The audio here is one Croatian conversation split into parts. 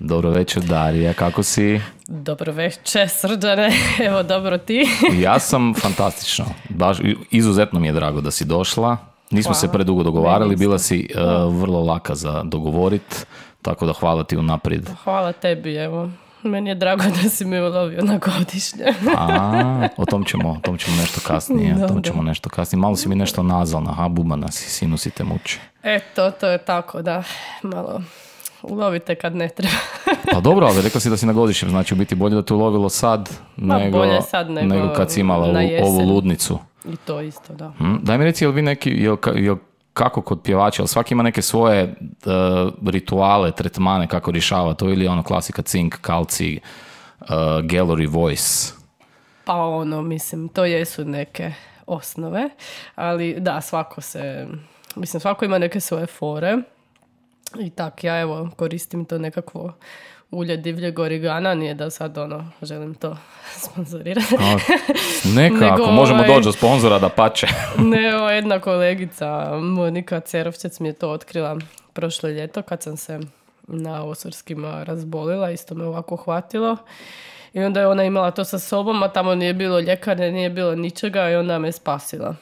Dobro večer Darija, kako si? Dobro večer Srđane, evo dobro ti. ja sam fantastično, izuzetno mi je drago da si došla. Nismo se predugo dogovarali, bila si eh, vrlo laka za dogovorit, tako da hvala ti unaprijed. Pa hvala tebi, evo. Meni je drago da si me ulovio na godišnje. A, o tom ćemo, o tom ćemo nešto kasnije. O tom ćemo nešto kasnije. Malo si mi nešto nazalna, ha, bubana si, sinusite muči. Eto, to je tako, da, malo ulovite kad ne treba. pa dobro, ali rekla si da si na godišnjem, znači biti bolje da te ulovilo sad pa nego, sad nego, kad si imala u, ovu ludnicu. I to isto, da. Hmm? Daj mi reci, jel vi neki, jel, jel kako kod pjevača, jel svaki ima neke svoje e, rituale, tretmane kako rješava to ili ono klasika cink, kalci, uh, gallery voice? Pa ono, mislim, to jesu neke osnove, ali da, svako se, mislim, svako ima neke svoje fore, i tak, ja evo koristim to nekakvo ulje divljeg origana, nije da sad ono, želim to sponsorirati. Nekako, Nego, možemo ovaj, doći do sponzora da pače. ne, evo, jedna kolegica Monika Cerovčec mi je to otkrila prošlo ljeto kad sam se na Osorskima razbolila, isto me ovako hvatilo. I onda je ona imala to sa sobom, a tamo nije bilo ljekarne, nije bilo ničega i onda me spasila.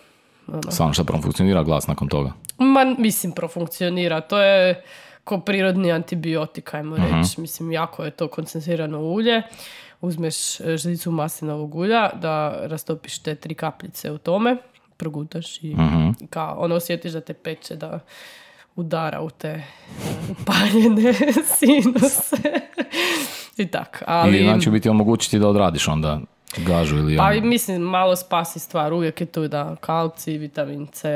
Ono. Samo što profunkcionira glas nakon toga? Ma, mislim, profunkcionira. To je ko prirodni antibiotik, ajmo mhm. reći. Mislim, jako je to koncentrirano ulje. Uzmeš e, žlicu maslinovog ulja da rastopiš te tri kapljice u tome, progutaš i uh kao, ono osjetiš da te peče, da udara u te e, upaljene sinuse. I tak, ali... I znači biti omogućiti da odradiš onda gažu ili... Pa ono... mislim, malo spasi stvar, uvijek je tu da kalci, vitamin C,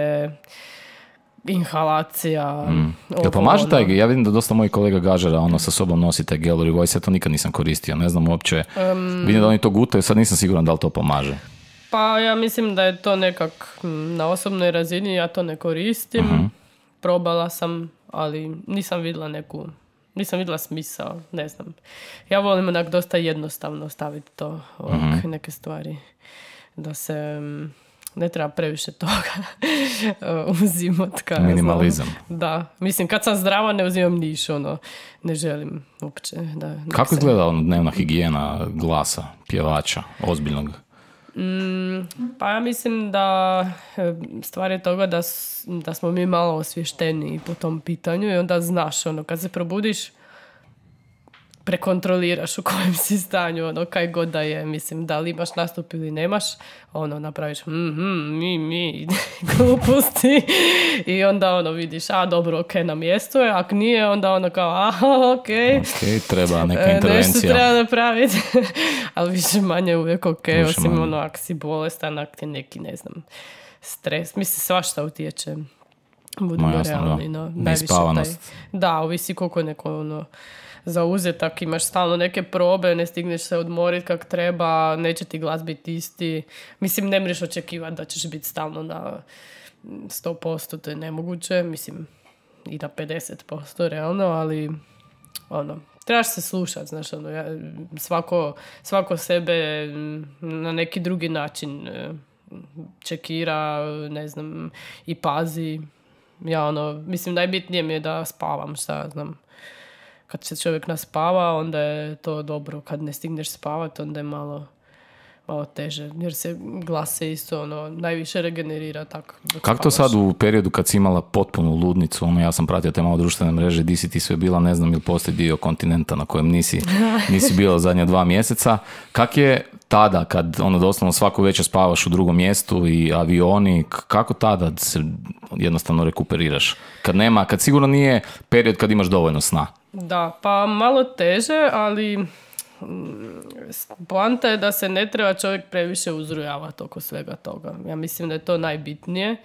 inhalacija. Mm. Ono. pomaže taj, ja vidim da dosta mojih kolega gažara ono sa sobom nosi taj Voice, ja to nikad nisam koristio, ne znam uopće, vidim da oni to gutaju, sad nisam siguran da li to pomaže. Pa ja mislim da je to nekak mm, na osobnoj razini, ja to ne koristim, mhm. probala sam, ali nisam vidjela neku, nisam vidjela smisao, ne znam. Ja volim onak dosta jednostavno staviti to, mhm. neke stvari, da se... Mm, ne treba previše toga uh, uzimati. Ono. Minimalizam. Znam. Da, mislim kad sam zdrava ne uzimam niš, ono, ne želim uopće. Da, Kako izgleda ono dnevna higijena glasa, pjevača, ozbiljnog? Mm, pa ja mislim da e, stvar je toga da, da smo mi malo osvješteni po tom pitanju i onda znaš ono kad se probudiš prekontroliraš u kojem si stanju, ono, kaj god da je, mislim, da li imaš nastup ili nemaš, ono, napraviš, mhm, mi, mi, gluposti, i onda, ono, vidiš, a, dobro, ok, na mjestu je, ako nije, onda, ono, kao, a, ok, okay treba e, neka intervencija. Nešto treba napraviti, ali više manje uvijek ok, osim, ono, ako si bolestan, ako ti neki, ne znam, stres, mislim, svašta utječe. Budemo realni, no. Najviše taj, da, ovisi koliko neko, ono, zauzetak, imaš stalno neke probe, ne stigneš se odmoriti kak treba, neće ti glas biti isti. Mislim, ne mreš očekivati da ćeš biti stalno na 100%, to je nemoguće, mislim i na 50% realno, ali ono, trebaš se slušati, znaš, ono, ja, svako, svako sebe na neki drugi način e, čekira, ne znam, i pazi. Ja ono, mislim, najbitnije mi je da spavam, šta znam kad se čovjek naspava, onda je to dobro. Kad ne stigneš spavat, onda je malo malo teže, jer se glas se isto ono, najviše regenerira tako. Kako to sad u periodu kad si imala potpunu ludnicu, ono, ja sam pratio te malo društvene mreže, di si ti sve bila, ne znam, ili postoji dio kontinenta na kojem nisi, nisi bila zadnja dva mjeseca, kak je tada kad ono doslovno svako večer spavaš u drugom mjestu i avioni, kako tada se jednostavno rekuperiraš? Kad nema, kad sigurno nije period kad imaš dovoljno sna. Da, pa malo teže, ali poanta je da se ne treba čovjek previše uzrujavati oko svega toga. Ja mislim da je to najbitnije.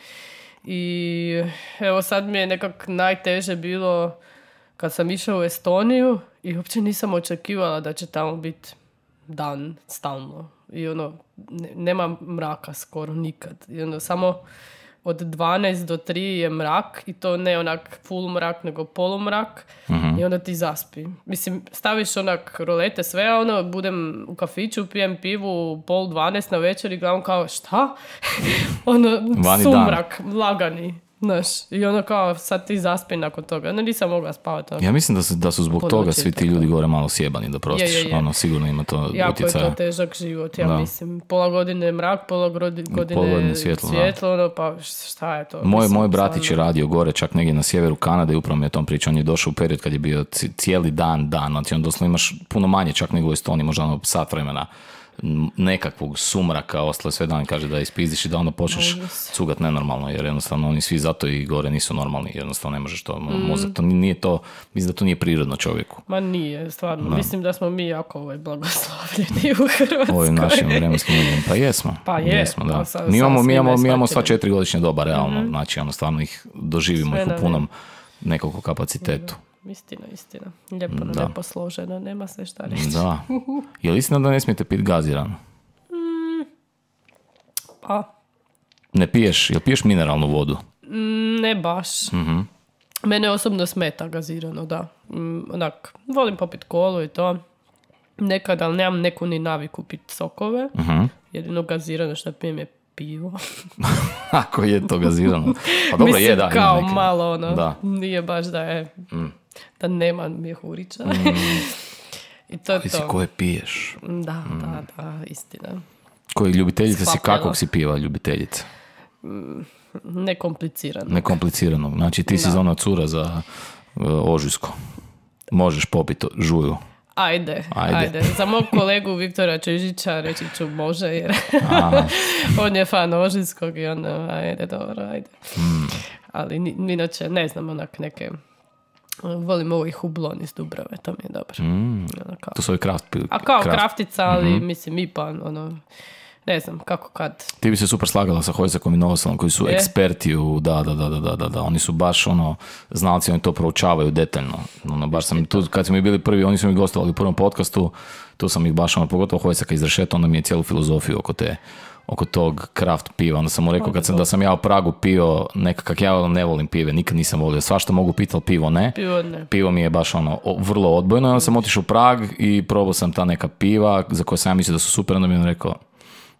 I evo sad mi je nekak najteže bilo kad sam išao u Estoniju i uopće nisam očekivala da će tamo biti dan stalno. I ono, nema mraka skoro nikad. I samo od 12 do 3 je mrak i to ne onak full mrak nego polumrak mm-hmm. i onda ti zaspi. Mislim, staviš onak rolete sve, a ono budem u kafiću, pijem pivu pol 12 na večer i gledam kao šta? ono, sumrak, dan. lagani. Znaš, i ono kao sad ti zaspi nakon toga. Ne, ono, nisam mogla spavati. Ono. Ja mislim da su, da su zbog toga svi ti ljudi gore malo sjebani, da prostiš. Je, je, Ono, sigurno ima to jako je to težak život, ja mislim. Pola godine mrak, pola godine, pola godine svjetlo, svjetlo ono, pa šta je to? Moj, moj bratić je radio gore, čak negdje na sjeveru Kanade, upravo mi je tom pričao. On je došao u period kad je bio cijeli dan, dan. Znači, on doslovno imaš puno manje čak nego u Estoniji, možda ono sat vremena nekakvog sumraka ostale sve dan kaže da ispizdiš i da onda počneš cugat nenormalno jer jednostavno oni svi zato i gore nisu normalni jednostavno ne možeš to ono, mm. mozak to nije to mislim da to nije prirodno čovjeku ma nije stvarno mislim da smo mi jako ovaj blagoslovljeni u Hrvatskoj ovim našim vremenskim ljudima pa jesmo pa jesmo da pa mi imamo, imamo, imamo sva četiri godišnja doba realno mhm. znači ono stvarno ih doživimo ih u punom nekoliko kapacitetu Istina, istina. Lijepo, da. lijepo složeno, nema se šta reći. Da. Je li istina da ne smijete pit gazirano? Mm, pa. Ne piješ, jel piješ mineralnu vodu? Mm, ne baš. Mm-hmm. Mene osobno smeta gazirano, da. Mm, onak, volim popit kolu i to. Nekad, ali nemam neku ni naviku pit sokove. Mhm. Jedino gazirano što pijem je pivo. Ako je to gazirano. Pa dobro, Mislim, je, da. kao malo, ono. Da. Nije baš da je da nema mjehurića. Mm. I to je si koje piješ. Da, mm. da, da, istina. Koji ljubiteljica si, kakvog si piva ljubiteljica? Nekompliciranog. Mm, Nekompliciranog. Znači ti si za cura za uh, Možeš popiti žuju. Ajde, ajde, ajde. Za mog kolegu Viktora Čežića reći ću može jer on je fan Ožinskog i on e, ajde, dobro, ajde. Ali inače ne znam onak neke Volim ovo i hublon iz Dubrave, to mi je dobro. Mm, ono kao. To su kraft... A kao kraft. kraftica, ali mm-hmm. mislim ono, ne znam, kako kad. Ti bi se super slagala sa Hojzakom i Novoselom koji su je. eksperti u, da, da, da, da, da, da, oni su baš, ono, znalci, oni to proučavaju detaljno. Ono, baš sam tu, kad smo mi bili prvi, oni su mi gostovali u prvom podcastu, tu sam ih baš, ono, pogotovo Hojzaka iz Rešeta, onda mi je cijelu filozofiju oko te oko tog kraft piva. Onda sam mu rekao kad sam, da sam ja u Pragu pio kak ja ono ne volim pive, nikad nisam volio. Svašta mogu pitati, pivo ne. Pivo ne. Pivo mi je baš ono vrlo odbojno. Onda sam otišao u Prag i probao sam ta neka piva za koje sam ja mislio da su super. Onda mi je rekao,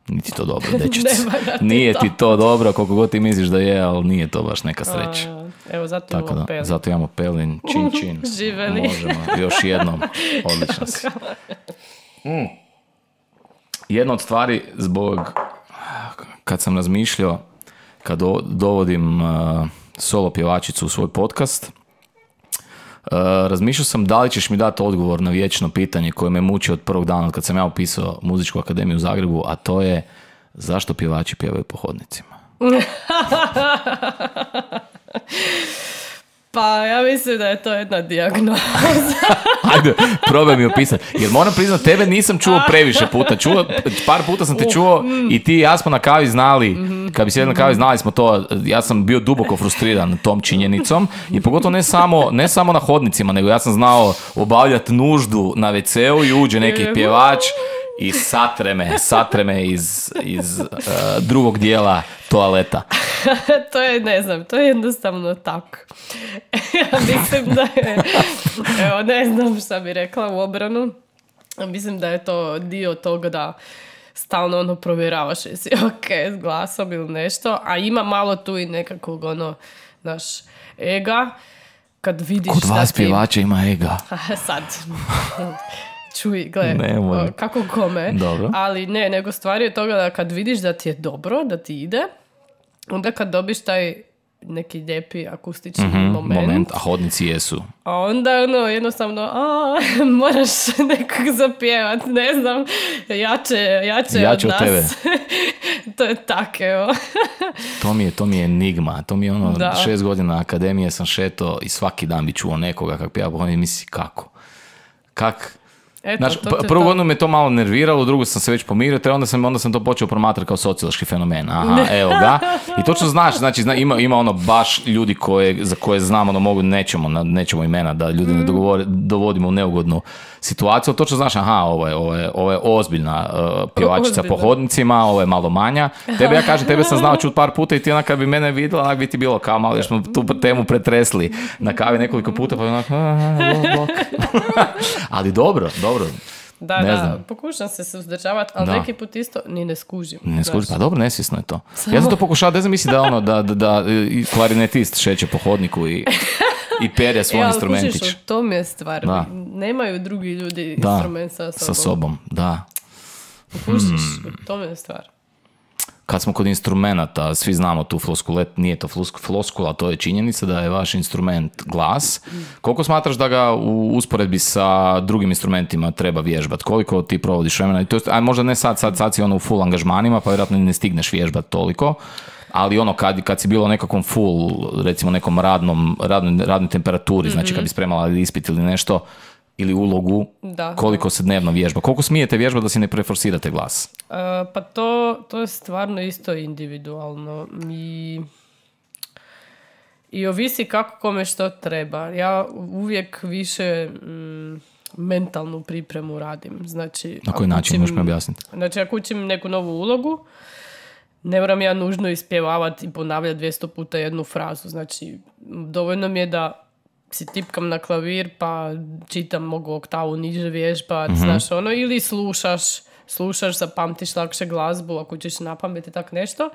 niti to dobro, dečec. nije ti to dobro, koliko god ti misliš da je, ali nije to baš neka sreća. Evo, zato Tako zato imamo pelin, čin čin. Živeli. Možemo, još jednom. Odlično si. Mm. Jedna od stvari zbog kad sam razmišljao, kad dovodim uh, solo pjevačicu u svoj podcast, uh, razmišljao sam da li ćeš mi dati odgovor na vječno pitanje koje me muči od prvog dana kad sam ja upisao Muzičku akademiju u Zagrebu, a to je zašto pjevači pjevaju po hodnicima? Pa ja mislim da je to jedna dijagnoza. Ajde, probaj mi opisati. Jer moram priznati, tebe nisam čuo previše puta. Čuo, par puta sam te uh, čuo mm. i ti ja smo na kavi znali, mhm, kad bi sjedili na kavi mhm. znali smo to, ja sam bio duboko frustriran tom činjenicom i pogotovo ne samo, ne samo na hodnicima, nego ja sam znao obavljati nuždu na WC-u i uđe neki pjevač i satreme, satreme iz, iz e, drugog dijela toaleta. to je, ne znam, to je jednostavno tako. mislim da je, evo, ne znam šta bi rekla u obranu. Mislim da je to dio toga da stalno ono provjeravaš jesi ok s glasom ili nešto, a ima malo tu i nekakvog ono, naš ega kad vidiš Kod vas ti... ima ega. Sad čuj, gle, kako kome. Dobro. Ali ne, nego stvar je toga da kad vidiš da ti je dobro, da ti ide, onda kad dobiš taj neki lijepi akustični mhm, moment. moment. A hodnici jesu. A onda ono, jednostavno, a, moraš nekog zapjevat, ne znam, jače, jače ja od nas. Tebe. to je tak, evo. to, mi je, to mi je enigma. To mi je ono, da. šest godina akademije sam šeto i svaki dan bi čuo nekoga kak pjeva, pa misli kako. Kak, Eto, znači, to me to malo nerviralo, drugo sam se već pomirio, te onda sam, onda sam to počeo promatrati kao sociološki fenomen. Aha, evo ga. I točno znaš, znači zna, ima, ima ono baš ljudi koje, za koje znamo ono, da mogu, nećemo, nećemo imena da ljudi ne mm. dogovore, dovodimo u neugodnu situaciju, točno znaš, aha, ovo je, ovo je, ovo je ozbiljna uh, e, pjevačica po hodnicima, ovo je malo manja. Tebe, ja kažem, tebe sam znao čut par puta i ti kad bi mene vidjela, onak bi ti bilo kao malo, jer smo tu temu pretresli na kavi nekoliko puta, pa onak, ali dobro, dobro. Da, ne da, znam. pokušam se suzdržavati, ali neki put isto ni ne skužim. Ne skužim, pa dobro, nesvjesno je to. Ja sam to pokušao, ne znam, misli da ono, da, da, da šeće po hodniku i i pere svoj instrumentić. je stvar. Nemaju drugi ljudi da. sa sobom. Sa sobom, da. hmm. je stvar. Kad smo kod instrumenta, svi znamo tu floskulet, nije to floskula, to je činjenica da je vaš instrument glas. Koliko smatraš da ga u usporedbi sa drugim instrumentima treba vježbat? Koliko ti provodiš vremena? To je, a možda ne sad, sad, sad si ono u full angažmanima, pa vjerojatno ne stigneš vježbat toliko ali ono kad, kad si bilo nekakvom full, recimo nekom radnom, radnoj, radnoj temperaturi, znači kad bi mhm. spremala ispit ili nešto, ili ulogu, da, koliko se dnevno vježba. Koliko smijete vježba da si ne preforsirate glas? E, pa to, to je stvarno isto individualno. I, I ovisi kako kome što treba. Ja uvijek više mm, mentalnu pripremu radim. Znači, na koji način učim, možeš mi objasniti? Znači, ako učim neku novu ulogu, ne moram ja nužno ispjevavati i ponavljati 200 puta jednu frazu. Znači, dovoljno mi je da si tipkam na klavir pa čitam mogu oktavu niže vježba, pa, mm znaš ono, ili slušaš, slušaš, zapamtiš lakše glazbu ako ćeš napameti tak nešto.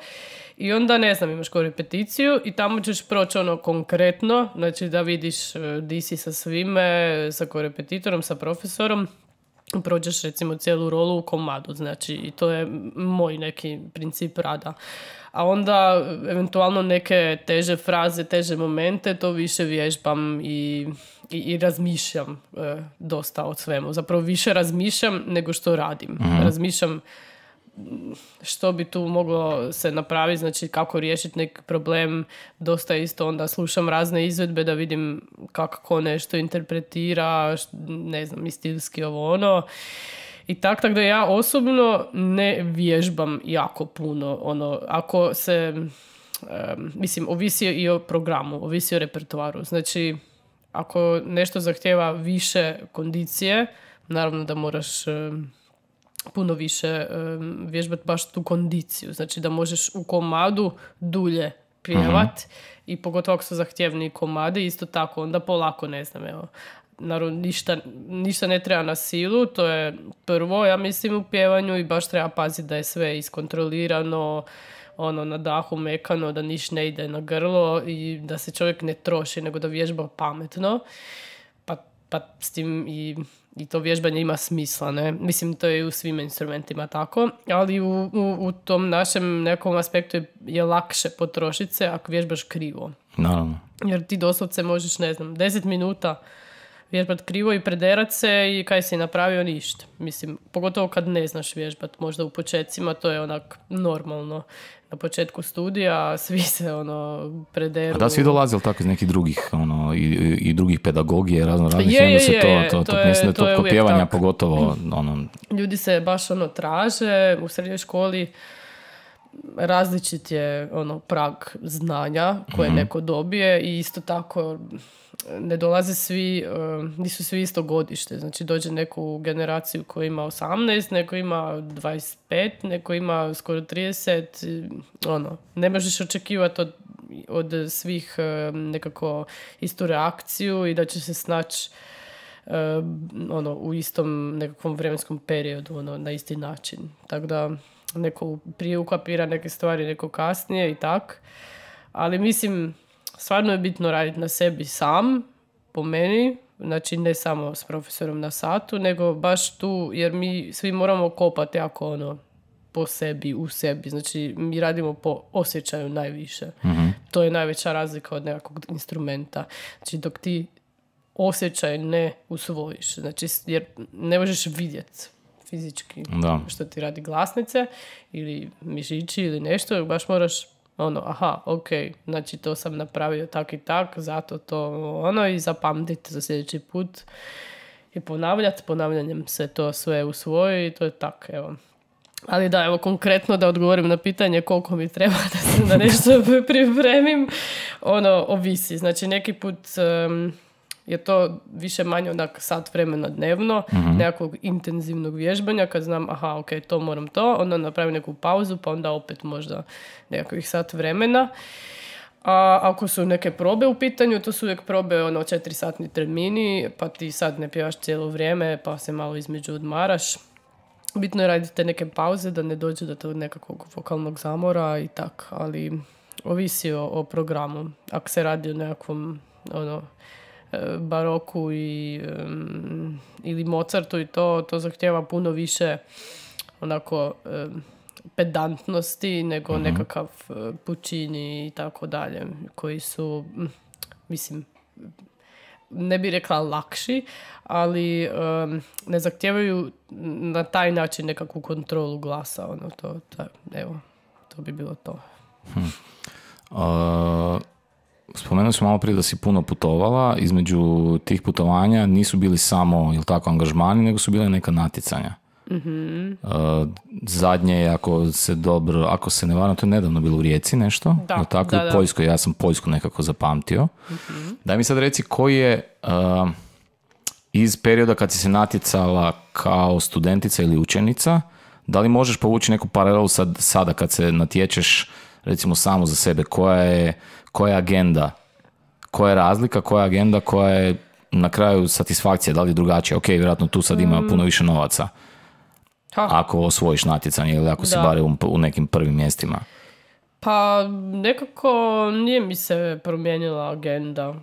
I onda, ne znam, imaš ko repeticiju i tamo ćeš proći ono konkretno, znači da vidiš eh, di si sa svime, sa korepetitorom, sa profesorom, prođeš recimo cijelu rolu u komadu, znači i to je moj neki princip rada. A onda eventualno neke teže fraze, teže momente, to više vježbam i, i, razmišljam e, dosta o svemu. Zapravo više razmišljam nego što radim. mm Razmišljam što bi tu moglo se napraviti, znači kako riješiti neki problem, dosta isto onda slušam razne izvedbe da vidim kako nešto interpretira, ne znam, i stilski ovo ono. I tak, tak da ja osobno ne vježbam jako puno. Ono, ako se, mislim, ovisi i o programu, ovisi o repertoaru. Znači, ako nešto zahtjeva više kondicije, naravno da moraš puno više vježbati baš tu kondiciju. Znači da možeš u komadu dulje pjevat mhm. i pogotovo ako su zahtjevni komade, isto tako, onda polako, ne znam, evo. Naravno, ništa, ništa ne treba na silu, to je prvo, ja mislim, u pjevanju i baš treba paziti da je sve iskontrolirano, ono, na dahu mekano, da niš ne ide na grlo i da se čovjek ne troši, nego da vježba pametno. Pa, pa s tim i i to vježbanje ima smisla, ne? Mislim, to je i u svim instrumentima tako, ali u, u, u tom našem nekom aspektu je, lakše potrošiti se ako vježbaš krivo. Jer ti doslovce možeš, ne znam, 10 minuta vježbat krivo i prederat se i kaj si napravio ništa. Mislim, pogotovo kad ne znaš vježbat, možda u početcima to je onak normalno. Na početku studija svi se ono prederu. A da, svi dolazili tako iz nekih drugih ono, i, i drugih pedagogije razno je, je, to, to, je, to, pogotovo ono... Ljudi se baš ono traže u srednjoj školi različit je ono prag znanja koje mhm. neko dobije i isto tako ne dolaze svi, e, nisu svi isto godište. Znači dođe neku generaciju koja ima 18, neko ima 25, neko ima skoro 30. Ono, ne možeš očekivati od, od svih e, nekako istu reakciju i da će se snaći e, ono, u istom nekakvom vremenskom periodu, ono, na isti način. Tako da neko prije ukapira neke stvari, neko kasnije i tak. Ali mislim, stvarno je bitno raditi na sebi sam, po meni, znači ne samo s profesorom na satu, nego baš tu, jer mi svi moramo kopati ako ono, po sebi, u sebi. Znači, mi radimo po osjećaju najviše. mm To je najveća razlika od nekakvog instrumenta. Znači, dok ti osjećaj ne usvojiš. Znači, jer ne možeš vidjeti fizički što ti radi glasnice ili mišići ili nešto. Baš moraš ono, aha, ok, znači to sam napravio tak i tak, zato to ono i zapamtiti za sljedeći put i ponavljati, ponavljanjem se to sve usvoji i to je tak, evo. Ali da, evo konkretno da odgovorim na pitanje koliko mi treba da se na nešto pripremim, ono, ovisi. Znači neki put je to više manje onak sat vremena dnevno, mm nekakvog intenzivnog vježbanja kad znam aha ok to moram to, onda napravim neku pauzu pa onda opet možda nekakvih sat vremena. A ako su neke probe u pitanju, to su uvijek probe ono četiri satni termini, pa ti sad ne pjevaš cijelo vrijeme, pa se malo između odmaraš. Bitno je radite neke pauze da ne dođe do tog nekakvog vokalnog zamora i tak, ali ovisi o, programu. Ako se radi o nekakvom ono, E, baroku ili Mozartu i to, to zahtjeva puno više onako pedantnosti nego mm nekakav e, pučini i tako dalje koji su mislim ne bi rekla lakši, ali ne zahtijevaju na taj način nekakvu kontrolu glasa. Ono, to, evo, to bi bilo to. Hm. A Spomenuli smo malo prije da si puno putovala, između tih putovanja nisu bili samo, ili tako, angažmani, nego su bile neka natjecanja. Mhm. Uh, zadnje je, ako se dobro, ako se ne varam, to je nedavno bilo u Rijeci nešto, tako, u Poljskoj, ja sam Poljsku nekako zapamtio. mm Daj mi sad reci koji je uh, iz perioda kad si se natjecala kao studentica ili učenica, da li možeš povući neku paralelu sad, sada kad se natječeš recimo samo za sebe, koja je koja je agenda, koja je razlika, koja je agenda, koja je na kraju satisfakcija, da li je drugačija, ok, vjerojatno tu sad ima puno više novaca. Ha. Ako osvojiš natjecanje ili ako se u nekim prvim mjestima. Pa nekako nije mi se promijenila agenda.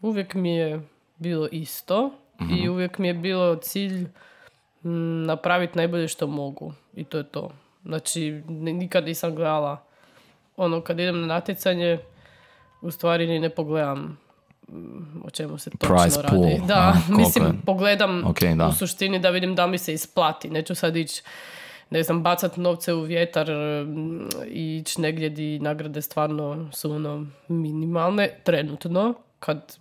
Uvijek mi je bilo isto i mhm. uvijek mi je bilo cilj mm, napraviti najbolje što mogu. I to je to. Znači, nikad nisam gledala ono kad idem na natjecanje, u stvari ni ne pogledam mm, o čemu se točno radi. Da, mislim, pogledam da. u suštini da vidim da mi se isplati. Neću sad ići ne znam, bacat novce u vjetar i mm, ići negdje di nagrade stvarno su ono minimalne, trenutno, kad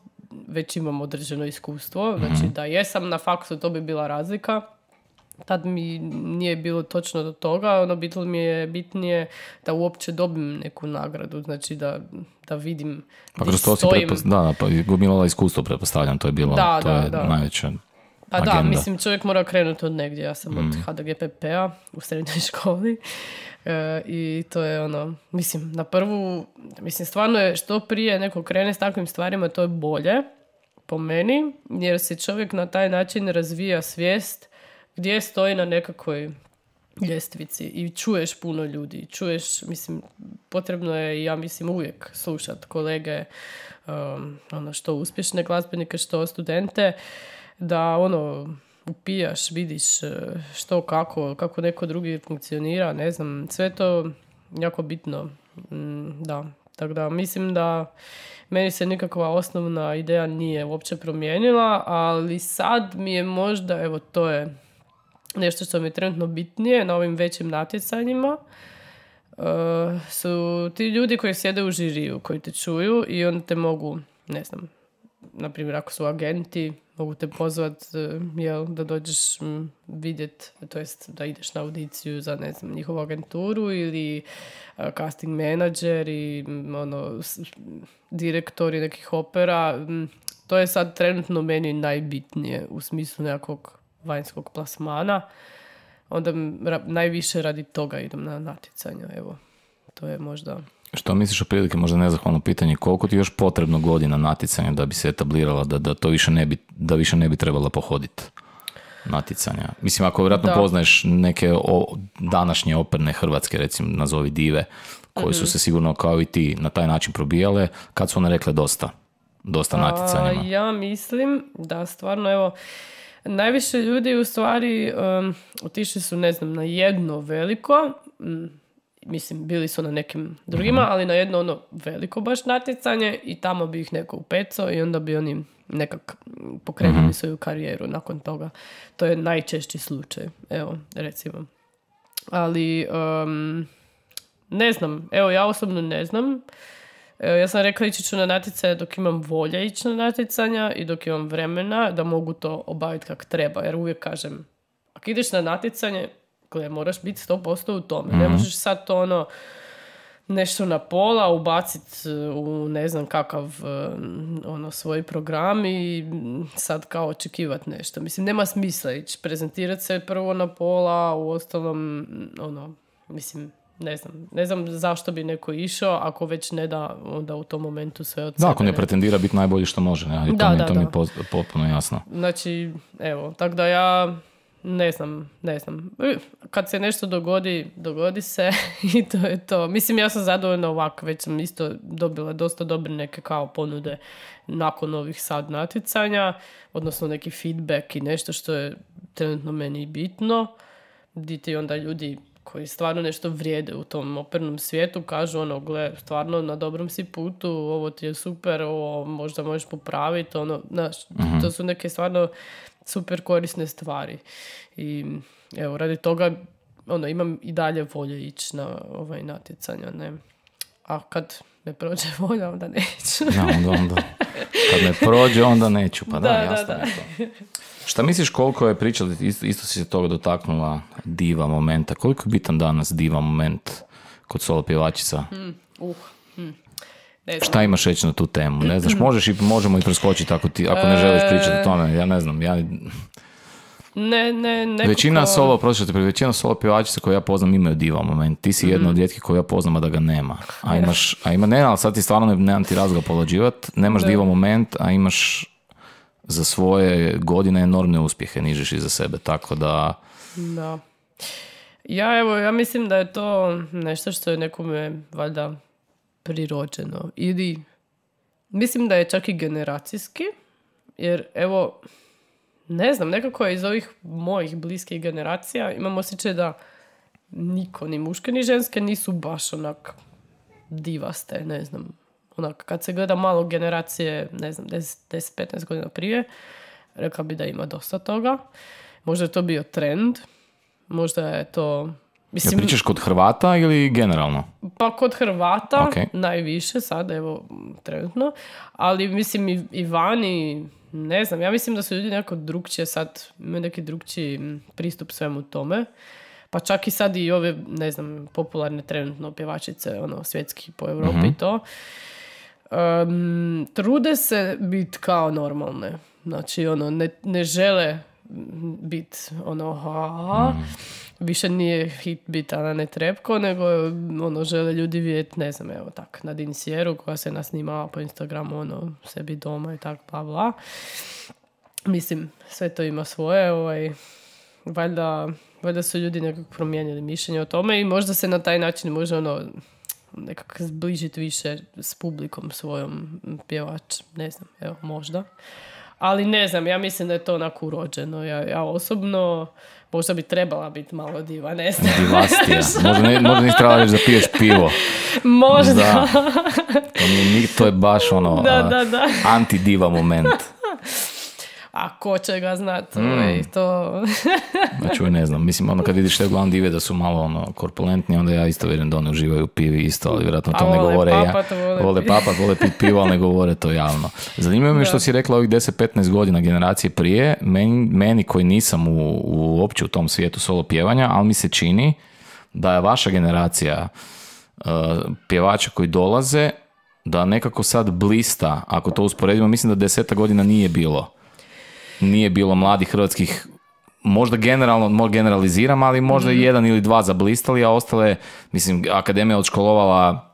već imam određeno iskustvo, znači mhm. da jesam na faksu, to bi bila razlika, tad mi nije bilo točno do toga, ono bitno mi je bitnije da uopće dobim neku nagradu, znači da, da vidim Pa kroz to si da, pa gomilala iskustvo, pretpostavljam, to je bilo, da, to da, da. najveća pa agenda. da, mislim, čovjek mora krenuti od negdje. Ja sam od mm. HDGPP-a u srednjoj školi e, i to je ono, mislim, na prvu, mislim, stvarno je što prije neko krene s takvim stvarima, to je bolje po meni, jer se čovjek na taj način razvija svijest gdje stoji na nekakvoj ljestvici i čuješ puno ljudi, čuješ, mislim, potrebno je, ja mislim, uvijek slušat kolege, um, ono, što uspješne glazbenike, što studente, da, ono, upijaš, vidiš e, što, kako, kako neko drugi funkcionira, ne znam, sve to jako bitno, mm, da. Tako da mislim da meni se nikakva osnovna ideja nije uopće promijenila, ali sad mi je možda, evo to je nešto što mi je trenutno bitnije na ovim većim natjecanjima uh, su ti ljudi koji sjede u žiriju, koji te čuju i onda te mogu, ne znam, na primjer ako su agenti, mogu te pozvat uh, jel, da dođeš mm, vidjet, to jest da ideš na audiciju za ne znam, njihovu agenturu ili uh, casting menadžer i mm, ono, direktori nekih opera. Mm, to je sad trenutno meni najbitnije u smislu nekog vanjskog plasmana, onda najviše radi toga idem na natjecanja. Evo, to je možda... Što misliš o prilike, možda nezahvalno pitanje, koliko ti još potrebno godina natjecanja da bi se etablirala, da, da to više ne bi, da više ne bi trebala pohoditi? natjecanja. Mislim, ako vjerojatno poznaješ neke o, današnje operne Hrvatske, recimo nazovi dive, koje su mhm. se sigurno kao i ti na taj način probijale, kad su one rekle dosta? Dosta natjecanjima. ja mislim da stvarno, evo, Najviše ljudi u stvari otišli su, ne znam, na jedno veliko, mislim, bili su na nekim drugima, mhm. ali na jedno ono veliko baš natjecanje i tamo bi ih neko upecao i onda bi oni nekak pokrenuli mhm. svoju karijeru nakon toga. To je najčešći slučaj, evo, recimo. Ali, um, ne znam, evo, ja osobno ne znam. Ja sam rekla ići ću na natjecanje dok imam volje ići na natjecanja i dok imam vremena da mogu to obaviti kako treba. Jer uvijek kažem, ako ideš na natjecanje, gle, moraš biti 100% u tome. Ne mhm. možeš sad to ono nešto na pola ubaciti eh, u ne znam kakav eh, ono svoj program i sad kao očekivati nešto. Mislim, nema smisla ići prezentirati se prvo na pola, u ostalom, ono, mislim, ne znam, ne znam zašto bi neko išao ako već ne da onda u tom momentu sve od Da, ako ne, pretendira biti najbolji što može, ne? I to, mi, da. je potpuno jasno. Znači, evo, tako da ja ne znam, ne znam. E, kad se nešto dogodi, dogodi se i to je to. Mislim, ja sam zadovoljna ovako, već sam isto dobila dosta dobre neke kao ponude nakon ovih sad natjecanja, odnosno neki feedback i nešto što je trenutno meni bitno, gdje ti onda ljudi koji stvarno nešto vrijede u tom opernom svijetu, kažu ono, gle, stvarno na dobrom si putu, ovo ti je super, ovo možda možeš popraviti, ono, mhm. to su neke stvarno super korisne stvari. I evo, radi toga, ono, imam i dalje volje ići na ovaj natjecanja, ne. A kad me prođe volja, onda neću. Ja, onda, Kad me prođe, onda neću, pa da, da jasno da, da. Šta misliš koliko je priča, isto, isto si se toga dotaknula diva momenta, koliko je bitan danas diva moment kod solo pjevačica? Mm, uh, mm. Ne znam. Šta imaš reći na tu temu? Ne znaš, možeš i možemo i preskočiti ako, ti, ako ne želiš pričati o e. tome. Ja ne znam, ja... Ne, ne, nekako... Većina solo, prosječite, većina solo pjevačica koje ja poznam imaju diva moment. Ti si jedna od mhm. rijetkih koju ja poznam, a da ga nema. A imaš, a ima, ne, ali sad ti stvarno ne, nemam ti razloga nemaš diva moment, a imaš za svoje godine enormne uspjehe nižeš iza sebe, tako da... Da. Ja evo, ja mislim da je to nešto što je nekome valjda prirođeno ili mislim da je čak i generacijski jer evo ne znam, nekako je iz ovih mojih bliskih generacija imam osjećaj da niko, ni muške ni ženske nisu baš onak divaste, ne znam onak, kad se gleda malo generacije, ne znam, 10-15 godina prije, rekla bi da ima dosta toga. Možda je to bio trend, možda je to... Mislim, ja pričaš kod Hrvata ili generalno? Pa kod Hrvata okay. najviše sad, evo, trenutno. Ali mislim i, i vani, ne znam, ja mislim da su ljudi nekako drugčije sad, imaju neki drugčiji pristup svemu tome. Pa čak i sad i ove, ne znam, popularne trenutno pjevačice, ono, svjetski po Europi mm to um, trude se biti kao normalne. Znači, ono, ne, ne žele biti ono, ha, mhm. više nije hit bit Ana Netrebko, nego ono, žele ljudi vidjeti, ne znam, evo tak, na Dinsjeru koja se nasnima po Instagramu, ono, sebi doma i tak, bla, bla. Mislim, sve to ima svoje, ovaj, valjda, valjda su ljudi nekako promijenili mišljenje o tome i možda se na taj način može ono nekako zbližiti više s publikom svojom pjevač, ne znam, evo, možda. Ali ne znam, ja mislim da je to onako urođeno. Ja, ja osobno, možda bi trebala biti malo diva, ne znam. Divastija. možda, možda nisi trebala da piješ pivo. Možda. Da. To, to je baš ono anti-diva moment a ko će ga znat, mm. ovaj, to... Znači, ne znam, mislim, ono kad vidiš te glavne dive da su malo ono, korpulentni, onda ja isto vjerujem da oni uživaju u pivi isto, ali vjerojatno to ne govore. papa, ja, vole, vole vole pivo, ali ne govore to javno. Zanimljivo je što si rekla ovih 10-15 godina generacije prije, meni, meni koji nisam u, uopće u tom svijetu solo pjevanja, ali mi se čini da je vaša generacija eh, pjevača koji dolaze da nekako sad blista, ako to usporedimo, mislim da deseta godina nije bilo nije bilo mladih hrvatskih možda generalno, generaliziram, ali možda mhm. jedan ili dva zablistali, a ostale, mislim, akademija odškolovala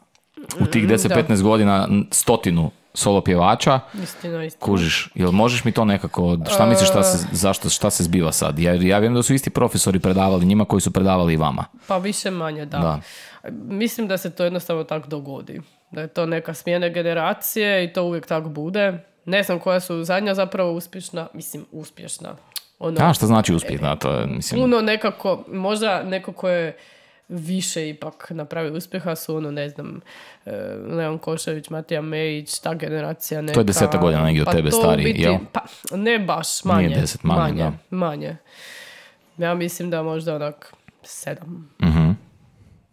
u tih 10-15 mhm, godina stotinu solo pjevača. Istino, Kužiš, jel možeš mi to nekako, šta uh... misliš šta se, e. zašto, šta se zbiva sad? Ja, ja vjerujem da su isti profesori predavali njima koji su predavali i vama. Pa više manje, da. da. Mislim da se to jednostavno tako dogodi. Da je to neka smjena generacije i to uvijek tako bude ne znam koja su zadnja zapravo uspješna, mislim uspješna. Ono, A što znači na To mislim... Puno nekako, možda neko ko je više ipak napravio uspjeha su ono, ne znam, e, Leon Košević, Matija Mejić, ta generacija neka. To je deseta godina negdje od pa tebe stari, biti, jel? Pa, ne baš, manje. Nije deset, manje, manje, Ja mislim da možda onak sedam. uh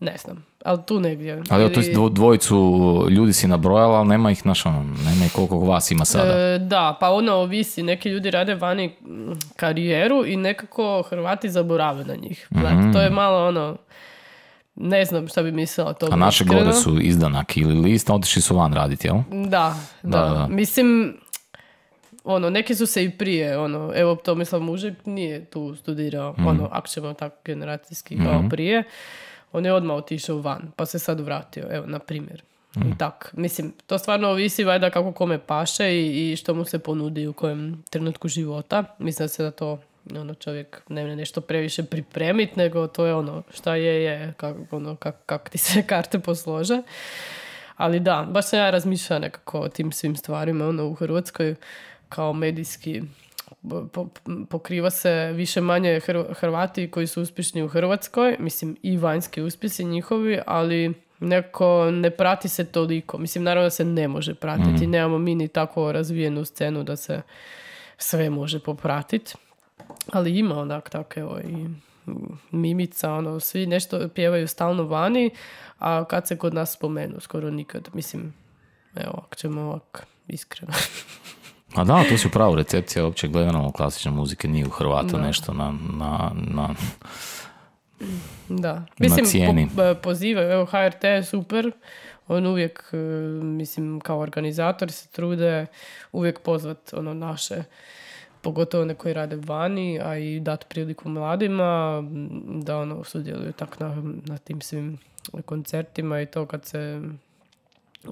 Ne znam ali tu negdje. Ali to dvojicu ljudi si nabrojala, ali nema ih, naš, ono, nema ih koliko vas ima sada. E, da, pa ono ovisi, neki ljudi rade vani mm, karijeru i nekako Hrvati zaborave na njih. Mhm. To je malo ono, ne znam šta bi mislila to. A naše gode su izdanak ili list, otišli su van raditi, jel? Da, da, da. Mislim, ono, neki su se i prije, ono, evo Tomislav Mužek nije tu studirao, mhm. ono, ako ćemo tako generacijski kao mhm. prije on je odmah otišao van, pa se sad vratio, evo, na primjer. Mm. tak. Mislim, to stvarno ovisi vajda kako kome paše i, i što mu se ponudi u kojem trenutku života. Mislim da se da to ono, čovjek ne nešto previše pripremit, nego to je ono šta je, je, kako ono, kak, ti se karte poslože. Ali da, baš sam ja razmišljala nekako o tim svim stvarima ono, u Hrvatskoj kao medijski pokriva se više manje Hrvati koji su uspješni u Hrvatskoj, mislim i vanjski uspjesi njihovi, ali neko ne prati se toliko. Mislim, naravno da se ne može pratiti, mhm. nemamo mi ni tako razvijenu scenu da se sve može popratiti, ali ima onak tako, evo, i mimica, ono, svi nešto pjevaju stalno vani, a kad se kod nas spomenu, skoro nikad, mislim, evo, ako ćemo ovak, iskreno. A da, to si pravo, recepcija uopće gledano klasične muzike nije u Hrvata nešto na, na, na, da. Mislim, na Po, e, pozivaju, evo HRT je super, on uvijek, e, mislim, kao organizator se trude uvijek pozvat ono naše pogotovo one koji rade vani, a i dati priliku mladima da ono sudjeluju tak na, na tim svim koncertima i to kad se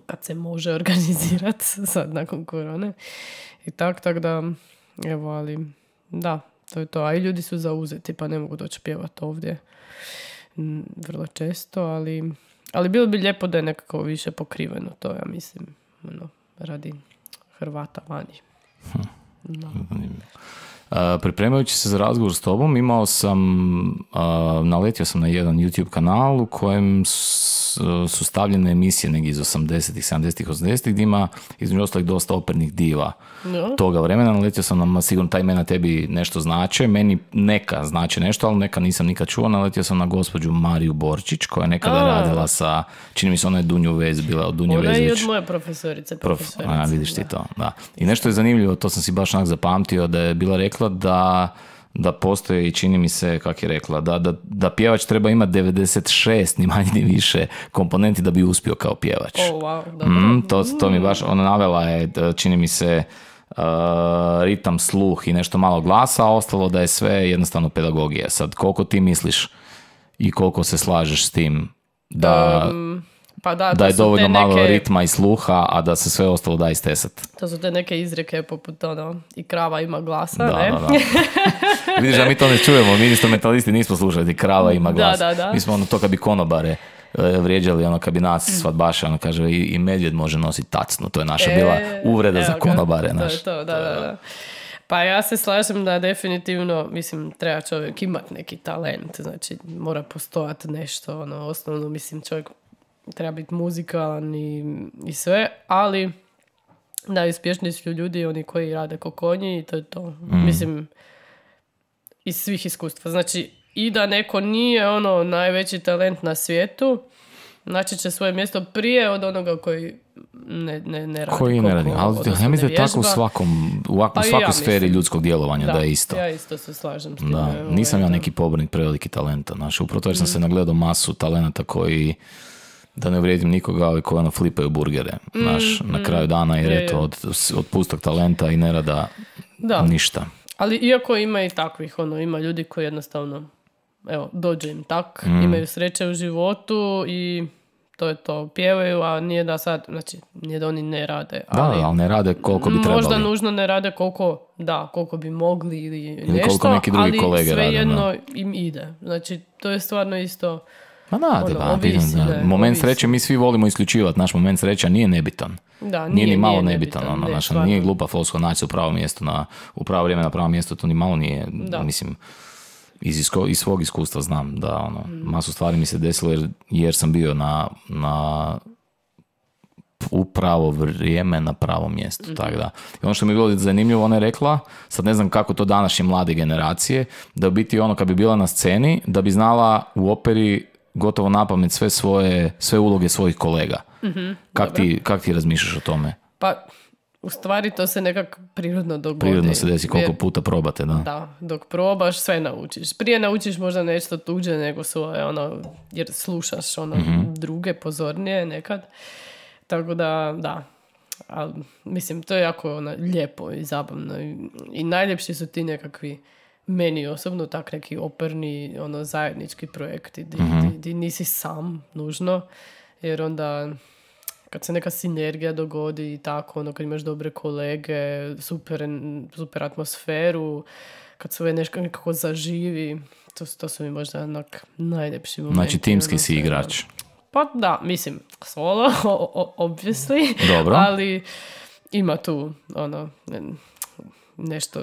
kad se može organizirati sad nakon korone i tak, tak da, evo, ali da, to je to. A i ljudi su zauzeti pa ne mogu doći pjevati ovdje mm, vrlo često, ali, ali bilo bi lijepo da je nekako više pokriveno to, ja mislim, ono, radi Hrvata vani. Hm. pripremajući se za razgovor s tobom imao sam, uh, naletio sam na jedan YouTube kanal u kojem su stavljene emisije negdje iz 80-ih, 70-ih, 80-ih gdje ima između ostalih dosta opernih diva toga vremena. Naletio sam na sigurno ta imena tebi nešto znače, meni neka znači nešto, ali neka nisam nikad čuo. Naletio sam na gospođu Mariju Borčić koja je nekada A. radila sa, čini mi se ona je Dunju Vez bila, od Dunje Ona je od moje profesorice. profesorice a, vidiš ti to, da. I nešto je zanimljivo, to sam si baš onak zapamtio, da je bila rekla da da postoji i čini mi se, kak je rekla, da, da, da pjevač treba ima 96, ni manje ni više komponenti da bi uspio kao pjevač. Oh, wow, mm, to, to mi baš, ona navela je, e, čini mi se, e, ritam, sluh i nešto malo glasa, a ostalo da je sve jednostavno pedagogija. Sad, koliko ti misliš i koliko se slažeš s tim da... Mm. Pa da, da je dovoljno neke... malo ritma i sluha, a da se sve ostalo da istesat. To su te neke izreke poput ono, i krava ima glasa, da, Vidiš da mi to ne čujemo, mi isto metalisti nismo slušali, krava ima glas. Da, da, Mi smo ono to kad bi konobare e, vrijeđali, ono kad bi nas mm. svadbaša, ono kaže i, i medvjed može nositi tacnu, to je naša e, bila uvreda za konobare. Pa ja se slažem da definitivno, mislim, treba čovjek imati neki talent, znači mora postojati nešto, ono, osnovno, mislim, čovjek treba biti muzikalan i, i sve, ali najuspješniji su ljudi oni koji rade ko konji i to je to. Mm. Mislim, iz svih iskustva. Znači, i da neko nije ono najveći talent na svijetu, znači će svoje mjesto prije od onoga koji ne, ne, ne radi. Koji ne radi, ali ja mislim da je tako u svakom, u pa svakoj sferi ljudskog djelovanja da, je isto. ja isto se slažem s Da, ovaj, nisam ja neki pobornik preveliki talenta, znaš, upravo jer sam se mm. nagledao masu talenata koji da ne vrijedim nikoga, ali koji flipaju burgere, naš, mm, na mm, kraju dana jer je, od, od pustog talenta i nerada da. ništa. Ali iako ima i takvih, ono, ima ljudi koji jednostavno, evo, dođe im tak, mm. imaju sreće u životu i to je to, pjevaju, a nije da sad, znači, nije da oni ne rade. Ali da, ali ne rade koliko bi trebali. Možda nužno ne rade koliko, da, koliko bi mogli ili, ili nešto, drugi ali svejedno im ide. Znači, to je stvarno isto Ma da, ono, ono, da, moment sreće mi svi volimo isključivati, naš moment sreća nije nebitan. Da, nije, nije ni malo nije nebitan, nebitan, ono, nije glupa fosko naći u pravo mjesto, na, u pravo vrijeme na pravo mjesto, to ni malo nije, da. mislim, iz, iz svog iskustva znam da ono, mm. masu stvari mi se desilo jer, jer sam bio na, na u pravo vrijeme na pravo mjesto. Mhm. Tako da. I ono što mi je bilo zanimljivo, ona je rekla, sad ne znam kako to današnje mlade generacije, da u biti ono kad bi bila na sceni, da bi znala u operi gotovo napamet sve svoje, sve uloge svojih kolega. mm kak, ti, kak ti razmišljaš o tome? Pa, u stvari to se nekak prirodno dogodi. Prirodno se desi koliko puta probate, da. Da, dok probaš sve naučiš. Prije naučiš možda nešto tuđe nego svoje, ono, jer slušaš ono mhm. druge pozornije nekad. Tako da, da. al mislim, to je jako ono, lijepo i zabavno. I, i najljepši su ti nekakvi meni osobno tak neki operni ono, zajednički projekti mhm. di, di, nisi sam nužno jer onda kad se neka sinergija dogodi i tako, ono, kad imaš dobre kolege, super, super atmosferu, kad sve nešto nekako zaživi, to, to su mi možda onak najljepši momenti. Znači timski ono, si igrač. Pa da, mislim, solo, obviously, Dobro. ali ima tu, ono, nešto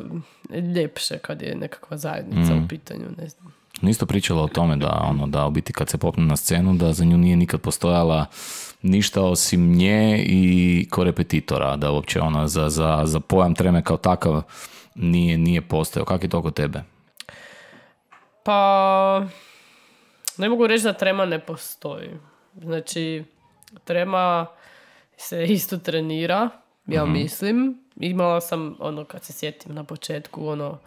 ljepše kad je nekakva zajednica u mm. pitanju, ne znam. Isto pričala o tome da, ono, da u biti kad se popne na scenu, da za nju nije nikad postojala ništa osim nje i korepetitora, da uopće ona za, za, za pojam treme kao takav nije, nije postojao. Kako je to kod tebe? Pa, ne mogu reći da trema ne postoji. Znači, trema se isto trenira, ja mhm. mislim imala sam, ono, kad se sjetim na početku, ono,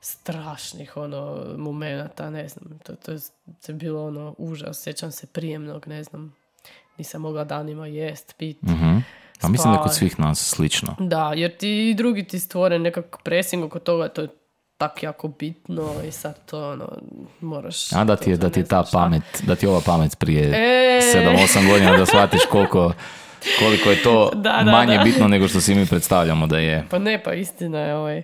strašnih, ono, momenata, ne znam, to, to, je, to bilo, ono, užas, sjećam se prijemnog, ne znam, nisam mogla danima jest, pit. Mm-hmm. A mislim da kod svih nas slično. Da, jer ti i drugi ti stvore nekak presing oko toga, to je tak jako bitno i sad to ono, moraš... A da ti je, da ti ta pamet, da ti ova pamet prije e... 7-8 godina da shvatiš koliko koliko je to da, manje bitno nego što svi mi predstavljamo da je. Pa ne, pa istina je ovaj.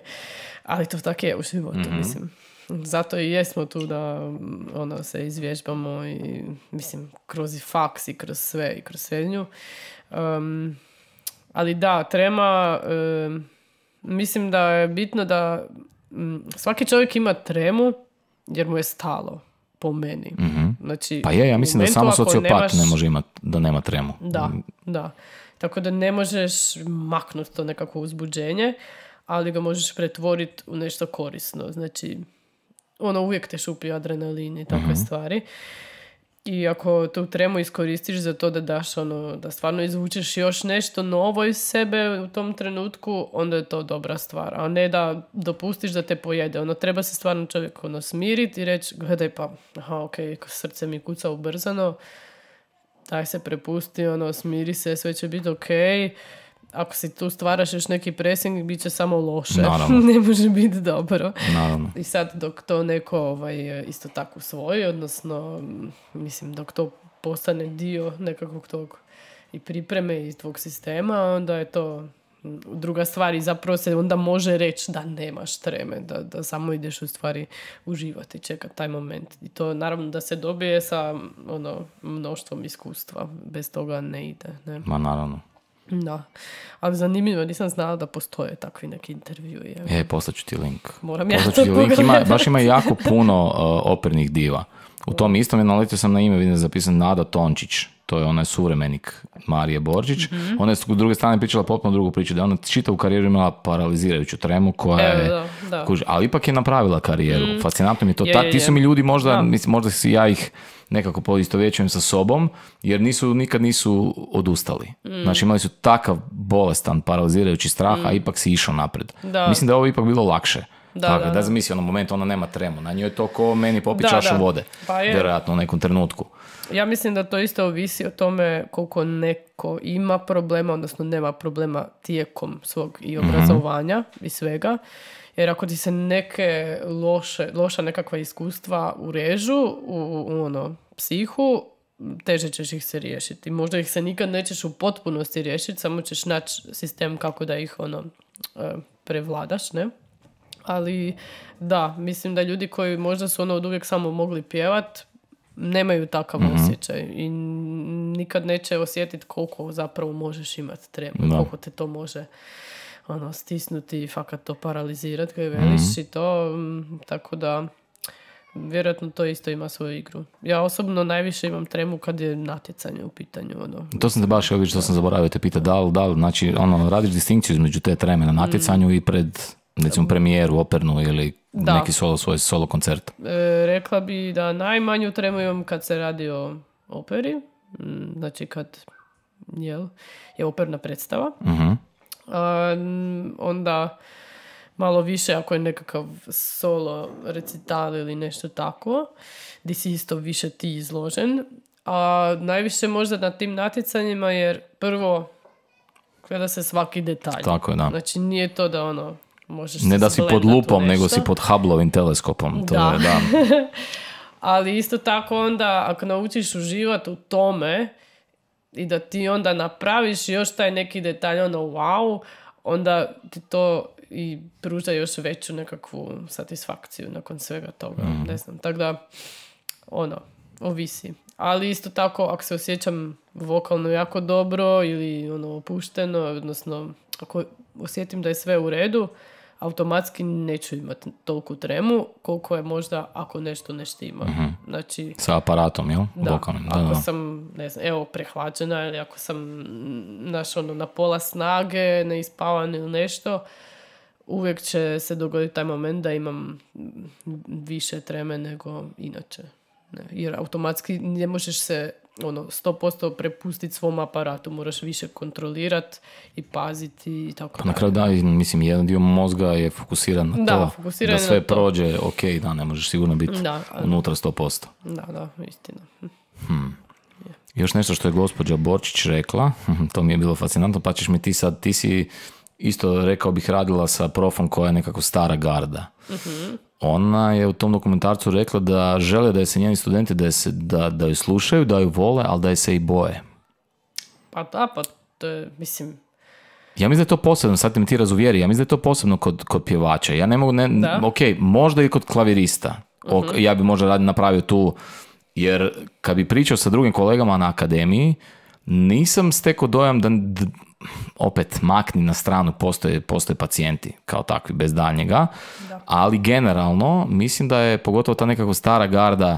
Ali to tako je u životu, mhm. mislim. Zato i jesmo tu da ono, se izvježbamo i mislim kroz i faks i kroz sve i kroz srednju. ali da, trema, mislim da je bitno da mm, svaki čovjek ima tremu jer mu je stalo, po meni. Mhm. Znači, pa je, ja mislim da samo sociopat nemaš... ne može imati, da nema tremu. Da, da. Tako da ne možeš maknuti to nekako uzbuđenje, ali ga možeš pretvoriti u nešto korisno. Znači, ono uvijek te šupi adrenalin i takve mm-hmm. stvari i ako tu tremu iskoristiš za to da daš ono, da stvarno izvučeš još nešto novo iz sebe u tom trenutku, onda je to dobra stvar. A ne da dopustiš da te pojede. Ono, treba se stvarno čovjek ono smiriti i reći, gledaj pa, aha, ok, srce mi kuca ubrzano, daj se prepusti, ono, smiri se, sve će biti ok ako si tu stvaraš još neki presing bit će samo loše. ne može biti dobro. Naravno. I sad dok to neko ovaj, isto tako svoji, odnosno mm, mislim dok to postane dio nekakvog tog i pripreme iz tvog sistema, onda je to mm, druga stvar i zapravo se onda može reći da nemaš treme, da, da samo ideš u stvari uživati, čekat taj moment. I to naravno da se dobije sa ono, mnoštvom iskustva, bez toga ne ide. Ne? Ma naravno. Da, ali zanimljivo, nisam znala da postoje takvi neki intervjui. Je, E, ti link. Moram ja to link. Ima, baš ima jako puno e, opernih diva. U tom istom je naletio sam na ime, vidim zapisan Nada Tončić to je onaj suvremenik Marije Borđić. Mhm. Ona je s druge strane pričala potpuno drugu priču, da je ona čitavu karijeru imala paralizirajuću tremu koja je, ali ipak je napravila karijeru. Mhm. Fascinantno mi je to. ti su mi ljudi možda, mislim, možda si ja ih nekako poistovjećujem sa sobom, jer nisu, nikad nisu odustali. Mhm. Znači imali su takav bolestan, paralizirajući strah, a ipak si išao napred. Mislim da je ovo ipak bilo lakše. Da, Tako, da, da. zamisli ono moment, ona nema tremu. Na njoj je to ko meni popi čašu vode. Pa Vjerojatno u nekom trenutku ja mislim da to isto ovisi o tome koliko neko ima problema, odnosno nema problema tijekom svog i mhm. obrazovanja i svega. Jer ako ti se neke loše, loša nekakva iskustva urežu u, ono, psihu, teže ćeš ih se riješiti. Možda ih se nikad nećeš u potpunosti riješiti, samo ćeš naći sistem kako da ih ono, e, prevladaš, ne? Ali da, mislim da ljudi koji možda su ono od uvijek samo mogli pjevat, nemaju takav mhm. osjećaj i nikad neće osjetiti koliko zapravo možeš imati tremu, koliko te to može ono, stisnuti i fakat to paralizirati kada je veliš mhm. i to, tako da vjerojatno to isto ima svoju igru. Ja osobno najviše imam tremu kad je natjecanje u pitanju. Ono. To sam te baš što sam zaboravio te pita, da li, da li, znači ono, radiš distinkciju između te treme na mhm. natjecanju i pred recimo premijeru opernu ili da. neki solo, svoj solo koncert? E, rekla bi da najmanju tremu imam kad se radi o operi, znači kad jel, je operna predstava. Uh-huh. onda malo više ako je nekakav solo recital ili nešto tako, di si isto više ti izložen. A najviše možda na tim natjecanjima jer prvo gleda se svaki detalj. Tako je, da. Znači nije to da ono možeš Ne da si pod lupom, nego si pod Hubbleovim teleskopom. To Je, da. Ali isto tako onda, ako naučiš uživati u tome i da ti onda napraviš još taj neki detalj, ono wow, onda ti to i pruža još veću nekakvu satisfakciju nakon svega toga. Mhm. Ne znam, tako da, ono, ovisi. Ali isto tako, ako se osjećam vokalno jako dobro ili ono opušteno, odnosno ako osjetim da je sve u redu, automatski neću imati toliku tremu koliko je možda ako nešto ne štima. mm Znači, Sa aparatom, jel? Da, ako da, da. sam, ne znam, evo, prehlađena ili ako sam mm, naš, ono, na pola snage, ne ispavan ili nešto, uvijek će se dogoditi taj moment da imam više treme nego inače. Ne, jer automatski ne možeš se ono, 100% prepustiti svom aparatu, moraš više kontrolirati i paziti i tako pa na kraju da, mislim, jedan dio mozga je fokusiran na da, to, da sve prođe, ok, da, ne možeš sigurno biti da, unutra 100%. Da, da, istina. Hmm. Još nešto što je gospođa Borčić rekla, to mi je bilo fascinantno, pa ćeš mi ti sad, ti si isto rekao bih radila sa profom koja je nekako stara garda. Ona je u tom dokumentarcu rekla da žele da je se njeni studenti da, se, da, da ju slušaju, da ju vole, ali da je se i boje. Pa da, pa to je, mislim, ja mislim da je to posebno, sad mi ti razuvjeri, ja mislim da je to posebno kod, kod pjevača. Ja ne mogu, ne, ok, možda i kod klavirista. Ok, mhm. ja bi možda napravio tu, jer kad bi pričao sa drugim kolegama na akademiji, nisam stekao dojam da, opet makni na stranu, postoje, postoje pacijenti kao takvi, bez daljnjega, ali generalno mislim da je pogotovo ta nekako stara garda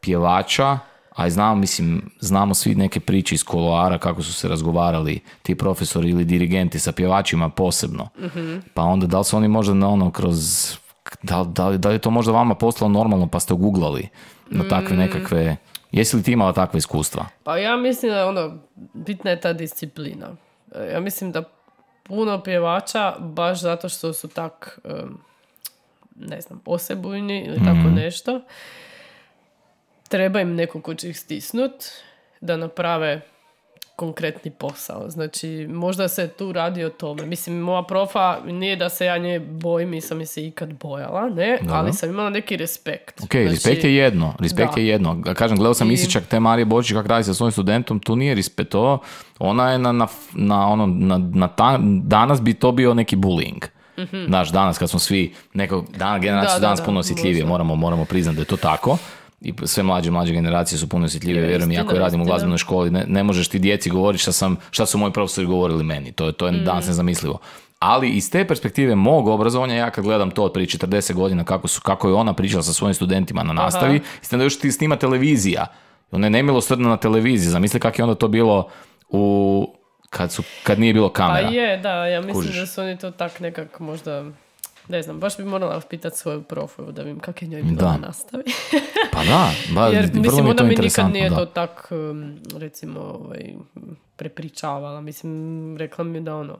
pjevača, a i znamo, mislim, znamo svi neke priče iz koloara kako su se razgovarali ti profesori ili dirigenti sa pjevačima posebno. Mhm. Pa onda da li su oni možda ono kroz da, da, da li je to možda vama poslalo normalno pa ste googlali na takve mm. nekakve... Jesi li ti imala takve iskustva? Pa ja mislim da ono, bitna je ta disciplina. E, ja mislim da puno pjevača baš zato što su tak ne znam, osebujni ili tako mhm. nešto treba im neko ko će ih stisnut da naprave konkretni posao. Znači, možda se tu radi o tome. Mislim, moja profa nije da se ja nje bojim, nisam se ikad bojala, ne, ali sam imala neki respekt. Ok, znači, respekt je jedno, respekt je jedno. Kažem, gledao sam I... isičak te Marije Bočić kak radi sa svojim studentom, tu nije to ona je na, na, na ono, na, danas bi to bio neki bullying. mm Znaš, danas kad smo svi, nekog, dan, generacija danas puno osjetljivije, moramo, moramo priznati da je to tako i sve mlađe mlađe generacije su puno osjetljive, vjerujem, iako ja radim u glazbenoj školi, ne, možeš ti djeci govoriti šta, sam, šta su moji profesori govorili meni, to, to je mm. danas nezamislivo. Ali iz te perspektive mog obrazovanja, ja kad gledam to od prije 40 godina, kako, su, kako je ona pričala sa svojim studentima na nastavi, Aha. da još ti snima televizija, ona je nemilosrdna na televiziji, zamisli kako je onda to bilo u, kad, su, kad nije bilo pa kamera. Pa je, da, ja mislim da su oni to tak nekak možda ne znam, baš bi morala pitati svoju profu da vidim kak je njoj bilo da. nastavi. pa da, ba, Jer, mislim, mi mi nikad nije to tak, um, recimo, ovaj, prepričavala. Mislim, rekla mi da ono,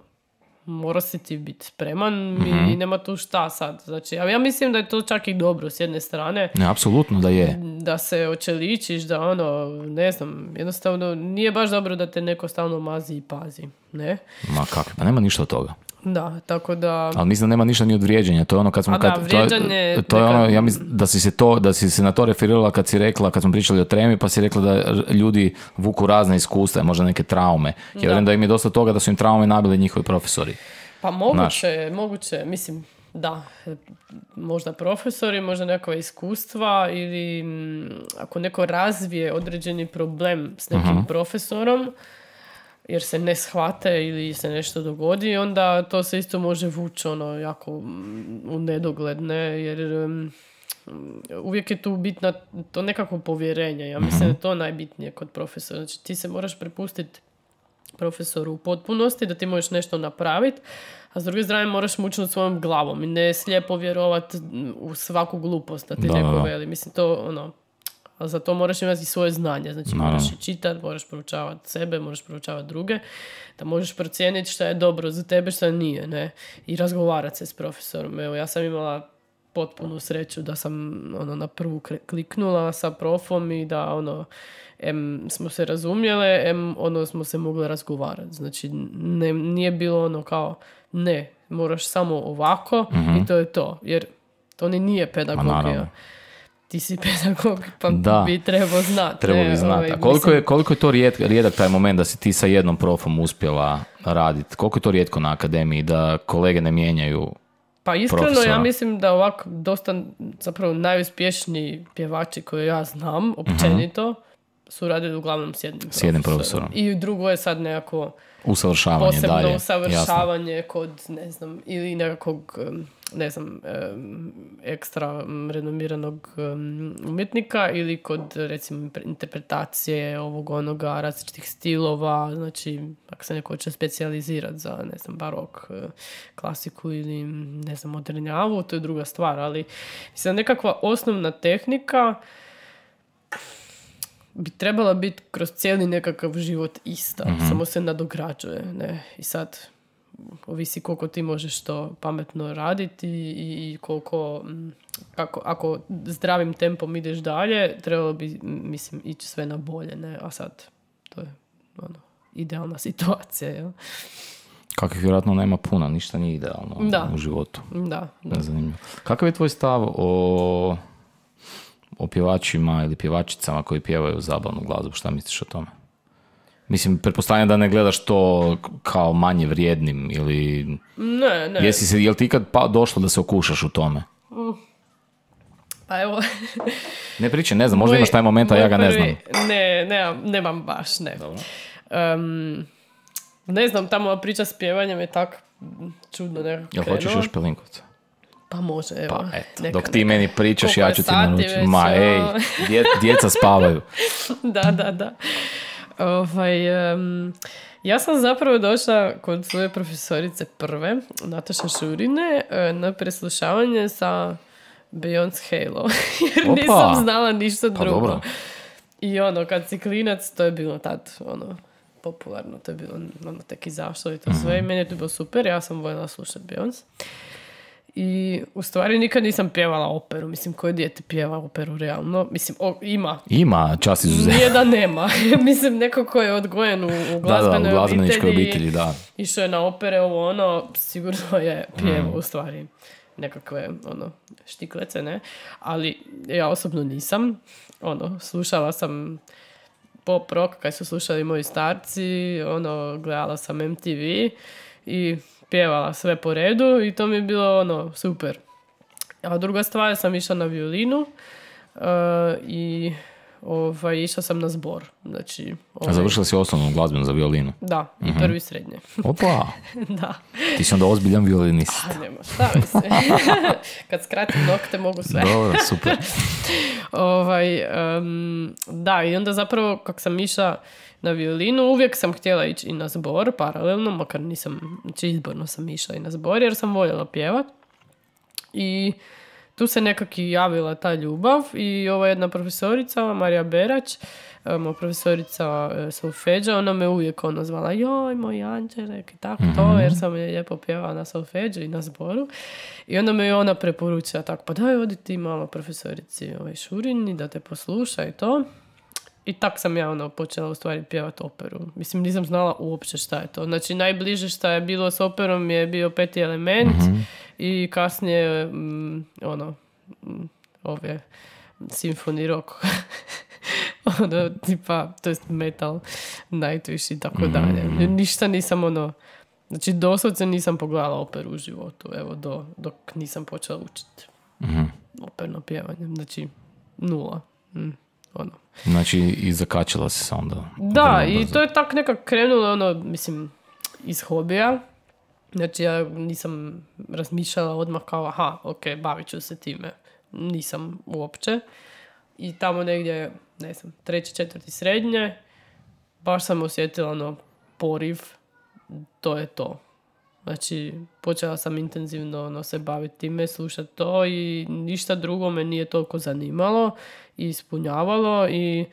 mora si ti biti spreman i mhm. nema tu šta sad. Znači, ja mislim da je to čak i dobro s jedne strane. Ne, apsolutno da je. Da se očeličiš, da ono, ne znam, jednostavno nije baš dobro da te neko stalno mazi i pazi. Ne? Ma kako, pa nema ništa od toga. Da, tako da... Ali mislim da nema ništa ni od vrijeđanja, to je ono kad smo... A kad, da, vrijeđanje... To, to je ono, ja mislim da si se to, da si se na to referirala kad si rekla, kad smo pričali o tremi, pa si rekla da ljudi vuku razne iskustva, možda neke traume. Ja vjerujem da im je dosta toga da su im traume nabili njihovi profesori. Pa moguće, Naš. moguće, mislim, da, možda profesori, možda nekakva iskustva ili mm, ako neko razvije određeni problem s nekim mhm. profesorom, jer se ne shvate ili se nešto dogodi, onda to se isto može vući ono jako mm, u nedogledne, jer uvijek je tu bitno to nekako povjerenje. Ja mislim da je to najbitnije kod profesora. Znači ti se moraš prepustiti profesoru u potpunosti, da ti možeš nešto napraviti, a s druge strane moraš mučnuti svojom glavom i ne slijepo vjerovati u svaku glupost da ti Mislim, to ono, ali za to moraš imati svoje znanje. Znači moraš i čitati, moraš proučavati sebe, moraš proučavati druge, da možeš procijeniti što je dobro za tebe, što nije. Ne? I razgovarati se s profesorom. Evo, ja sam imala potpunu sreću da sam ono, na prvu kliknula sa profom i da ono, em, smo se razumjele, em, ono, smo se mogli razgovarati. Znači, ne, nije bilo ono kao, ne, moraš samo ovako mhm. i to je to. Jer to ni nije pedagogija ti si pedagog, pa da. bi trebao znati. Trebao bi znati. Ovaj, koliko, je, koliko to rijedak taj moment da si ti sa jednom profom uspjela raditi? Koliko je to rijetko na akademiji da kolege ne mijenjaju pa iskreno ja mislim da ovako dosta zapravo najuspješniji pjevači koje ja znam mhm. općenito su radili uglavnom s jednim, profesorom. I drugo je sad nekako usavršavanje posebno usavršavanje kod, ne znam, ili nekakvog, ne znam, ekstra renomiranog umjetnika ili kod, recimo, interpretacije ovog onoga, različitih stilova, znači, ako se neko će specijalizirati za, ne znam, barok, e, klasiku ili, ne znam, modernjavu, to je druga stvar, ali mislim, nekakva osnovna tehnika bi trebala biti kroz cijeli nekakav život ista, mhm. samo se nadograđuje. Ne? I sad, ovisi koliko ti možeš to pametno raditi i koliko, mm, ako zdravim tempom ideš dalje, trebalo bi, mislim, ići sve na bolje, ne? a sad to je ono, idealna situacija. Jel? Kakvih vjerojatno nema puno, ništa nije idealno da. u životu. Da, da. Kakav je tvoj stav o o pjevačima ili pjevačicama koji pjevaju zabavnu glazbu, šta misliš o tome? Mislim, pretpostavljam da ne gledaš to kao manje vrijednim ili... Ne, ne. Jesi se, jel ti ikad pa došlo da se okušaš u tome? Pa evo... ne priče, ne znam, možda moj, imaš taj moment, a ja ga ne znam. Ne, ne, nemam baš, ne. Dobro. Um, ne znam, tamo priča s pjevanjem je tako čudno nekako Jel hoćeš još pelinkovca? Pa može, pa, neka, dok ti meni pričaš, ja ću ti naručiti. djeca spavaju. da, da, da. Ovaj, ja sam zapravo došla kod svoje profesorice prve, Nataša Šurine, e, na preslušavanje sa Beyoncé Halo, jer nisam znala ništa pa, drugo. Dobro. I ono, kad si klinac, to je bilo tad, ono, popularno, to je bilo ono, tek izašlo i to sve. Mhm. I meni je to bilo super, ja sam voljela slušati Beyoncé i u stvari nikad nisam pjevala operu. Mislim, koje dijete pjeva operu realno? Mislim, ima. Ima, čas izuzet. Nije da nema. Mislim, neko ko je odgojen u, u glazbenoj da, da, obitelji. da. Išao je na opere, ovo ono, sigurno je pjevao mm. u stvari nekakve ono, štiklece, ne? Ali ja osobno nisam. Ono, slušala sam pop rock, kaj su slušali moji starci, ono, gledala sam MTV i pjevala sve po redu i to mi je bilo ono super. A druga stvar, sam išla na violinu uh, i ovaj, išla sam na zbor. Znači, ovaj... A završila si osnovnu glazbenu za violinu? Da, uh i mhm. prvi srednje. Opa! da. Ti si onda ozbiljan violinist. A, nema, šta se. Kad skratim nokte mogu sve. Dobro, super. ovaj, da, i onda zapravo kak sam išla na violinu. Uvijek sam htjela ići i na zbor paralelno, makar nisam, znači izborno sam išla i na zbor jer sam voljela pjevat. I tu se nekak i javila ta ljubav i ova jedna profesorica, Marija Berać, e, moja profesorica e, solfeđa, ona me uvijek ono zvala joj moj anđelek i tako to, mhm. jer sam je lijepo pjevala na solfeđu i na zboru. I onda me ona preporučila tako, pa daj odi ti malo profesorici ovaj, da te posluša i to i tak sam ja ono počela u stvari pjevati operu. Mislim, nisam znala uopće šta je to. Znači, najbliže šta je bilo s operom je bio peti element mm-hmm. i kasnije mm, ono, mm, ove, simfoni rock. ono, tipa, to je metal, najtviši, i tako mhm, dalje. Mhm. Ništa nisam ono, znači doslovce nisam pogledala operu u životu, evo, do, dok nisam počela učiti mm operno pjevanje. Znači, nula. Mm. Ono. Znači, i zakačila se onda. Da, i to je tak nekak krenulo, ono, mislim, iz hobija. Znači, ja nisam razmišljala odmah kao, aha, ok, bavit ću se time. Nisam uopće. I tamo negdje, ne znam, treći, četvrti srednje, baš sam osjetila, ono, poriv, to je to. Znači, počela sam intenzivno ono, se baviti time, slušati to i ništa drugo me nije toliko zanimalo ispunjavalo i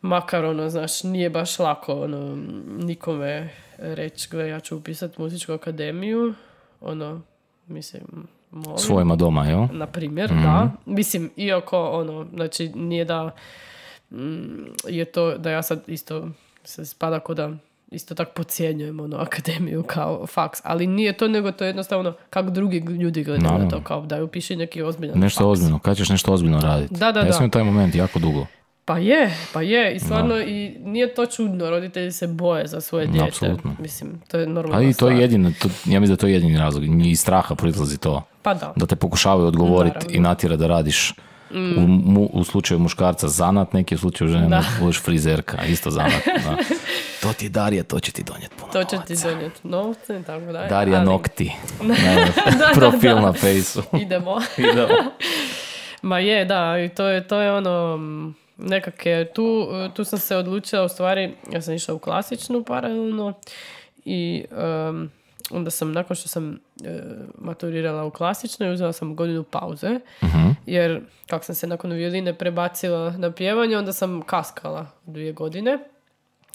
makar ono, znaš, nije baš lako ono, nikome reći, gle, ja ću upisati muzičku akademiju, ono, mislim, molim. Svojima doma, Na primjer, mhm. da. Mislim, iako, ono, znači, nije da mm, je to, da ja sad isto se spada kod da isto tako podcjenjujemo ono, akademiju kao faks, ali nije to nego to je jednostavno kako drugi ljudi gledaju na to, kao da piše neki ozbiljan Nešto ozbiljno, kad ćeš nešto ozbiljno raditi. Da, da, ja da. taj moment jako dugo. Pa je, pa je i stvarno i nije to čudno, roditelji se boje za svoje dijete. Apsolutno. Mislim, to je normalno. Ali to je jedino, ja mislim da to je jedini razlog, i straha proizlazi to. Pa da. Da te pokušavaju odgovoriti i natjera da radiš Mm. U, mu, u, slučaju muškarca zanat, neki u slučaju žene da. budeš frizerka, isto zanat. Da. To ti Darija, to će ti donijeti puno To će ti donijeti novce, tako da. Darija ali... Nokti, da, profil na fejsu. Idemo. Idemo. Ma je, da, i to je, to je ono, mm, nekak je, tu, tu sam se odlučila, u stvari, ja sam išla u klasičnu paralelno i... Um, onda sam, nakon što sam e, maturirala u klasičnoj, uzela sam godinu pauze, mhm. jer kako sam se nakon violine prebacila na pjevanje, onda sam kaskala dvije godine.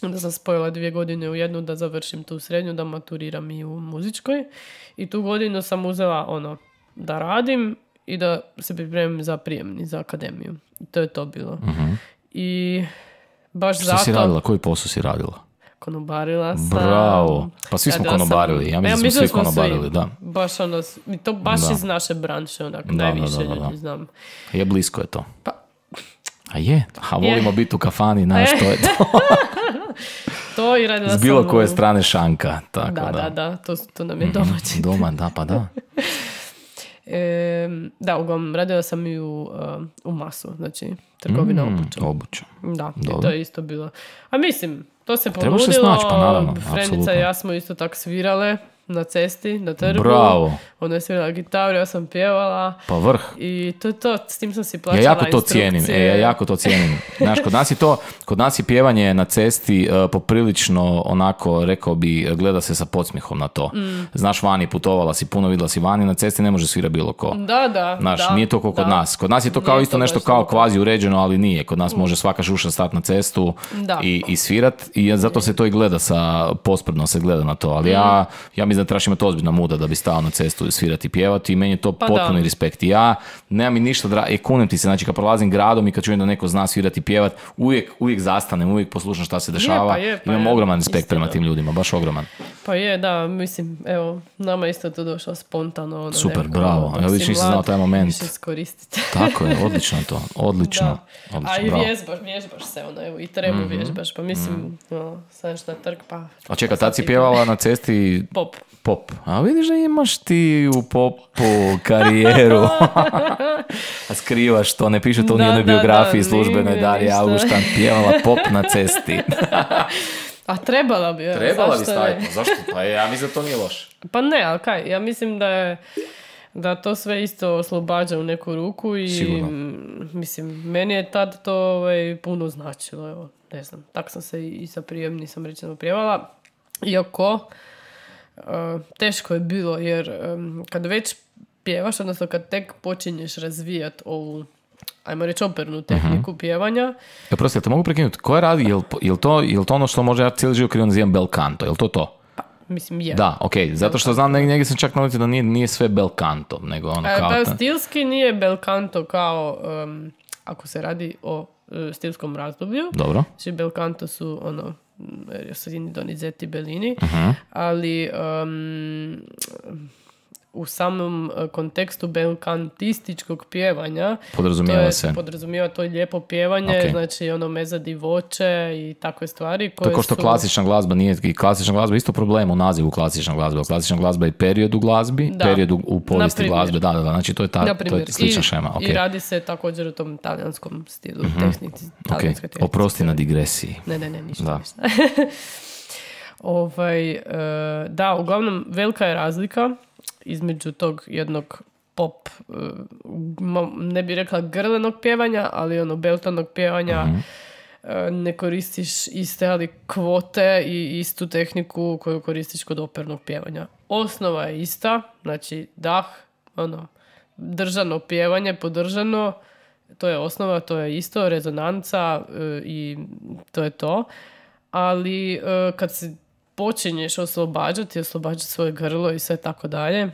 Onda sam spojila dvije godine u jednu da završim tu srednju, da maturiram i u muzičkoj. I tu godinu sam uzela ono, da radim i da se pripremim za prijemni, za akademiju. I to je to bilo. Mhm. I baš Što zato... si radila? Koji posao si radila? konobarila sam. Bravo. Pa svi smo konobarili. Ja mislim e, da smo svi konobarili, da. Baš ono, to baš da. iz naše branše onak da, najviše da, da, da, znam. Je blisko je to. Pa, a je, a volimo biti u kafani, pa znaš, to je to. to i radila sam S bilo koje u... strane šanka, tako da. Da, da, da, to, to nam je mhm, domaći. Doma, da, pa da. e, da, uglavnom, radila sam i u, eh, u masu, znači, trgovina mm, Da, i to je isto bilo. A mislim, to se pa pa poludilo. Trebaš i ja smo isto tako svirale na cesti, na trgu. Bravo. Ona je svirala gitaru, ja sam pjevala. Pa vrh. I to to, s tim sam si plaćala Ja jako to cijenim, e, ja jako to cijenim. Znaš, kod nas je to, kod nas je pjevanje na cesti e, poprilično onako, rekao bi, gleda se sa podsmihom na to. Mm. Znaš, vani putovala si, puno vidjela si vani, na cesti ne može svira bilo ko. Da, da. Znaš, nije to kao kod nas. Kod nas je to kao isto nešto kao kvazi uređeno, ali nije. Kod nas može svaka šuša stati na cestu i, i svirat i zato se to i gleda sa, posprdno se gleda na to. Ali ja, ja mi da trebaš to ozbiljna muda da bi stao na cestu svirati i pjevati i meni je to pa potpuni respekt. ja nemam i ništa, dra... e kunem ti se, znači kad prolazim gradom i kad čujem da neko zna svirati i pjevati, uvijek, uvijek zastanem, uvijek poslušam šta se dešava. Pa je, pa je, Imam ogroman respekt prema tim ljudima, baš ogroman. Pa je, da, mislim, evo, nama isto to došlo spontano. Ono, Super, neko, bravo, ja više nisam znao taj moment. Tako je, odlično to, odlično. odlično A i vježbaš, se, ono, evo, i trebu mm-hmm. vježbaš, pa mislim, mm. hmm trg, pa... A si pjevala na cesti... Pop pop. A vidiš da imaš ti u popu karijeru. A skrivaš to, ne piše to u njenoj biografiji službenoj Darija Auguštan pjevala pop na cesti. A trebala bi. Trebala bi staviti. Pa zašto? Pa ja mislim da to nije loše. Pa ne, ali kaj, ja mislim da je da to sve isto oslobađa u neku ruku i Sigurno. mislim, meni je tad to ovaj, puno značilo, evo, ne znam, Tako sam se i sa prijem nisam rečeno prijevala, iako teško je bilo jer kad već pjevaš, odnosno kad tek počinješ razvijati ovu ajmo reći opernu mhm. tehniku uh-huh. pjevanja. Ja, e, prosti, te mogu prekinuti, ko je radi, jel, jel, to, jel to ono što može ja cijeli život krivo nazivam bel canto, jel to to? Pa, mislim, je. Da, ok, zato što znam, negdje sam čak naletio da nije, nije sve bel canto, nego ono e, kao... Pa stilski nije bel canto kao, ako se radi o e, stilskom razdoblju. Dobro. Znači, bel canto su ono, Rossellini, Donizetti, Bellini, uh-huh. ali um, u samom e, kontekstu belkantističkog pjevanja podrazumijeva to je, se podrazumijeva to lijepo pjevanje znači ono meza divoče i takve stvari koje tako što klasična glazba nije i klasična glazba isto problem u nazivu klasična glazba klasična glazba je period u glazbi period u povijesti glazbe da, da znači to je ta to je slična I, i radi se također o tom talijanskom stilu mm tehnici oprosti na digresiji ne ne ne ništa, ništa. ovaj, e, da, uglavnom velika je razlika između tog jednog pop, e, ne bih rekla grlenog pjevanja, ali ono beltanog pjevanja, mhm. e, ne koristiš iste ali kvote i istu tehniku koju koristiš kod opernog pjevanja. Osnova je ista, znači dah, ono, držano pjevanje, podržano, to je osnova, to je isto, rezonanca e, i to je to. Ali kad se počinješ oslobađati, oslobađati svoje grlo i sve tako dalje,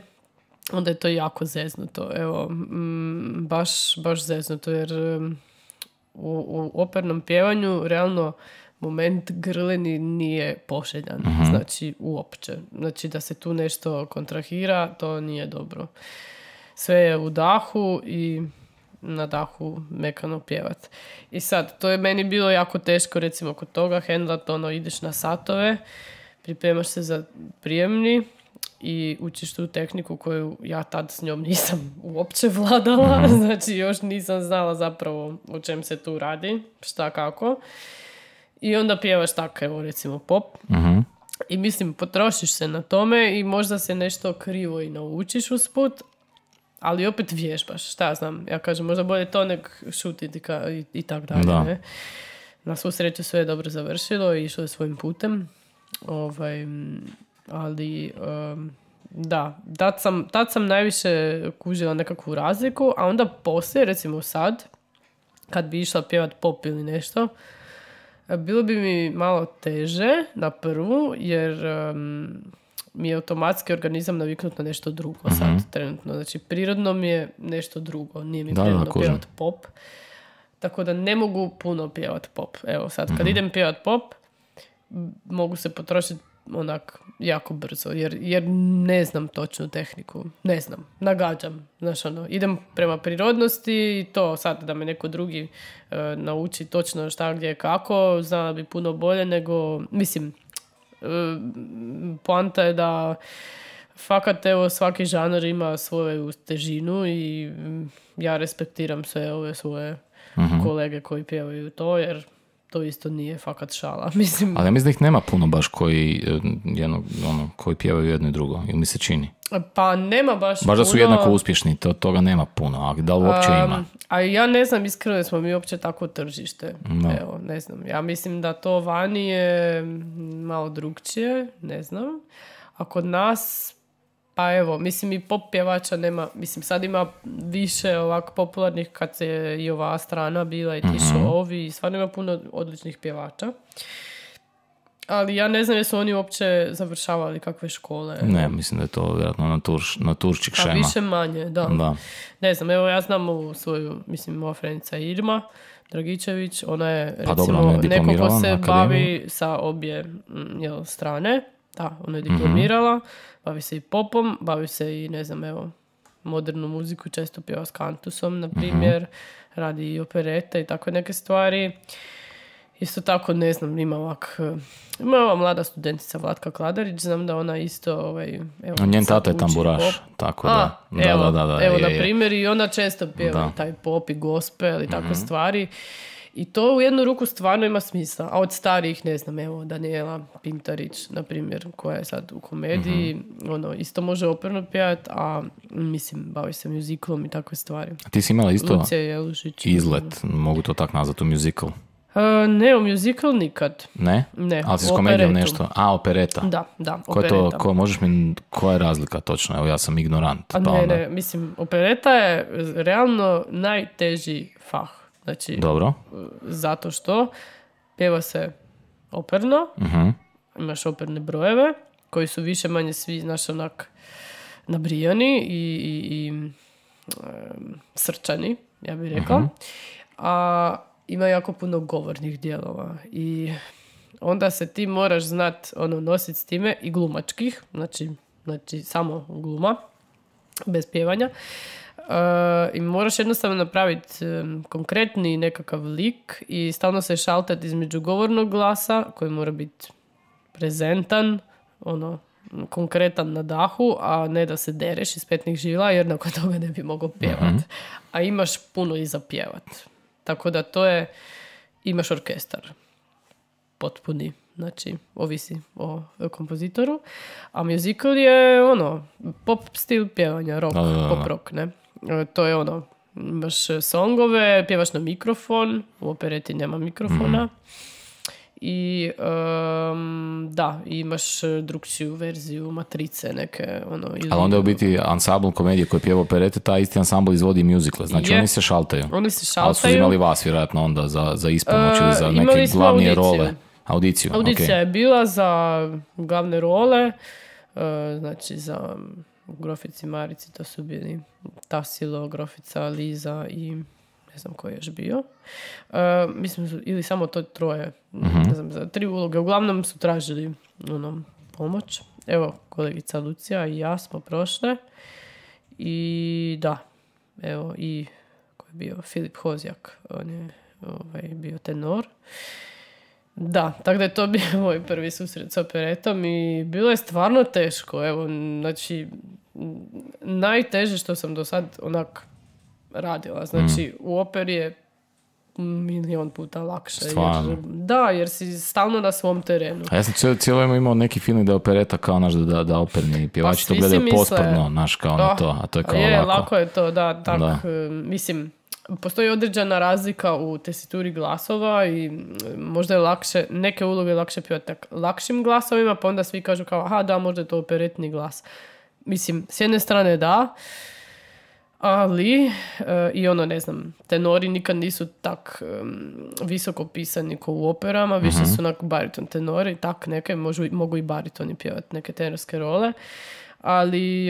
onda je to jako zeznuto. Evo, mm, baš, baš zeznuto jer u, u opernom pjevanju realno moment grleni nije pošeljan. mm Znači, uopće. Znači, da se tu nešto kontrahira, to nije dobro. Sve je u dahu i na dahu mekano pjevat. I sad, to je meni bilo jako teško, recimo, kod toga hendlat, ono, ideš na satove pripremaš se za prijemni i učiš tu tehniku koju ja tad s njom nisam uopće vladala, mhm. znači još nisam znala zapravo o čem se tu radi, šta kako. I onda pjevaš tako, evo recimo pop. Mhm. I mislim, potrošiš se na tome i možda se nešto krivo i naučiš usput, ali opet vježbaš, šta znam. Ja kažem, možda bolje to nek šutiti i, i tako dalje. Ne? Na svu sreću sve je dobro završilo i išlo je svojim putem. Ovaj, ali da, tad sam, sam najviše kužila nekakvu razliku, a onda poslije, recimo sad, kad bi išla pjevat pop ili nešto, bilo bi mi malo teže na prvu, jer mi je automatski organizam naviknut na nešto drugo sad mhm. trenutno. Znači, prirodno mi je nešto drugo. Nije mi da, prirodno pop. Tako da ne mogu puno pjevat pop. Evo sad, kad mhm. idem pjevat pop, mogu se potrošiti onak jako brzo, jer, jer ne znam točnu tehniku, ne znam, nagađam, znaš ono, idem prema prirodnosti i to sad da me neko drugi e, nauči točno šta gdje kako, znala bi puno bolje nego, mislim, e, poanta je da fakat evo svaki žanr ima svoju težinu i mm, ja respektiram sve ove svoje mhm. kolege koji pjevaju to jer to isto nije fakat šala. Mislim. Ali ja mislim da ih nema puno baš koji, e, jedno, ono, koji pjevaju jedno i drugo, ili mi se čini. Pa nema baš Baš da su jednako uspješni, to, toga nema puno, a da li uopće ima? A ja ne znam, iskreno smo mi uopće tako tržište. Evo, ne znam. Ja mislim da to vani je malo drugčije, ne znam. A kod nas pa evo, mislim i pop pjevača nema, mislim sad ima više ovako popularnih kad se i ova strana bila i ti mm-hmm. ovi, stvarno ima puno odličnih pjevača. Ali ja ne znam jesu oni uopće završavali kakve škole. Ne, mislim da je to vjerojatno na, turš, na pa šema. više manje, da. Ne znam, evo ja znam u svoju, mislim, moja frenica Irma Dragičević, ona je pa recimo dobro, neko ko se bavi sa obje mm, strane da, ona je mhm. diplomirala, mm bavi se i popom, bavi se i, ne znam, evo, modernu muziku, često pjeva s kantusom, na mhm. primjer, radi i opereta i tako neke stvari. Isto tako, ne znam, ima ovak... Ima ova mlada studentica Vlatka Kladarić, znam da ona isto... Ovaj, evo, Njen tata je tamburaš, pop. tako da. da, evo, da, da, Evo, je, na primjer, i ona često pjeva taj pop i gospel i tako mhm. stvari. I to u jednu ruku stvarno ima smisla. A od starijih, ne znam, evo, Daniela Pintarić, na primjer, koja je sad u komediji, mhm. ono, isto može operno pjevati, a mislim, bavi se muziklom i takve stvari. A ti si imala isto izlet, mogu to tak nazvati, u musical? Uh, e, ne, u musical nikad. Ne? Ne. Ali si s komedijom nešto? A, opereta. Da, da, opereta. to, ko, možeš mi, koja je razlika točno? Evo, ja sam ignorant. pa ne, ne, mislim, opereta je realno najteži fah Znači, Dobro. zato što pjeva se operno, mhm. imaš operne brojeve, koji su više manje svi, znaš, onak nabrijani i, i, srčani, ja bih rekao. Mhm. A ima jako puno govornih dijelova i onda se ti moraš znat ono, nositi s time i glumačkih, znači, znači samo gluma, bez pjevanja i moraš jednostavno napraviti konkretni nekakav lik i stalno se šaltati između govornog glasa koji mora biti prezentan, ono, konkretan na dahu, a ne da se dereš iz petnih žila jer nakon toga ne bi mogao pjevat. Mhm. A imaš puno i za pjevat. Tako da to je, imaš orkestar potpuni, znači ovisi o kompozitoru. A musical je ono, pop stil pjevanja, rock, pop rock, ne? E, to je ono, imaš e, songove, pjevaš na mikrofon, u opereti nema mikrofona. Mhm. I da, imaš e, drugčiju verziju matrice neke. Ono, Ali onda je u biti ono. ansambl komedije koji pjeva operete, taj isti ansambl izvodi muzikle. Znači je. oni se šaltaju. Oni se šaltaju. Ali su imali vas vjerojatno onda za, za ispomoć ili za neke glavne role. Audiciju. Audicija je bila za glavne role, znači za Grofici Marici, to su bili Tasilo, Grofica, Liza i ne znam koji je još bio. E, mislim, ili samo to troje, mhm. ne znam, za tri uloge. Uglavnom su tražili ono, pomoć. Evo, kolegica Lucija i ja smo prošle. I da, evo, i koji je bio Filip Hozjak, on je ovaj, bio tenor. Da, tako da je to bio moj prvi susret s operetom i bilo je stvarno teško. Evo, znači, najteže što sam do sad onak radila. Znači, mhm. u operi je milion puta lakše. da, jer si stalno na svom terenu. A ja sam cijelo, cijelo imao neki film da opereta kao naš, da, da operni pjevači pa, to gledaju posporno, naš kao na ah, to. A to je kao je, lako. lako je to, da, tak, mislim, postoji određena razlika u tesituri glasova i mm, možda je lakše, neke uloge lakše pjevati lakšim glasovima, pa onda svi kažu kao, aha da, možda je to operetni glas. Mislim, s jedne strane da, ali e, i ono, ne znam, tenori nikad nisu tak visoko pisani ko u operama, više mhm. su onako bariton tenori, tak neke, mogu i baritoni pjevati neke tenorske role ali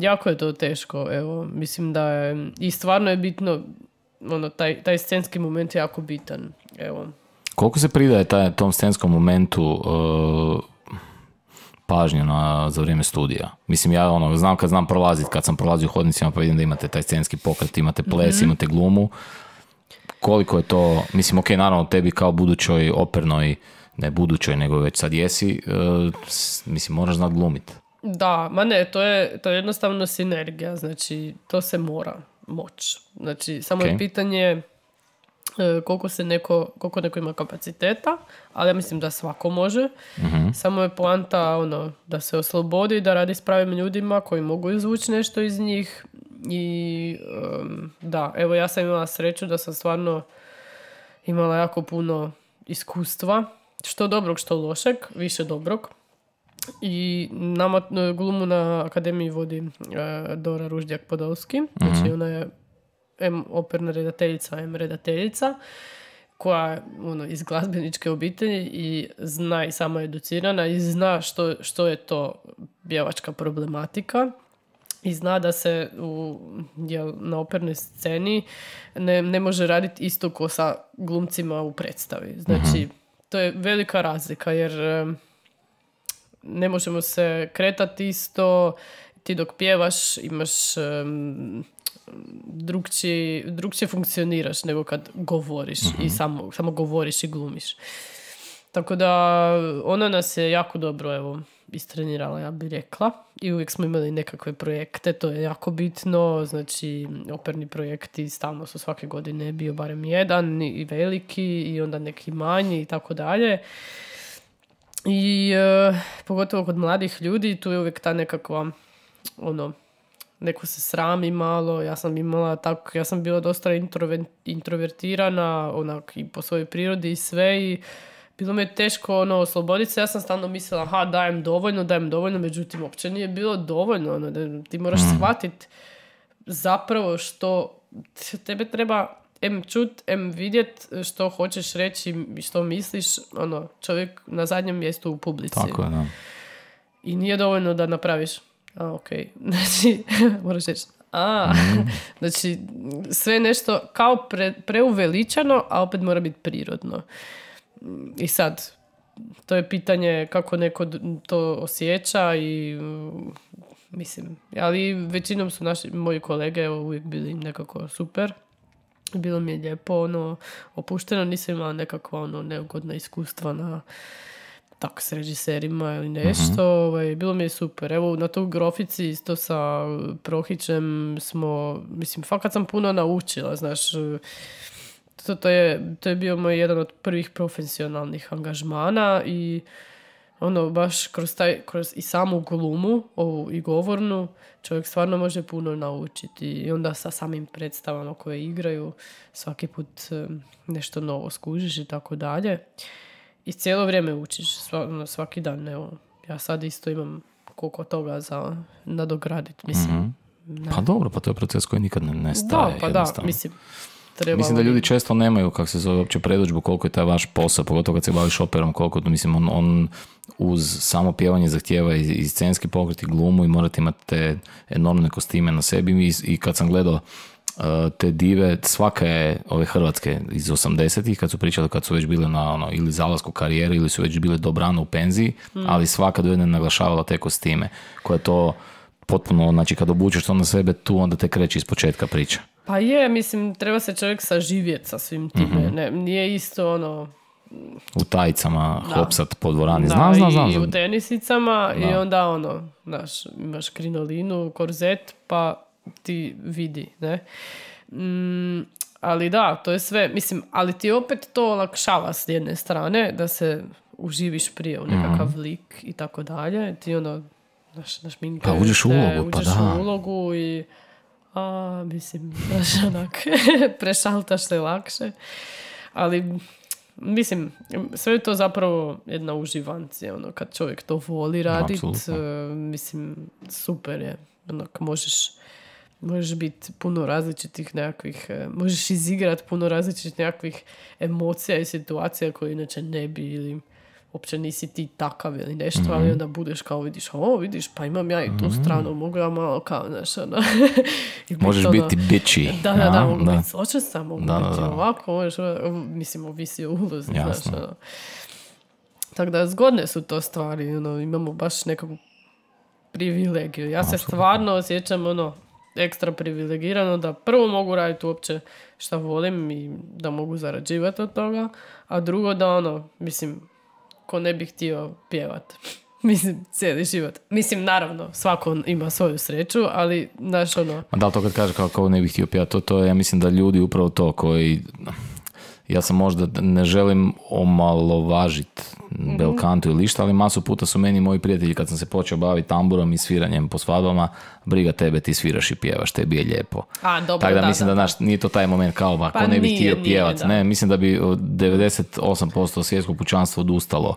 jako je to teško, evo, mislim da je, i stvarno je bitno, ono, taj, taj scenski moment je jako bitan, evo. Koliko se pridaje taj, tom scenskom momentu uh, na, za vrijeme studija? Mislim, ja ono, znam kad znam prolazit, kad sam prolazio hodnicima pa vidim da imate taj scenski pokret, imate ples, mhm. imate glumu. Koliko je to, mislim, ok, naravno tebi kao budućoj opernoj, ne budućoj, nego već sad jesi, e, mislim, moraš znat glumit. Da, ma ne, to je, to jednostavno sinergija, znači to se mora moć. Znači, samo je pitanje e, koliko, se neko, koliko neko ima kapaciteta, ali ja mislim da svako može. Mhm. Samo je poanta ono, da se oslobodi, da radi s pravim ljudima koji mogu izvući nešto iz njih. I da, evo ja sam imala sreću da sam stvarno imala jako puno iskustva, što dobrog, što lošeg, više dobrog. I nama e, glumu na akademiji vodi uh, Dora Ruždjak-Podolski. Znači, mhm. ona je M operna redateljica, M redateljica koja ono, iz glazbeničke obitelji i zna i sama educirana i zna što, što je to bjevačka problematika i zna da se na opernoj sceni ne, ne može raditi isto ko sa glumcima u predstavi. Znači, mhm. to je velika razlika jer ne možemo se kretati isto, ti dok pjevaš imaš um, drugčije funkcioniraš nego kad govoriš i mhm. samo, samo govoriš i glumiš. Tako da ona nas je jako dobro evo, istrenirala, ja bih rekla. I uvijek smo imali nekakve projekte, to je jako bitno. Znači, operni projekti stalno su svake godine bio barem jedan i veliki i onda neki manji i tako dalje. I e, pogotovo kod mladih ljudi tu je uvijek ta nekakva, ono, neko se srami malo, ja sam imala tako, ja sam bila dosta introvertirana, onak i po svojoj prirodi i sve i bilo mi je teško ono osloboditi se, ja sam stalno mislila ha dajem dovoljno, dajem dovoljno, međutim uopće nije bilo dovoljno, ono, ti moraš mm. shvatiti zapravo što tebe treba em čut, em vidjet e, što hoćeš reći i što misliš, ono, čovjek na zadnjem mjestu u publici. Tako je, da. I nije dovoljno da napraviš. A, ok. Znači, moraš reći, a, mhm. znači, sve nešto kao pre, preuveličano, a opet mora biti prirodno. I sad, to je pitanje kako neko to osjeća i mislim, ali većinom su naši moji kolege uvijek bili nekako super bilo mi je lijepo ono, opušteno, nisam imala nekakva ono, neugodna iskustva na tak s režiserima ili mhm. nešto. Ovaj, bilo mi je super. Evo, na toj grofici isto sa eh, Prohićem smo, mislim, fakat sam puno naučila, znaš, eh, to, to, je, to je bio moj jedan od prvih profesionalnih angažmana i ono baš kroz, taj, kroz i samu glumu ovu i govornu čovjek stvarno može puno naučiti i onda sa samim predstavama koje igraju svaki put nešto novo skužiš i tako dalje i cijelo vrijeme učiš ono, svaki dan evo ja sad isto imam koliko toga za nadograditi mislim mhm. Pa dobro, pa to je proces koji nikad ne nestaje. Da, pa da, mislim, Mislim da ljudi često nemaju, kako se zove, uopće predođbu koliko je taj vaš posao, pogotovo kad se baviš operom, koliko, mislim, on, uz samo pjevanje zahtjeva i, i scenski pokret i glumu i morate imati te enormne kostime na sebi i, i kad sam gledao uh, te dive, svake ove Hrvatske iz 80-ih, kad su pričali kad su već bile na ono, ili zalasku karijere ili su već bile dobrano u penziji, hmm. ali svaka do jedne naglašavala te kostime, koja to potpuno, znači kad obučeš to na sebe, tu onda te kreće iz početka priča. Pa je, mislim, treba se čovjek saživjeti sa svim time. Mhm. Ne, nije isto ono... U tajicama hopsat po dvorani. znam, I u tenisicama da. i onda ono, znaš, imaš krinolinu, korzet, pa ti vidi, ne? Mm, ali da, to je sve. Mislim, ali ti opet to olakšava s jedne strane, da se uživiš prije u nekakav mhm. lik i tako dalje. Ti ono, znaš, naš pa uđeš u ulogu, pa da. u ulogu i a mislim, znaš, onak, prešaltaš se lakše. Ali, mislim, sve je to zapravo jedna uživancija, ono, kad čovjek to voli raditi, e, mislim, super je, onak, možeš možeš biti puno različitih nekakvih, e, možeš izigrati puno različitih nekakvih emocija i situacija koje inače ne bi ili uopće nisi ti takav ili nešto, ali mhm. onda budeš kao vidiš, o vidiš, pa imam ja i tu mhm. stranu, mogu ja malo kao, znaš, ono. možeš ono- biti bitchy. Da, da, da, ono, mogu da. biti mogu da, biti ovako, možeš, ono, mislim, ovisi o ulozi, znaš, ono. Tako da, zgodne su to stvari, ono, imamo baš nekakvu privilegiju. Ja se stvarno osjećam, ono, ekstra privilegirano da prvo mogu raditi uopće šta volim i da mogu zarađivati od toga, a drugo da ono, mislim, ko ne bi htio pjevat. Mislim, cijeli život. Mislim, naravno, svako ima svoju sreću, ali, znaš, ono... A da li to kad kaže kao ko ne bih htio pjevati, to, to ja mislim da ljudi upravo to koji ja sam možda ne želim omalovažit mhm. belkantu ili lišta, ali masu puta su meni moji prijatelji kad sam se počeo baviti tamburom i sviranjem po svadbama, briga tebe, ti sviraš i pjevaš, tebi je lijepo. A, dobro, Tako da, da mislim da, naš, nije to taj moment kao, ako pa ne bi htio pjevat, nije, ne, mislim da bi 98% svjetskog pučanstva odustalo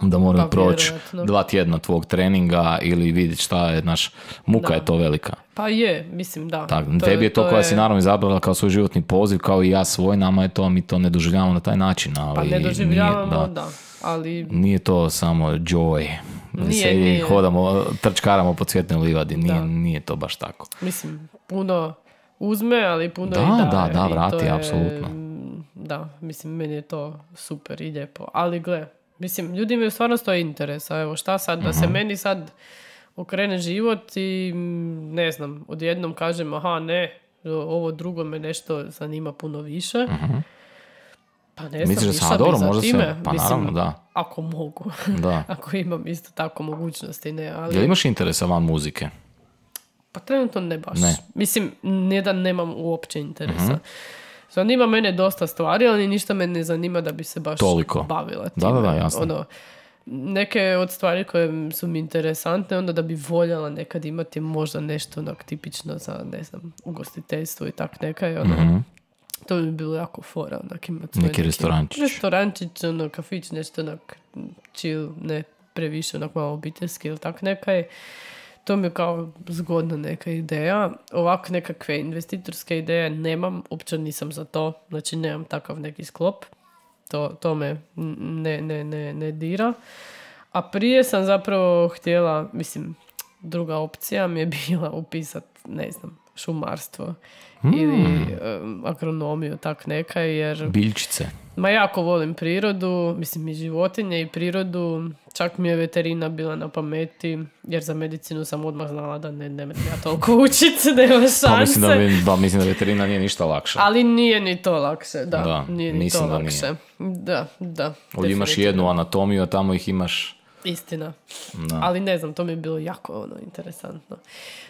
da mora pa proći dva tjedna tvog treninga ili vidjeti šta je, naš muka je to velika. Pa je, mislim da. Tak, to tebi je to, koja si naravno izabrala kao svoj životni poziv, kao i ja svoj, nama je to, mi to ne na taj način. Pa ali pa ne doživljavamo, nije, da. ali... Nije to samo joy. Nije, hodamo, trčkaramo po cvjetnoj livadi, nije, nije to baš tako. Mislim, puno uzme, ali puno da, da. Da, da, vrati, apsolutno. Da, mislim, meni je to super i lijepo. Ali gle, mislim, ljudima je stvarno stoji interesa. Evo, šta sad, da se mhm. meni sad okrene život i ne znam, odjednom kažem aha ne, ovo drugo me nešto zanima puno više. mm Pa ne znam, Misliš da time. pa Mislim, naravno, da. Ako mogu, da. ako imam isto tako mogućnosti, ne, ali... Jel imaš interesa van muzike? Pa trenutno ne baš. Mislim, ne da nemam uopće interesa. Mm-hmm. Zanima mene dosta stvari, ali ništa me ne zanima da bi se baš Toliko. bavila time. Da, da, da, jasno. Ono, neke od stvari koje su mi interesantne, onda da bi voljela nekad imati možda nešto onak tipično za, ne znam, ugostiteljstvo i tak neka ono, mhm. To bi bilo jako fora, onak imati neki, neki restorančić. Restorančić, ono, kafić, nešto onak chill, ne previše onak malo obiteljski ili tak neka je. To mi je kao zgodna neka ideja. Ovako nekakve investitorske ideje nemam, uopće nisam za to, znači nemam takav neki sklop to, to me ne, ne, ne, ne dira. A prije sam zapravo htjela, mislim, druga opcija mi je bila upisati ne znam, šumarstvo mm. ili agronomiju, tak neka, jer... Biljčice. Ma jako volim prirodu, mislim i životinje i prirodu, čak mi je veterina bila na pameti, jer za medicinu sam odmah znala da ne, ne ja toliko učit, nema šanse. Pa, mislim da, mi, mislim da veterina nije ništa lakše. Ali nije ni to lakše, da, da nije ni to lakše. Da, da. Ovdje imaš jednu anatomiju, a tamo ih imaš Istina. Ali ne znam, to mi je bilo jako ono, interesantno.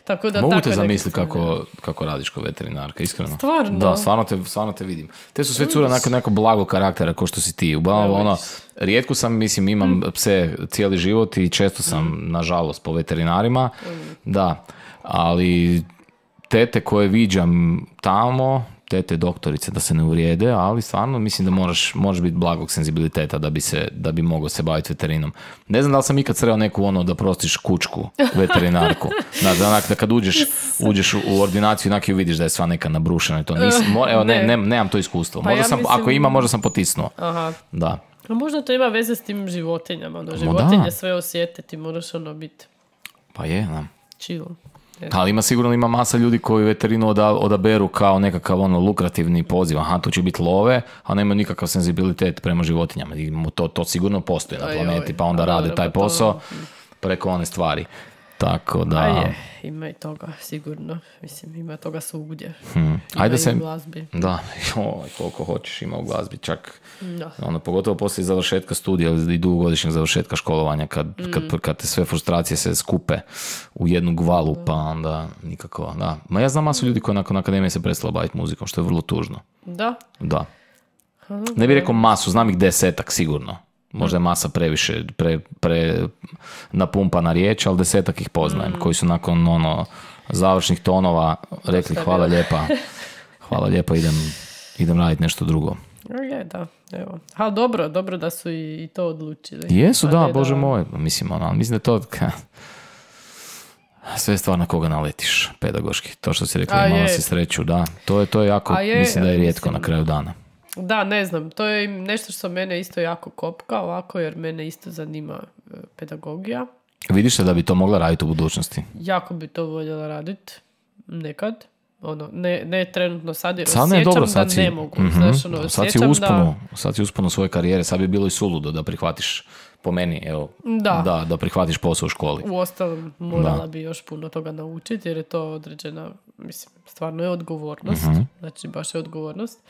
Tako da, Mogu tako te zamisliti kako, kako radiš kao veterinarka, iskreno. Stvarno? Da, stvarno te, stvarno te vidim. Te su sve mm. cura onako blago karaktera kao što si ti. Uglavnom, ono, rijetko sam, mislim, imam mm. pse cijeli život i često sam, mm. nažalost, po veterinarima. Da, ali tete koje viđam tamo tete doktorice da se ne uvrijede, ali stvarno mislim da moraš, moraš biti blagog senzibiliteta da bi, se, da bi mogao se baviti veterinom. Ne znam da li sam ikad sreo neku ono da prostiš kučku, veterinarku. Da, da, kad uđeš, uđeš u ordinaciju, onak ju vidiš da je sva neka nabrušena i to nisam, evo, ne, ne, nemam to iskustvo. Pa možda sam, ako ima, možda sam potisnuo. Aha. Da. A možda to ima veze s tim životinjama, ono, životinje sve osjete, ti moraš ono biti. Pa je, da. Chill. Ali ima sigurno ima masa ljudi koji veterinu odaberu kao nekakav ono lukrativni poziv, aha tu će biti love, a nema nikakav senzibilitet prema životinjama. to, to sigurno postoji na planeti, pa onda rade taj pa posao preko one stvari. Tako da... je, ima i toga, sigurno. Mislim, ima toga svugdje. Hmm. Ajde se... glazbi. Da, Oj, koliko hoćeš ima u glazbi, čak. Da. Ono, pogotovo poslije završetka studija i dugogodišnjeg završetka školovanja, kad, kad, mm. kad te sve frustracije se skupe u jednu gvalu, pa onda nikako, da. Ma ja znam masu mm. ljudi koji nakon akademije se prestala baviti muzikom, što je vrlo tužno. Da? Da. Ne bih rekao masu, znam ih desetak sigurno možda je mm. masa previše pre, pre napumpana riječ, ali desetak ih poznajem mm. koji su nakon ono završnih tonova rekli hvala lijepa, hvala lijepa idem, idem raditi nešto drugo. Je, da, evo. Ha, dobro, dobro da su i, to odlučili. Jesu, da, da, bože moj, pa mislim, ono, mislim da to... Ka... Sve stvar na koga naletiš pedagoški. To što si rekla, imala si sreću, da. To je, to jako, je, mislim da je rijetko na kraju dana. Da, ne znam, to je nešto što mene isto jako kopka ovako, jer mene isto zanima e, pedagogija. Vidiš se da bi to mogla raditi u budućnosti? Jako bi to voljela raditi, nekad. Ono, ne, ne trenutno sad, jer osjećam dobro, sad da ne mogu. Mm-hmm, ono, sad, si uspuno, da... sad si svoje karijere, sad bi bilo i suludo da prihvatiš po meni, evo, da. da, prihvatiš posao u školi. Uostalom, morala bi još puno toga naučiti, jer je to određena, mislim, stvarno je odgovornost, mhm. znači baš je odgovornost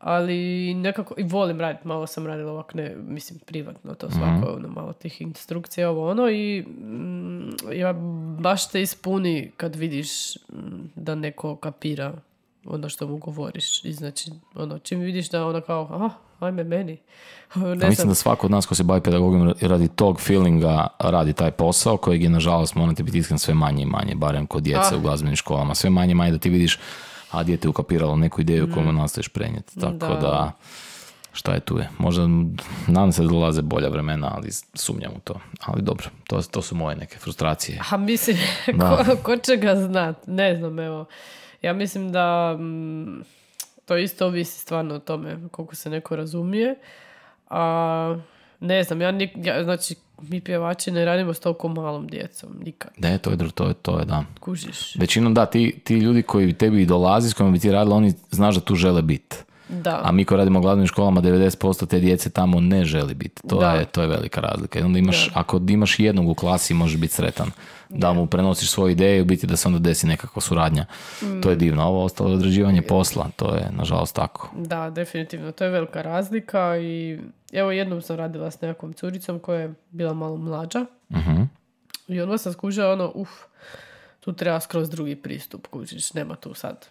ali nekako i volim raditi, malo sam radila ovako, ne, mislim, privatno to mhm. svako, mm malo tih instrukcija, ovo ono i mm, ja, baš te ispuni kad vidiš mm, da neko kapira ono što mu govoriš i znači, ono, čim vidiš da ona kao, aha, ajme meni. ne Mislim da svako od nas ko se bavi pedagogijom radi tog feelinga radi taj posao kojeg je nažalost morate biti iskren, sve manje i manje, barem kod djece ah. u glazbenim školama, sve manje i manje da ti vidiš a dijete ukapiralo neku ideju mm. koju nastojiš prenijeti. Tako da. da, šta je tu je. Možda, nadam se da dolaze bolja vremena, ali sumnjam u to. Ali dobro, to, to su moje neke frustracije. A mislim, ko, ko će ga znat? Ne znam, evo. Ja mislim da mm, to isto ovisi stvarno o tome koliko se neko razumije. A, ne znam, ja, znači, mi pjevači ne radimo s toliko malom djecom, nikad. Ne, to je, to je, to je, da. Kužiš. Većinom da, ti, ti ljudi koji tebi dolazi, s kojima bi ti radila, oni znaš da tu žele biti. Da. A mi koji radimo u glavnim školama, 90% te djece tamo ne želi biti. To, je, to je velika razlika. I onda imaš, ako imaš jednog u klasi, možeš biti sretan. Da mu prenosiš svoje ideje i u biti da se onda desi nekakva suradnja. Mm. To je divno. Ovo ostalo je odrađivanje posla. To je, nažalost, tako. Da, definitivno. To je velika razlika i evo jednom sam radila s nekom curicom koja je bila malo mlađa. Mhm. I onda sam skužila ono, uf, tu treba skroz drugi pristup, kužiš, nema tu sad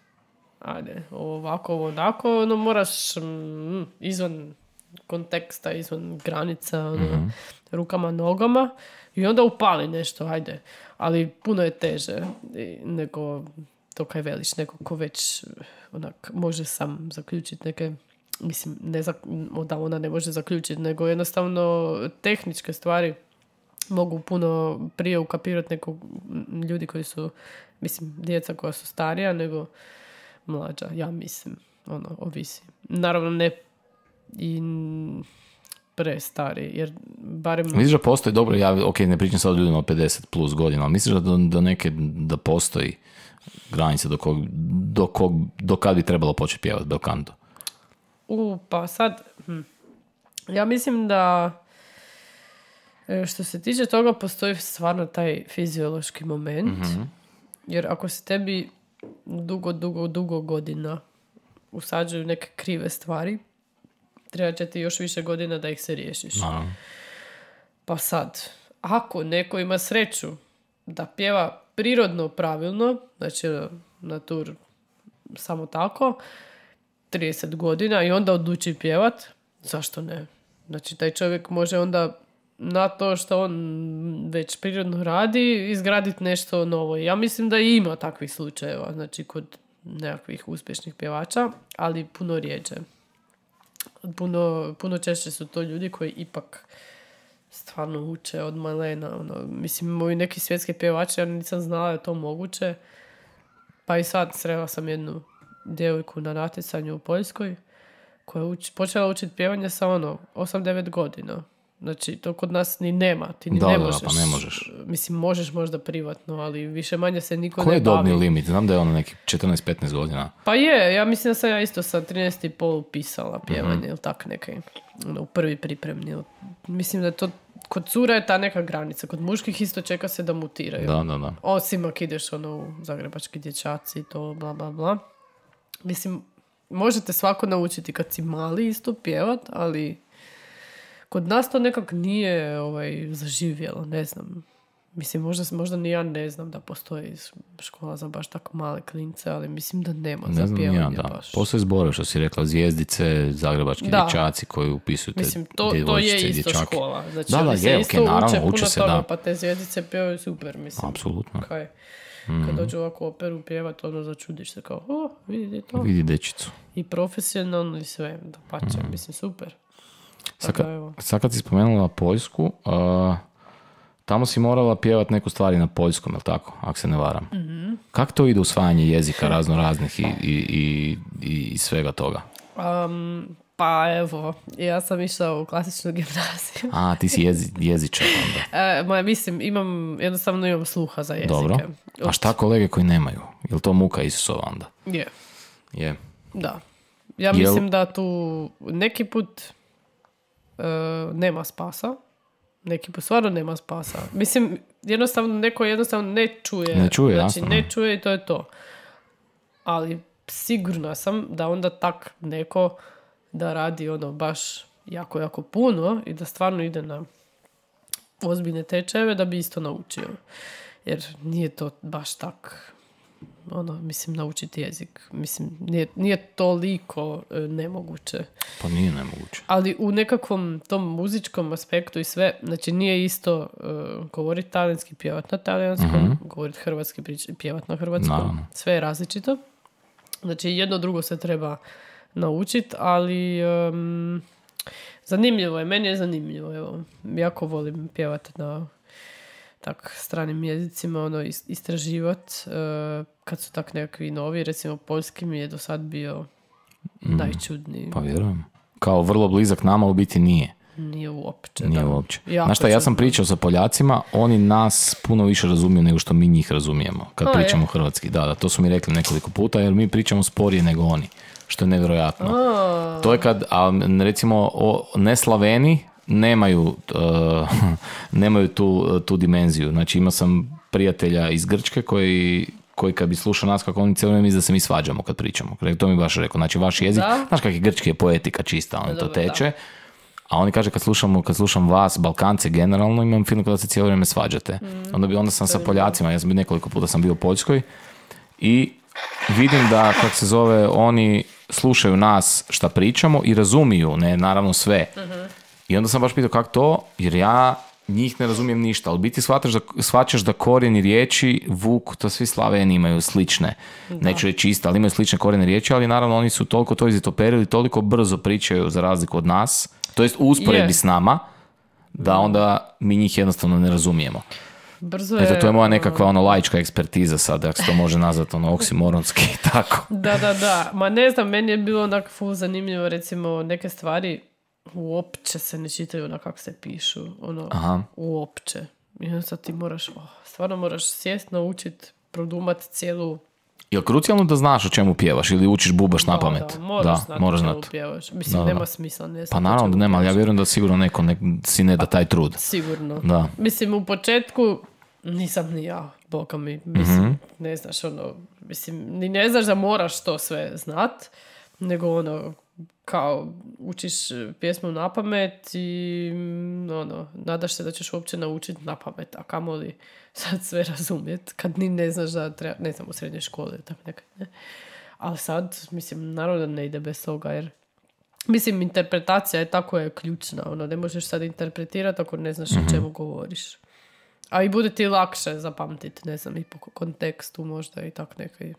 ajde, ovako, onako, ono, moraš mm, izvan konteksta, izvan granica, ono, mhm. rukama, nogama i onda upali nešto, ajde. Ali puno je teže nego to kaj veliš, neko ko već onak, može sam zaključiti neke mislim, ne da ona ne može zaključiti, nego jednostavno tehničke stvari mogu puno prije ukapirati neko mm, ljudi koji su, mislim, djeca koja su starija, nego mlađa, ja mislim. Ono, ovisi. Naravno, ne i stari, jer barem... Misliš da postoji, dobro, ja, ok, ne pričam sad o ljudima od 50 plus godina, ali misliš da do, neke, da postoji granica do kog, do kog, do kad bi trebalo početi pjevati Kanto. U, pa sad, hm. ja mislim da e, što se tiče toga postoji stvarno taj fiziološki moment, mhm. jer ako se tebi dugo, dugo, dugo godina usađuju neke krive stvari. Treba će ti još više godina da ih se riješiš. Pa sad, ako neko ima sreću da pjeva prirodno pravilno, znači tur samo tako, 30 godina i onda odluči pjevat, zašto ne? Znači taj čovjek može onda na to što on već prirodno radi, izgraditi nešto novo. Ja mislim da ima takvih slučajeva, znači kod nekakvih uspješnih pjevača, ali puno rijeđe. Puno, puno češće su to ljudi koji ipak stvarno uče od malena. Ono, mislim, moji neki svjetski pjevači, ja nisam znala da je to moguće. Pa i sad srela sam jednu djevojku na natjecanju u Poljskoj koja je počela učiti pjevanje sa ono 8-9 godina. Znači, to kod nas ni nema, ti ni da, ne, pa možeš. ne Mislim, možeš možda privatno, ali više manje se niko ne bavi. Koji je dobni limit? Znam da je ono neki 14-15 godina. Pa je, ja mislim da sam ja isto sa 13,5 pisala pjevanje mm-hmm. ili tak nekaj. Ono, u prvi pripremni. Mislim da to, kod cura je ta neka granica. Kod muških isto čeka se da mutiraju. Da, da, da. Osim ako ideš ono, u zagrebački dječaci, to bla, bla, bla. Mislim, možete svako naučiti kad si mali isto pjevat, ali Kod nas to nekak nije ovaj, zaživjelo, ne znam. Mislim, možda, možda ni ja ne znam da postoji škola za baš tako male klince, ali mislim da nema ne za pjevanje da. Baš. zbore, što si rekla, zvijezdice, zagrebački da. dječaci koji upisuju te mislim, to, to je isto škola. Znači, naravno, uče, se, toga, da. Pa te zvijezdice pjevaju super, mislim. Apsolutno. Kaj, kad mhm. dođu ovako operu pjevati, ono začudiš se kao, o, vidi to. Vidi dečicu. I profesionalno i sve, da pače, mhm. mislim, super. Sad kad, sad kad si spomenula Poljsku, tamo si morala pjevati neku stvari na poljskom, jel tako, ako se ne varam. Mhm. Kako to ide usvajanje jezika razno raznih i, i, i, i svega toga? Um, pa evo, ja sam išla u klasičnu gimnaziju. A, ti si jezi, jezičar onda. E, mislim, imam, jednostavno imam sluha za jezike. Dobro. A šta kolege koji nemaju? li to muka Isusova onda? Je. Je. Da. Ja mislim da tu neki put E, nema spasa. Neki pa stvarno nema spasa. Mislim, jednostavno, neko jednostavno ne čuje. Ne čuje, Znači, ne čuje i to je to. Ali sigurna sam da onda tak neko da radi ono baš jako, jako puno i da stvarno ide na ozbiljne tečajeve da bi isto naučio. Jer nije to baš tak ono, mislim, naučiti jezik. Mislim, nije, nije toliko e, nemoguće. Pa nije nemoguće. Ali u nekakvom tom muzičkom aspektu i sve, znači nije isto e, govoriti talijanski, pjevat na talijanskom, mm-hmm. govoriti hrvatski, pjevat na hrvatskom. Sve je različito. Znači, jedno drugo se treba naučiti, ali... zanimljivo je, meni je zanimljivo, evo. Jako volim pjevati na tak stranim jezicima ono, istraživat e, kad su tak nekakvi novi, recimo poljski mi je do sad bio mm. najčudniji. Pa vjerujem. Kao vrlo blizak nama u biti nije. Nije uopće. Nije da. uopće. Znaš šta, ja sam pričao sa Poljacima, oni nas puno više razumiju nego što mi njih razumijemo kad pričamo hrvatski. Da, da, to su mi rekli nekoliko puta jer mi pričamo sporije nego oni što je nevjerojatno. To je kad, a, recimo, o, ne Slaveni, nemaju, e, nemaju tu, tu dimenziju. Znači imao sam prijatelja iz Grčke koji koji kad bi slušao nas kako oni cijelo vrijeme da se mi svađamo kad pričamo. To mi baš rekao. Znači vaš jezik, da. znaš kak je grčki je poetika čista, on to teče. A oni kaže kad slušamo, kad slušam vas, Balkance generalno, imam film kada se cijelo vrijeme svađate. Mm, onda bi onda sam sa Poljacima, ja sam nekoliko puta sam bio u Poljskoj i vidim da kak se zove oni slušaju nas šta pričamo i razumiju, ne naravno sve. Mhm. I onda sam baš pitao kako to, jer ja njih ne razumijem ništa, ali biti shvataš da, shvaćaš da korijeni riječi, vuk, to svi slaveni imaju slične, da. neću reći isto, ali imaju slične korijene riječi, ali naravno oni su toliko to izitoperili, toliko brzo pričaju za razliku od nas, to jest usporedbi s nama, da onda mi njih jednostavno ne razumijemo. Brzo je... Eto, to je moja uh, nekakva ono laička ekspertiza sad, ako se to može nazvati ono oksimoronski tako. Da, da, da. Ma ne znam, meni je bilo onako zanimljivo recimo neke stvari uopće se ne čitaju na kako se pišu. Ono, Aha. uopće. I sad ti moraš, oh, stvarno moraš sjest, naučit, produmat cijelu... Je li krucijalno da znaš o čemu pjevaš ili učiš bubaš napamet na pamet? Da, moraš znati o čemu pjevaš. Mislim, nema smisla. Ne pa naravno da nema, ali ja vjerujem da sigurno neko ne, si ne da pa, taj trud. Sigurno. Da. Mislim, u početku nisam ni ja, boga mi. Mislim, mhm. ne znaš ono, mislim, ni ne znaš da moraš to sve znat, nego ono, kao učiš e, pjesmu na pamet i mm, ono, nadaš se da ćeš uopće naučiti na pamet, a kamoli sad sve razumjet, kad ni ne znaš da treba, ne znam, u srednje školi, tako Ali sad, mislim, naravno da ne ide bez toga, jer mislim, interpretacija je tako je ključna, ono, ne možeš sad interpretirati ako ne znaš o mhm. čemu govoriš. A i bude ti lakše zapamtiti, ne znam, i po kontekstu možda i tak nekaj.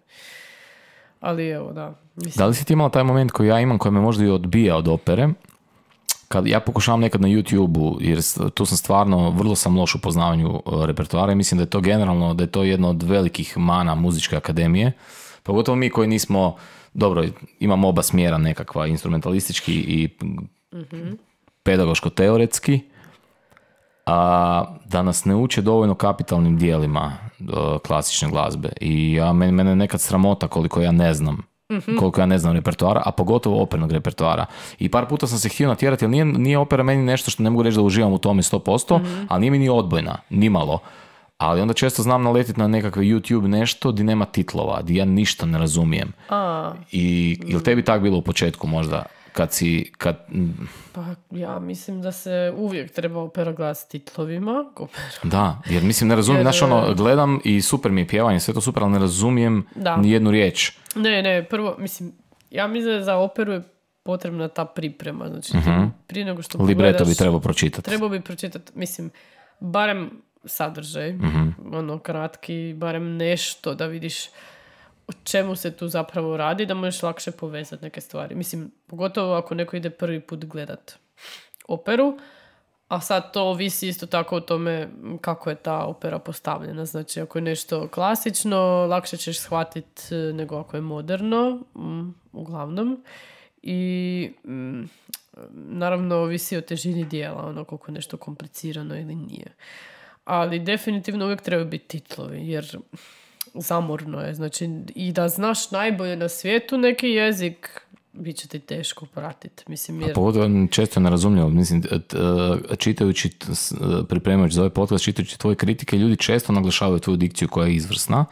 Ali evo, da. Mislim. Da li si ti imala taj moment koji ja imam, koji me možda i odbija od opere? Kad ja pokušavam nekad na youtube jer tu sam stvarno, vrlo sam loš u poznavanju e, repertoara i mislim da je to generalno, da je to jedno od velikih mana muzičke akademije. Pogotovo mi koji nismo, dobro, imamo oba smjera nekakva, instrumentalistički i mhm. pedagoško-teoretski, a da nas ne uče dovoljno kapitalnim dijelima E, klasične glazbe i ja, mene, nekad sramota koliko ja ne znam mhm. koliko ja ne znam repertoara, a pogotovo opernog repertoara. I par puta sam se htio natjerati, jer nije, opera meni nešto što ne mogu reći da uživam u tome 100%, mm-hmm. ali nije mi ni odbojna, nimalo. Ali onda često znam naletiti na nekakve YouTube nešto di nema titlova, di ja ništa ne razumijem. I, ili tebi tak bilo u početku možda? kad si... Kad... Pa ja mislim da se uvijek treba opera glas titlovima. Opera. Da, jer mislim ne razumijem, znaš ono, e, gledam i super mi je pjevanje, sve to super, ali ne razumijem da. ni jednu riječ. Ne, ne, prvo, mislim, ja mislim da za operu je potrebna ta priprema. Znači, mhm. prije nego što Libreto bi trebao pročitati. treba bi pročitati, mislim, barem sadržaj, mhm. ono kratki, barem nešto da vidiš o čemu se tu zapravo radi, da možeš lakše povezati neke stvari. Mislim, pogotovo ako neko ide prvi put gledat operu, a sad to ovisi isto tako o tome kako je ta opera postavljena. Znači, ako je nešto klasično, lakše ćeš shvatiti e, nego ako je moderno, mm, uglavnom. I mm, naravno ovisi o težini dijela, ono koliko je nešto komplicirano ili nije. Ali definitivno uvijek trebaju biti titlovi, jer zamorno je. Znači, i da znaš najbolje na svijetu neki jezik, bit će ti teško pratiti. Mislim, jer... A često ne razumljivo. Mislim, čitajući, pripremajući za ovaj podcast, čitajući tvoje kritike, ljudi često naglašavaju tvoju dikciju koja je izvrsna,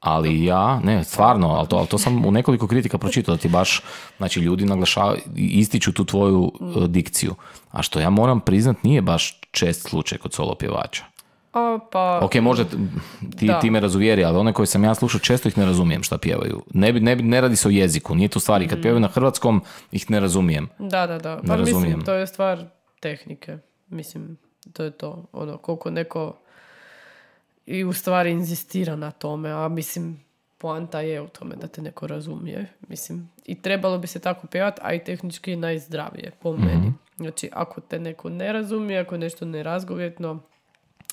ali ja, ne, stvarno, ali to, to sam u nekoliko kritika pročitao, da ti baš, znači ljudi naglašavaju, ističu tu tvoju e, dikciju. A što ja moram priznat nije baš čest slučaj kod solo pjevača. O, pa... Ok, možda ti, ti me razuvjeri, ali one koje sam ja slušao često ih ne razumijem šta pjevaju. Ne, ne, ne radi se o jeziku, nije to stvari. Kad mm. pjevaju na hrvatskom, ih ne razumijem. Da, da, da. pa razumijem. mislim, to je stvar tehnike. Mislim, to je to. Ono, koliko neko i u stvari inzistira na tome, a mislim, poanta je u tome da te neko razumije. Mislim, i trebalo bi se tako pjevati, a i tehnički najzdravije, po meni. Mhm. Znači, ako te neko ne razumije, ako je nešto nerazgovjetno,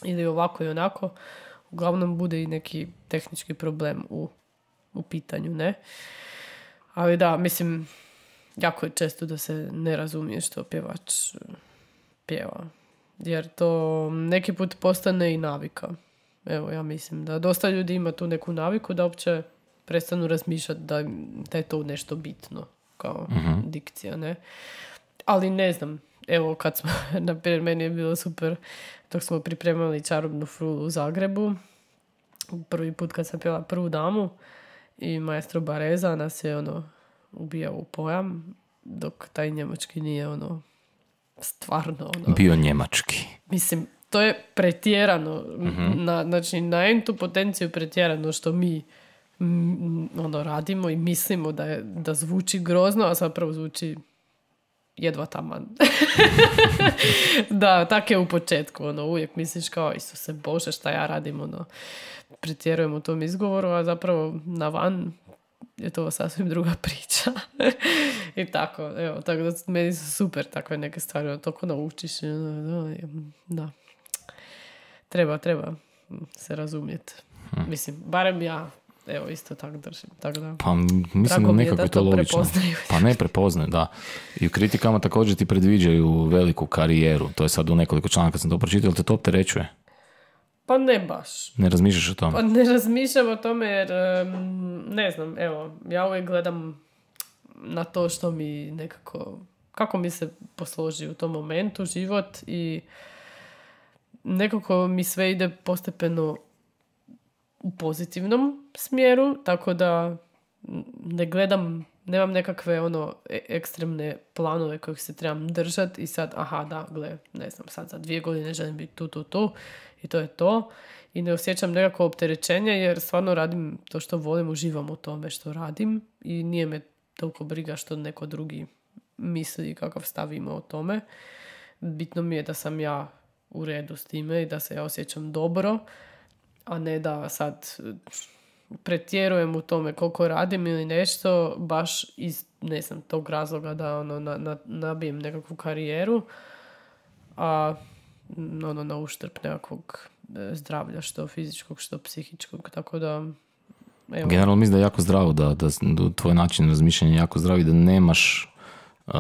ili ovako i onako, uglavnom bude i neki tehnički problem u, u pitanju, ne? Ali da, mislim, jako je često da se ne razumije što pjevač e, pjeva. Jer to neki put postane i navika. Evo, ja mislim da dosta ljudi ima tu neku naviku da uopće prestanu razmišljati da, da je to nešto bitno kao mhm. dikcija, ne? Ali ne znam, evo kad smo, na primjer, meni je bilo super dok smo pripremali čarobnu frulu u Zagrebu. Prvi put kad sam pjela prvu damu i maestro Bareza nas je ono ubijao u pojam dok taj njemački nije ono stvarno ono... Bio njemački. Mislim, to je pretjerano. Mhm. Na, znači, na entu potenciju pretjerano što mi ono radimo i mislimo da, je, da zvuči grozno, a zapravo zvuči jedva tamo. da, tak je u početku, ono, uvijek misliš kao, se Bože, šta ja radim, ono, pretjerujem u tom izgovoru, a zapravo na van je to sasvim druga priča. I tako, evo, tako da meni su super takve neke stvari, ono, toko naučiš, ono, da. Treba, treba mm, se razumjeti. Hm. Mislim, barem ja evo isto tako držim. Tako da, pa mislim da nekako je to, logično. Pa ne prepoznaju, da. I u kritikama također ti predviđaju veliku karijeru. To je sad u nekoliko članaka sam to pročitao, te to opterećuje? Pa ne baš. Ne razmišljaš o tome? Pa ne razmišljam o tome jer ne znam, evo, ja uvijek gledam na to što mi nekako, kako mi se posloži u tom momentu život i nekako mi sve ide postepeno u pozitivnom smjeru, tako da ne gledam, nemam nekakve ono e, ekstremne planove kojih se trebam držati i sad, aha, da, gle, ne znam, sad za dvije godine želim biti tu, tu, tu i to je to. I ne osjećam nekako opterećenje jer stvarno radim to što volim, uživam u tome što radim i nije me toliko briga što neko drugi misli kakav stav ima o tome. Bitno mi je da sam ja u redu s time i da se ja osjećam dobro a ne da sad eh, pretjerujem u tome koliko radim ili nešto, baš iz, ne znam, tog razloga da ono, na, nabijem nekakvu karijeru, a ono, na uštrb nekakvog eh, zdravlja, što fizičkog, što psihičkog, tako da... Generalno mislim da je jako zdravo, da, da, tvoj način razmišljanja je jako zdrav i da nemaš eh,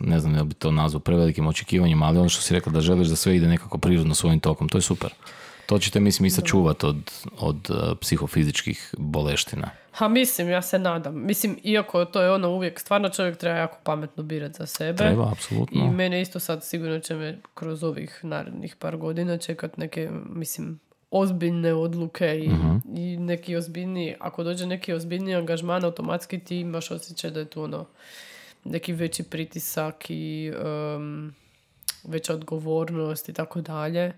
ne znam da bi to nazvao prevelikim očekivanjima, ali ono što si rekla da želiš da sve ide nekako prirodno svojim tokom, to je super. To ćete, mislim, i sačuvati od, od e, psihofizičkih boleština. Ha, mislim, ja se nadam. Mislim, iako to je ono uvijek, stvarno čovjek treba jako pametno birati za sebe. Treba, apsolutno. I mene isto sad sigurno će me kroz ovih narednih par godina čekat neke, mislim, ozbiljne odluke i, mhm. i neki ozbiljni, ako dođe neki ozbiljni angažman, automatski ti imaš osjećaj da je tu ono neki veći pritisak i um, veća odgovornost i tako dalje.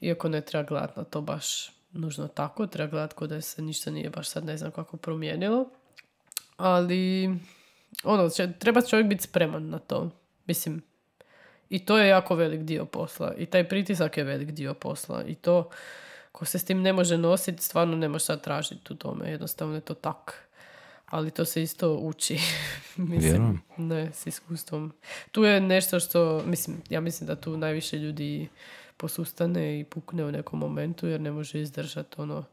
Iako ne treba gledati na to baš nužno tako, treba gledati kod da se ništa nije baš sad ne znam kako promijenilo. Ali, ono, treba čovjek biti spreman na to. Mislim, i to je jako velik dio posla. I taj pritisak je velik dio posla. I to, ko se s tim ne može nositi, stvarno ne može sad tražiti u tome. Jednostavno je to tak. Ali to se isto uči. mislim, ne, s iskustvom. Tu je nešto što, mislim, ja mislim da tu najviše ljudi posustane i pukne u nekom momentu jer ne može izdržati ono.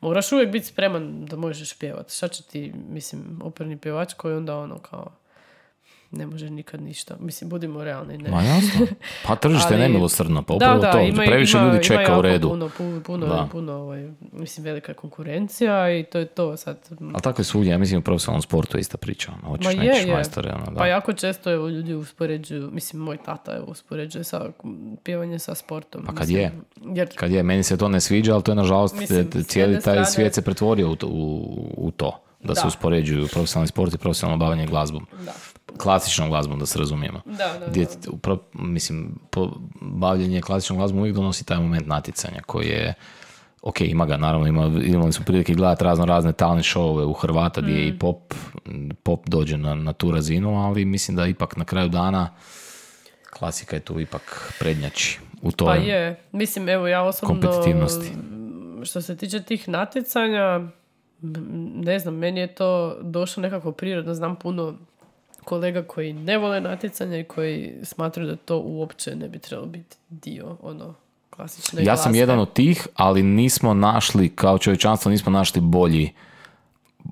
Moraš uvijek biti spreman da možeš pjevati. Šta će ti, mislim, operni pjevač koji onda ono kao ne može nikad ništa. Mislim, budimo realni. Ne. Ma jasno. Pa tržište Ali, nemilosrdno, pa to. Ima, Previše ljudi čeka u redu. Puno, puno, puno, da. puno ovaj, mislim, velika konkurencija i to je to sad. Mm. A tako je svugdje, ja mislim u profesionalnom sportu je ista priča. Ono, hoćeš Ma je, je. ono, Pa jako često evo, ljudi uspoređuju, mislim, moj tata je uspoređuje sa mm, pjevanje sa sportom. Pa kad je. Kad je, meni se to ne sviđa, ali to je nažalost mislim, cijeli taj svijet se pretvorio u to. U, to da, se uspoređuju profesionalni sport i profesionalno bavanje glazbom. Da klasičnom glazbom, da se razumijemo. Da, da, Gdje, mislim, bavljenje klasičnom glazbom uvijek donosi taj moment naticanja koji je ok, ima ga, naravno, ima, imali smo prilike gledati razno razne talne šove u Hrvata gdje je i mm. pop, pop dođe na, na tu razinu, ali mislim da ipak na kraju dana klasika je tu ipak prednjači u toj Pa je, mislim, evo ja osobno što se tiče tih natjecanja, ne znam, meni je to došlo nekako prirodno, znam puno kolega koji ne vole natjecanje i koji smatraju da to uopće ne bi trebalo biti dio ono klasične Ja sam jedan od tih, ali nismo našli kao čovječanstvo nismo našli bolji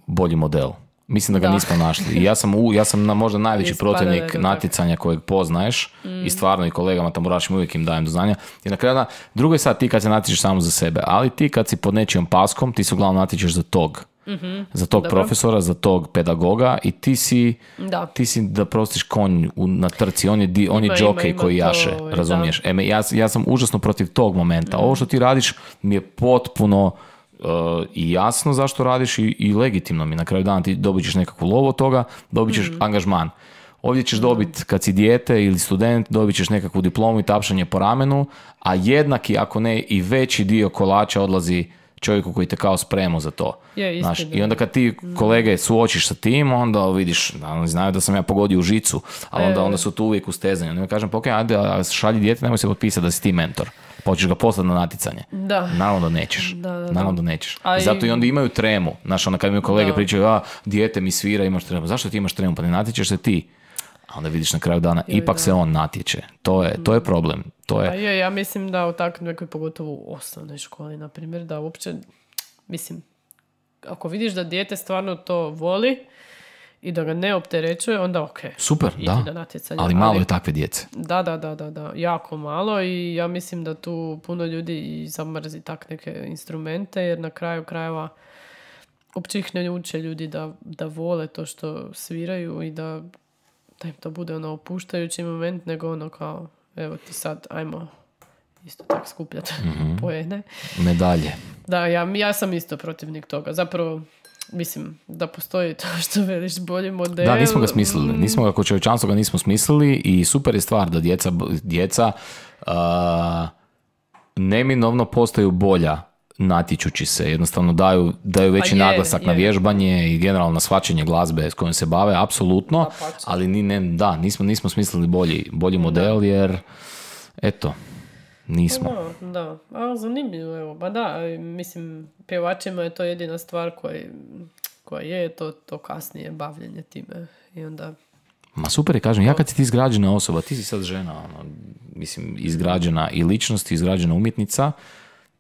bolji model. Mislim da ga nismo našli. ja sam, ja sam na možda najveći protivnik natjecanja kojeg poznaješ i mm. stvarno i kolegama račim uvijek im dajem do znanja. I na kraju, drugo je sad ti kad se natječeš samo za sebe, ali ti kad si pod nečijom paskom, ti se uglavnom natječeš za tog mm Za tog profesora, za tog pedagoga i ti si da, ti si da prostiš konj na trci, on je, di, on džokej koji jaše, razumiješ? E, ja, ja sam užasno protiv tog momenta. Ovo što ti radiš mi je potpuno eh, i jasno zašto radiš i, i legitimno mi. Na kraju dana ti dobit ćeš nekakvu lovu od toga, dobit ćeš mhm. angažman. Ovdje ćeš dobit kad si dijete ili student, dobit ćeš nekakvu diplomu i tapšanje po ramenu, a jednaki, ako ne i veći dio kolača odlazi čovjeku koji te kao spremu za to. Je, I onda kad ti kolege suočiš sa tim, onda vidiš, da, oni znaju da sam ja pogodio u žicu, ali e, onda, onda e. su tu uvijek ustezani. Onda mi kažem, pa ok, ajde, šalji dijete, nemoj se potpisati da si ti mentor. Pa ga poslati na naticanje. Da. Naravno da nećeš. Da, da, Naravno da nećeš. Zato i onda imaju tremu. Znaš, onda kad mi kolege pričaju, a, dijete mi svira, imaš tremu. Zašto ti imaš tremu? Pa ne natječeš se ti. A onda vidiš na kraju dana, ipak se on natječe. To je, to je problem to je... ja mislim da u takvim nekoj, pogotovo u osnovnoj školi, na primjer, da uopće, mislim, ako vidiš da dijete stvarno to voli i da ga ne opterećuje, onda ok. Super, da, ali malo je takve djece. Da, da, da, da, da, jako malo i ja mislim da tu puno ljudi i zamrzi tak neke instrumente, jer na kraju krajeva uopće ih ne uče ljudi da, da vole to što sviraju i da, da im to bude ono opuštajući moment, nego ono kao evo ti sad, ajmo isto tako skupljati mm pojene. Medalje. Da, ja, ja sam isto protivnik toga. Zapravo, mislim, da postoji to što veliš bolji model. Da, nismo ga smislili. Mm. Nismo ga, kao čovječanstvo ga nismo smislili i super je stvar da djeca, djeca uh, neminovno postaju bolja natječući se, jednostavno daju, daju pa veći naglasak na vježbanje i generalno na glazbe s kojom se bave, pa, pa, apsolutno, ali ni, ne, da, nismo, nismo smislili bolji, bolji model jer, eto, nismo. Da, da. zanimljivo, evo, ba da, mislim, pjevačima je to jedina stvar koja, koja je, to, to kasnije bavljenje time i onda Ma super je, kažem, ja kad si ti izgrađena osoba, ti si sad žena, ono, mislim, izgrađena i ličnost, izgrađena umjetnica,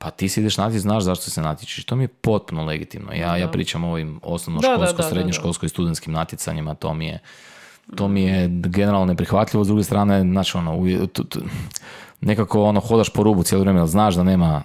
pa ti si ideš znaš zašto se natječeš. To mi je potpuno legitimno. Ja, ja pričam o ovim osnovnoškolsko, srednjoškolskoj i studentskim natjecanjima, to mi je to mi je generalno neprihvatljivo, s druge strane, znači ono, nekako ono, hodaš po rubu cijelo vrijeme, znaš da nema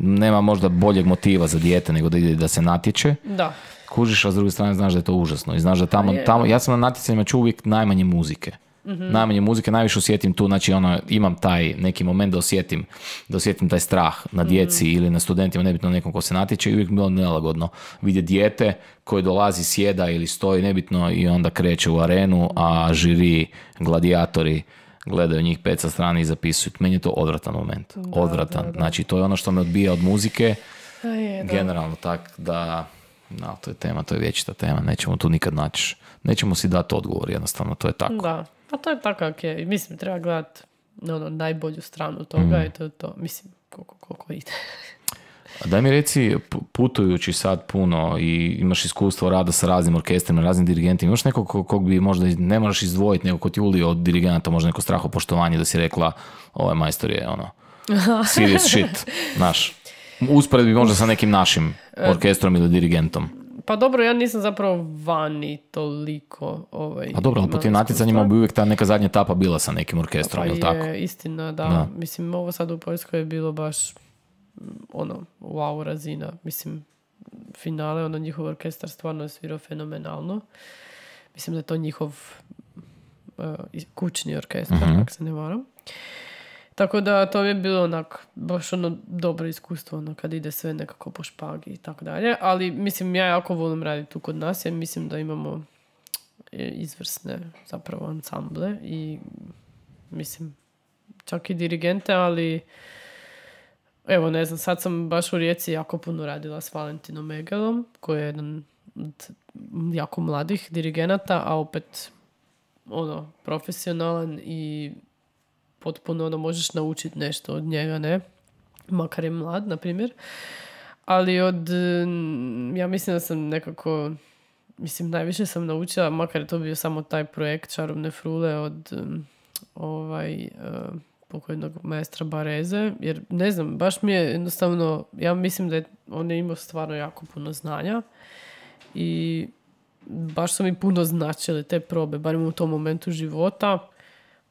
nema možda boljeg motiva za dijete nego da ide da se natječe. Da. Kužiš, a s druge strane znaš da je to užasno i znaš da tamo, tamo ja sam na natjecanjima čuo uvijek najmanje muzike. Mm-hmm. Najmanje muzike, najviše osjetim tu, znači ono, imam taj neki moment da osjetim, da osjetim taj strah na djeci ili na studentima, nebitno nekom ko se natječe i uvijek bilo nelagodno vidjeti dijete koje dolazi, sjeda ili stoji nebitno i onda kreće u arenu, a žiri, gladijatori gledaju njih pet sa strane i zapisuju. Meni je to odvratan moment. odvratan. Znači, to je ono što me odbija od muzike. Je, Generalno, tak da... No, to je tema, to je vječita tema. Nećemo tu nikad naći. Nećemo si dati odgovor, jednostavno. To je tako. Da. Pa to je tako ok. Mislim, treba gledati ono, najbolju stranu toga mm. i to je to. Mislim, koliko, koliko ide. A daj mi reci, putujući sad puno i imaš iskustvo rada sa raznim orkestrima, raznim dirigentima, imaš nekog kog, bi možda ne možeš izdvojiti, nego kod ulio od dirigenta, možda neko straho poštovanje da si rekla ovaj majstor je ono, serious shit, naš. Usporedbi možda sa nekim našim e, orkestrom ili dirigentom. Pa dobro, ja nisam zapravo vani toliko. Ovaj, A dobro, ali po tim natjecanjima bi uvijek ta neka zadnja etapa bila sa nekim orkestrom, pa je, tako? Istina, da. Mislim, ovo sad u Poljskoj je bilo baš mm, ono, wow razina. Mislim, finale, ono njihov orkestar stvarno je svirao fenomenalno. Mislim da je to njihov uh, kućni orkestar, mhm. ako se ne varam. Tako da to je bilo onak, baš ono dobro iskustvo ono, kad ide sve nekako po špagi i tako dalje. Ali mislim, ja jako volim raditi tu kod nas jer mislim da imamo e, izvrsne zapravo ansamble i mislim čak i dirigente, ali evo ne znam, sad sam baš u Rijeci jako puno radila s Valentinom Egelom koji je jedan od jako mladih dirigenata, a opet ono, profesionalan i potpuno ono, možeš naučiti nešto od njega, ne? Makar je mlad, na primjer. Ali od, mm, ja mislim da sam nekako, mislim najviše sam naučila, makar je to bio samo taj projekt Čarobne frule od mm, ovaj, e, pokojnog maestra Bareze, jer ne znam, baš mi je jednostavno, ja mislim da je, on je imao stvarno jako puno znanja i baš su mi puno značile te probe, barem u tom momentu života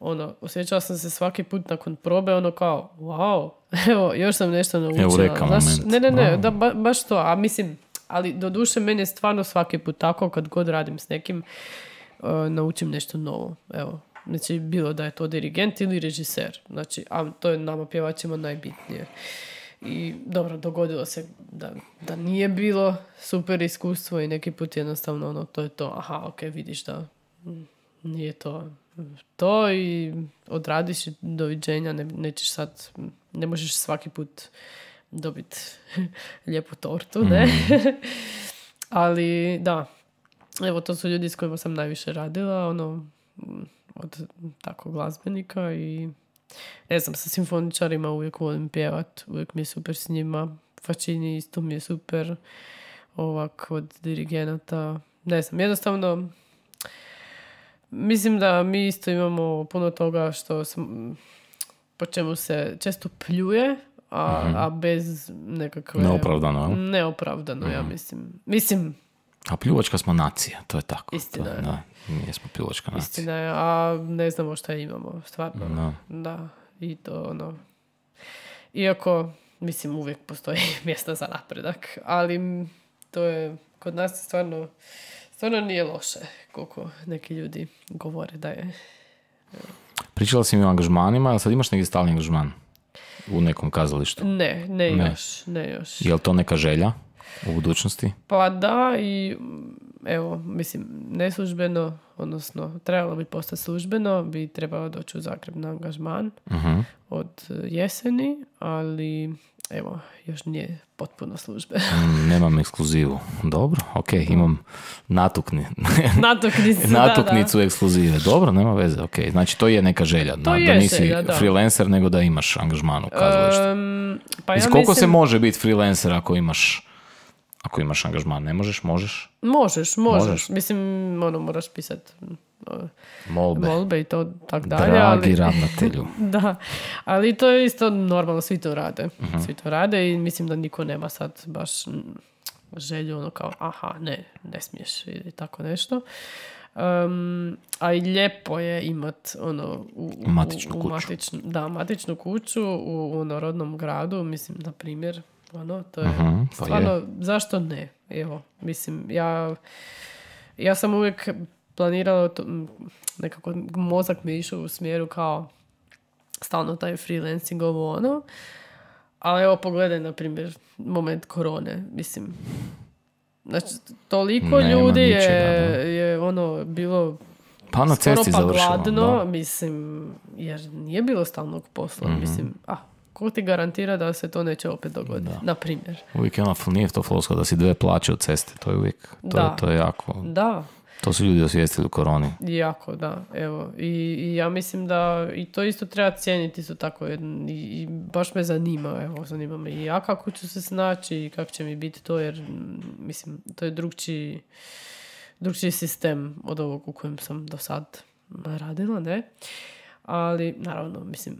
ono, osjećala sam se svaki put nakon probe, ono kao, wow, evo, još sam nešto naučila. Evo reka Ne, ne, ne, da, baš to, a mislim, ali doduše meni je stvarno svaki put tako kad god radim s nekim, e, naučim nešto novo, evo. Znači, bilo da je to dirigent ili režiser, znači, a to je nama pjevačima najbitnije. I dobro, dogodilo se da, da nije bilo super iskustvo i neki put jednostavno ono, to je to, aha, ok, vidiš da mm, nije to to i odradiš i doviđenja, ne, nećeš sad, ne možeš svaki put dobiti lijepu tortu, ne? Mhm. Ali da, evo to su ljudi s kojima sam najviše radila, ono, od tako glazbenika i ne znam, sa simfoničarima uvijek volim pjevat, uvijek mi je super s njima, fačini isto mi je super, ovak od dirigenata, ne znam, jednostavno Mislim da mi isto imamo puno toga što sam, po čemu se često pljuje, a, mhm. a bez nekakve... Neopravdano, Neopravdano, ja mhm. mislim. Mislim... A pljuvačka smo nacija, to je tako. Istina to, je. Da, mi smo pljuvačka nacija. Istina je, a ne znamo šta imamo, stvarno. Da, i to ono... Iako, mislim, uvijek postoji mjesto za napredak, ali to je kod nas stvarno stvarno nije loše koliko neki ljudi govore da je. E. Pričala si mi o angažmanima, ali sad imaš neki stalni angažman u nekom kazalištu? Ne, ne, ne. još, ne još. Je li to neka želja? U budućnosti? Pa da i mm, evo, mislim, neslužbeno, odnosno trebalo bi postati službeno, bi trebalo doći u Zagreb na angažman mhm. od jeseni, ali evo, još nije potpuno službe. Mm, nemam ekskluzivu. Dobro, ok, imam natukni. Natuknicu, Natuknicu ekskluzive. Dobro, nema veze, ok. Znači, to je neka želja. To je da nisi da. freelancer, nego da imaš angažman u pa ja koliko se može biti freelancer ako imaš ako imaš angažman, ne možeš, možeš? Možeš, možeš. Mislim, ono, moraš pisati molbe. molbe i to tak dalje. Dragi ali... ravnatelju. da, ali to je isto normalno, svi to rade. Mhm. Svi to rade i mislim da niko nema sad baš želju ono kao aha, ne, ne smiješ ili tako nešto. Um, a i lijepo je imat ono u, matičnu u, kuću. da, matičnu kuću u, u ono gradu, mislim na primjer ono, to je uh stvarno, zašto ne? Evo, mislim, ja, ja sam uvijek planirala, to, nekako mozak mi išao u smjeru kao stalno taj freelancing, ovo ono, ali evo pogledaj, na primjer, moment korone, mislim, znači, toliko ljudi je, je ono, bilo pa na cesti pa gladno, mislim, jer nije bilo stalnog posla, mm mislim, a ko ti garantira da se to neće opet dogoditi, na primjer. Uvijek je ona, nije to floska da si dve plaće od ceste, to je uvijek, to, da. Je, to je jako... Da. To su ljudi osvijestili u koroni. Jako, da. Evo. I, ja mislim da i to isto treba cijeniti su tako. I, I, baš me zanima, evo, zanima me i ja kako ću se snaći i kako će mi biti to, jer mislim, to je drugčiji, drugčiji sistem od ovog u kojem sam do sad radila, ne? Ali, naravno, mislim,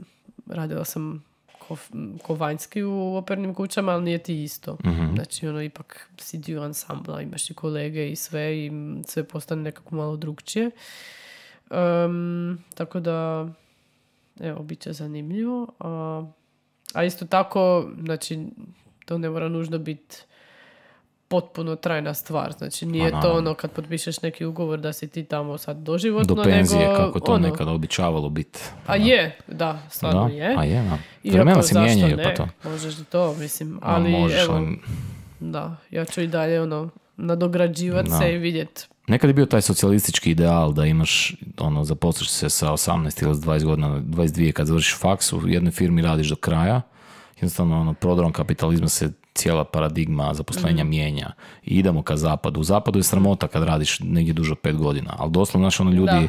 radila sam vanjski u opernim kućama, ali nije ti isto. Mm-hmm. Znači, ono, ipak si dio ansambla, imaš i kolege i sve i sve postane nekako malo drugčije. Um, tako da, evo, bit će zanimljivo. A, a isto tako, znači, to ne mora nužno biti potpuno trajna stvar. Znači nije pa to ono kad potpišeš neki ugovor da si ti tamo sad doživotno. Do penzije nego, kako to ono, nekad običavalo biti. A ono. je, da, stvarno je. A je, da. I Vremena se mijenjaju pa to. Možeš to, mislim. Ali, evo, da, ja ću i dalje ono, nadograđivati se i vidjeti Nekad je bio taj socijalistički ideal da imaš, ono, zaposliš se sa 18 ili 20 godina, 22 kad završiš faksu u jednoj firmi radiš do kraja, jednostavno ono, prodrom kapitalizma se cijela paradigma zaposlenja mm. mijenja i idemo ka zapadu. U zapadu je sramota kad radiš negdje duže od pet godina, ali doslovno, znaš, ono, ljudi,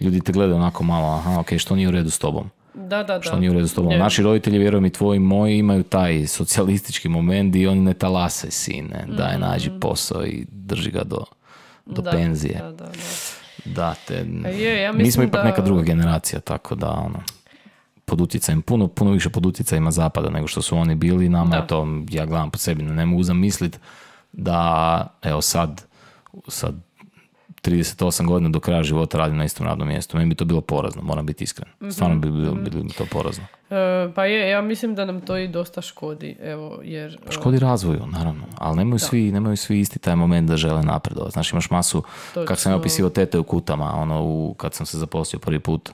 ljudi te gledaju onako malo, aha, ok, što nije u redu s tobom? Da, da, što nije u redu s tobom. Naši roditelji, vjerujem i tvoji moji, imaju taj socijalistički moment i oni ne talase sine, mm. daj nađi posao i drži ga do, do penzije. Da, da, da. da te, je, ja mi smo ipak neka druga generacija, tako da ono pod utjecajem, puno, puno više pod utjecajima zapada nego što su oni bili, nama da. to, ja gledam po sebi, ne mogu zamislit da, evo sad, sad 38 godina do kraja života radim na istom radnom mjestu. Meni bi to bilo porazno, moram biti iskren. Mhm. Stvarno bi mhm. bilo, bi to porazno. E, pa je, ja mislim da nam to i dosta škodi. Evo, jer, pa Škodi e, razvoju, naravno. Ali nemaju, svi, nemaju svi isti taj moment da žele napredovati. Znači imaš masu, Točno. kako sam ja opisio tete u kutama, ono, u, kad sam se zaposlio prvi put,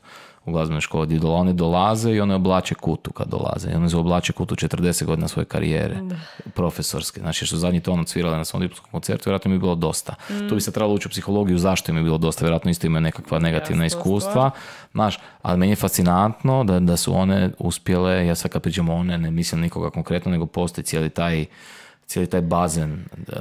u glazbenoj školi gdje oni dolaze i one oblače kutu kad dolaze. I one oblače kutu 40 godina svoje karijere da. profesorske. Znači što zadnji to ono na svom diplomskom koncertu, vjerojatno mi je bilo dosta. Mm. Tu bi se trebalo ući u psihologiju zašto im je bilo dosta, vjerojatno isto imaju nekakva negativna iskustva. Znaš, ali meni je fascinantno da, da su one uspjele, ja sad kad pričam one, ne mislim nikoga konkretno, nego postoji cijeli taj cijeli taj bazen eh,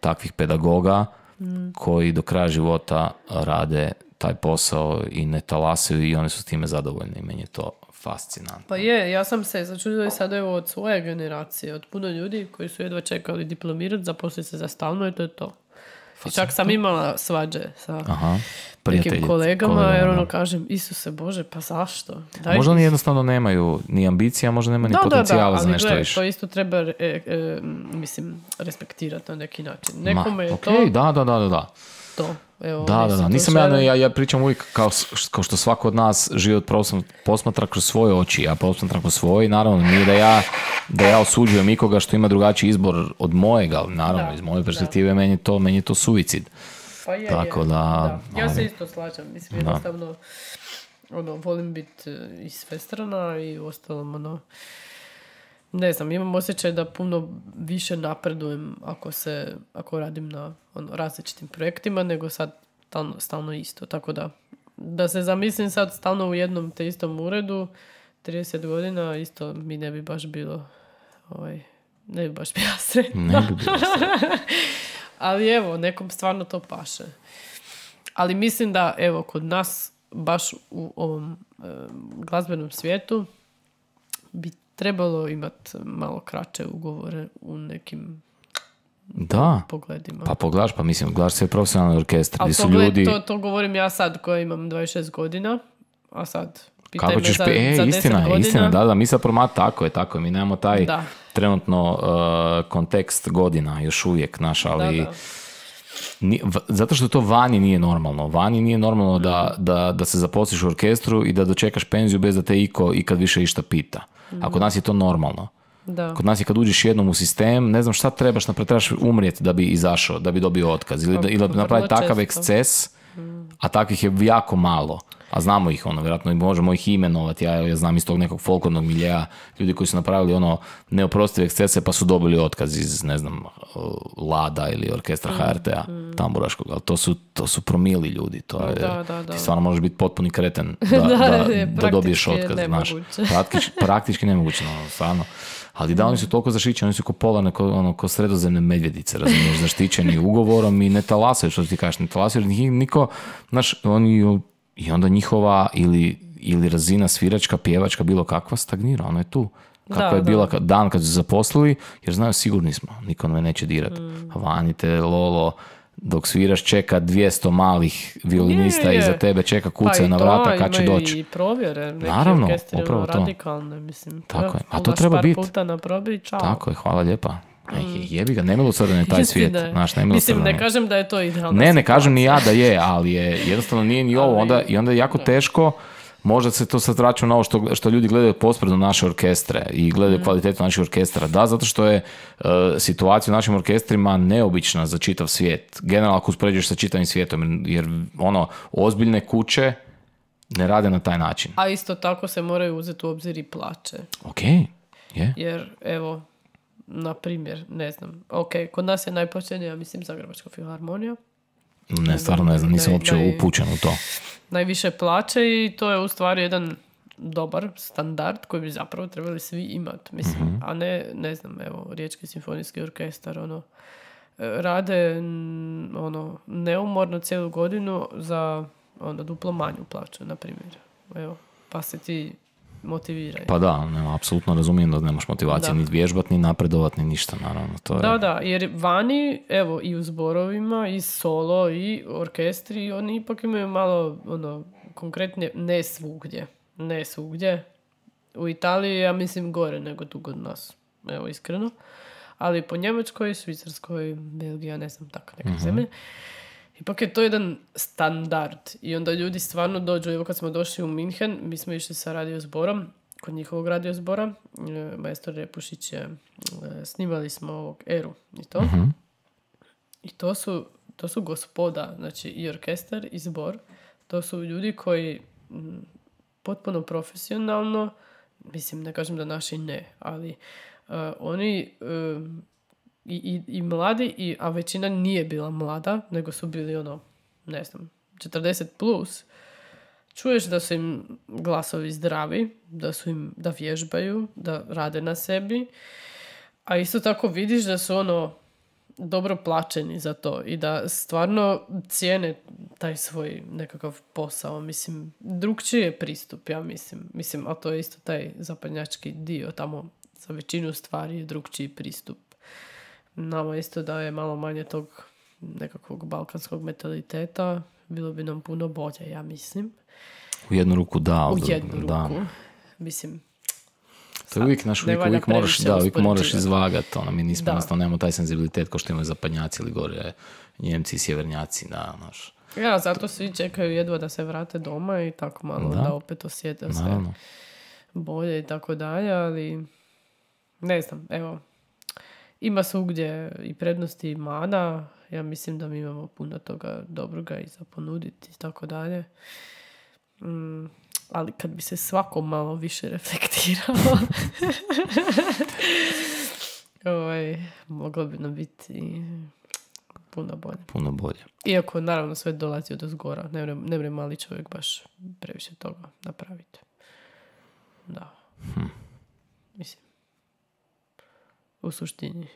takvih pedagoga mm. koji do kraja života rade taj posao i ne talasaju i oni su s time zadovoljni i meni je to fascinantno. Pa je, ja sam se začudila i sad evo od svoje generacije, od puno ljudi koji su jedva čekali diplomirati, zaposliti se za stalno i to je to. I čak sam imala svađe sa Aha, nekim kolegama, kolegama, jer ono kažem, Isuse Bože, pa zašto? Daj možda oni jednostavno nemaju ni ambicija, možda nemaju ni da, potencijala da, da, za nešto to isto treba, e, e, mislim, respektirati na neki način. Nekome Ma, je to... da, da, da. da da, da, da, nisam ja, ja, pričam uvijek kao, kao što svako od nas život posmatra kroz svoje oči, ja posmatram kroz svoje i naravno nije da ja, da ja osuđujem ikoga što ima drugačiji izbor od mojega, ali naravno iz moje perspektive meni je to, meni to suicid. Pa je, Tako je, da, Ja se isto slažem, mislim jednostavno ono, volim biti e, i i ostalom, ono, ne znam, imam osjećaj da puno više napredujem ako, se, ako radim na ono, različitim projektima nego sad stalno, stalno isto. Tako da, da se zamislim sad stalno u jednom te istom uredu, 30 godina, isto mi ne bi baš bilo ovaj, ne bi baš bila sretna. Ne bi bila Ali evo, nekom stvarno to paše. Ali mislim da, evo, kod nas baš u ovom eh, glazbenom svijetu bi trebalo imati malo kraće ugovore u nekim da. pogledima. Pa pogledaš, pa mislim, gledaš sve profesionalne orkestre gdje su ljudi... To, to govorim ja sad koja imam 26 godina, a sad Pitaj Kako ćeš, za, e, za istina, godina. istina, da, da, mi sad promat tako je, tako je, mi nemamo taj trenutno uh, kontekst godina još uvijek, naš, ali zato što to vani nije normalno. Vani nije normalno da, da, da se zaposliš u orkestru i da dočekaš penziju bez da te iko ikad više išta pita. A kod nas je to normalno. Da. Kod nas je kad uđeš jednom u sistem, ne znam šta trebaš, napravo trebaš umrijeti da bi izašao, da bi dobio otkaz. Ili, da, pa, ili pa, pa, napraviti takav eksces, a takvih je jako malo a znamo ih ono, vjerojatno možemo ih imenovati, ja, ja znam iz tog nekog folklornog miljeja, ljudi koji su napravili ono neoprostive ekscese pa su dobili otkaz iz, ne znam, Lada ili orkestra mm, HRT-a, mm. tamburaškog, ali to su, to su promili ljudi, to je, da, ti stvarno možeš biti potpuni kreten da, da, da dobiješ otkaz, znaš, praktički, praktički nemoguće, ono, stvarno. Ali da, oni su mm. toliko zaštićeni, oni su ko polane, ko, ono, ko sredozemne medvjedice, razumiješ, zaštićeni ugovorom i ne talasaju, što ti kažeš, ne talasaju, niko, znaš, oni i onda njihova ili, ili razina sviračka, pjevačka, bilo kakva stagnira, ona je tu. Kako je bila dan kad su zaposlili, jer znaju sigurni smo, niko me neće dirat. Mm. Vanite, lolo, dok sviraš čeka 200 malih violinista je, za iza tebe, čeka pa kuca na vrata kad će doći. i provjere, Naravno, Radikalne, mislim. Tako je, a to treba biti. Tako je, hvala lijepa jebi ga, nemilosrdan je taj svijet. Mislim, ne kažem da je to idealno. Ne, ne kažem ni ja da je, ali je, jednostavno nije ni ovo. Onda, I onda je jako teško, možda se to sad vraća na ovo što, što ljudi gledaju pospredno naše orkestre i gledaju mhm. kvalitetu naših orkestra. Da, zato što je e, situacija u našim orkestrima neobična za čitav svijet. Generalno ako uspoređuješ sa čitavim svijetom, jer ono, ozbiljne kuće ne rade na taj način. A isto tako se moraju uzeti u obzir i plaće. Ok, yeah. Jer, evo, na primjer, ne znam. Ok, kod nas je najpoćenija, mislim, Zagrebačka filharmonija. Ne, stvarno ne znam, nisam uopće naj, upućen u to. Najviše plaće i to je u stvari jedan dobar standard koji bi zapravo trebali svi imati, mislim, mhm. a ne, ne znam, evo, Riječki simfonijski orkestar, ono, rade ono, neumorno cijelu godinu za ono, duplo manju plaću, na primjer. Evo, pa se ti motiviraju. Pa da, ne, apsolutno razumijem da nemaš motivacije da. ni vježbat, ni napredovat, ni ništa naravno. To je... Da, da, jer vani, evo, i u zborovima, i solo, i orkestri, oni ipak imaju malo, ono, konkretnije, ne svugdje. Ne svugdje. U Italiji, ja mislim, gore nego tu kod nas. Evo, iskreno. Ali po Njemačkoj, Švicarskoj, ja ne znam, tako neke mhm. zemlje. Ipak je to jedan standard i onda ljudi stvarno dođu, evo kad smo došli u Minhen, mi smo išli sa radio kod njihovog radio zbora, e, Repušić je, e, snimali smo ovog Eru i to. Mhm. I to su, to su gospoda, znači i orkestar i zbor. To su ljudi koji potpuno profesionalno, mislim ne kažem da naši ne, ali e, oni i, i, mladi, i, a većina nije bila mlada, nego su bili ono, ne znam, 40 plus. Čuješ da su im glasovi zdravi, da su im, da vježbaju, da rade na sebi, a isto tako vidiš da su ono, dobro plaćeni za to i da stvarno cijene taj svoj nekakav posao. Mislim, drugčiji je pristup, ja mislim. Mislim, a to je isto taj zapadnjački dio tamo. Za većinu stvari je drugčiji pristup nama isto da je malo manje tog nekakvog balkanskog mentaliteta, bilo bi nam puno bolje, ja mislim. U jednu ruku da. U jednu ruku. Da. Mislim, to je uvijek naš, uvijek, uvijek moraš, da, uvijek moraš izvagat, ono, mi nismo, da. nemamo taj senzibilitet kao što imaju zapadnjaci ili gore njemci i sjevernjaci, da, naš. Ja, zato svi čekaju jedva da se vrate doma i tako malo da, da opet osjete se bolje i tako dalje, ali ne znam, evo, ima svugdje i prednosti i mana. Ja mislim da mi imamo puno toga dobroga i za ponuditi i tako dalje. Mm, ali kad bi se svako malo više reflektiralo, ovaj, moglo bi nam biti puno bolje. Puno bolje. Iako, naravno, sve dolazi od zgora. Ne mali čovjek baš previše toga napraviti. Da. Hm. Mislim, u suštini.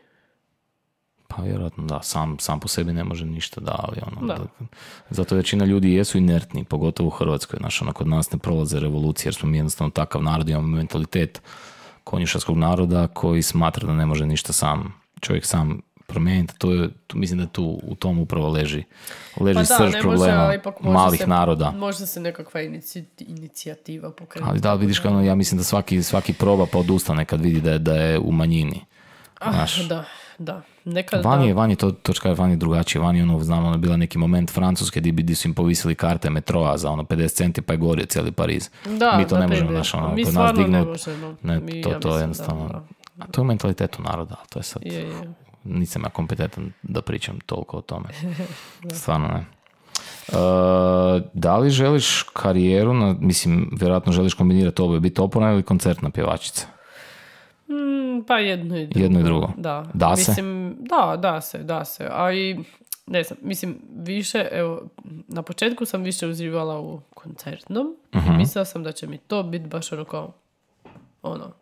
Pa vjerojatno da, sam, sam po sebi ne može ništa da, ali ono, zato većina ljudi jesu inertni, pogotovo u Hrvatskoj, znaš, ono, kod nas ne prolaze revolucije jer smo mi jednostavno takav narod, imamo mentalitet konjušarskog naroda koji smatra da ne može ništa sam, čovjek sam promijeniti, to je, mislim da tu u tom upravo leži, leži pa srž problema malih naroda. Možda se nekakva inicijativa pokrenuti. Ali da, vidiš, ono, ja mislim da svaki, svaki proba pa odustane kad vidi da je, da je u manjini. Ah, znaš, da, da. Nekad vani je, vani to točka, je vani drugačije. Vani je ono, znam, ono, bila neki moment Francuske gdje, su im povisili karte metroa za ono 50 centi pa je gorio cijeli Pariz. Da, mi to ne pa možemo, znaš, ono, mi nas dignut, ne, možemo. ne to, ja to je jednostavno... Da, A to je mentalitetu naroda, to je sad... Je, je. Nisam ja kompetentan da pričam toliko o tome. Stvarno ne. E, da li želiš karijeru, na, mislim, vjerojatno želiš kombinirati oboje, biti opona ili koncertna pjevačica? Mm, pa jedno i drugo. Da. Da se? Mislim, da, da se, da se. A i, ne znam, mislim, više, evo, na početku sam više uživala u koncertnom. uh mislila sam da će mi to biti baš onako, ono,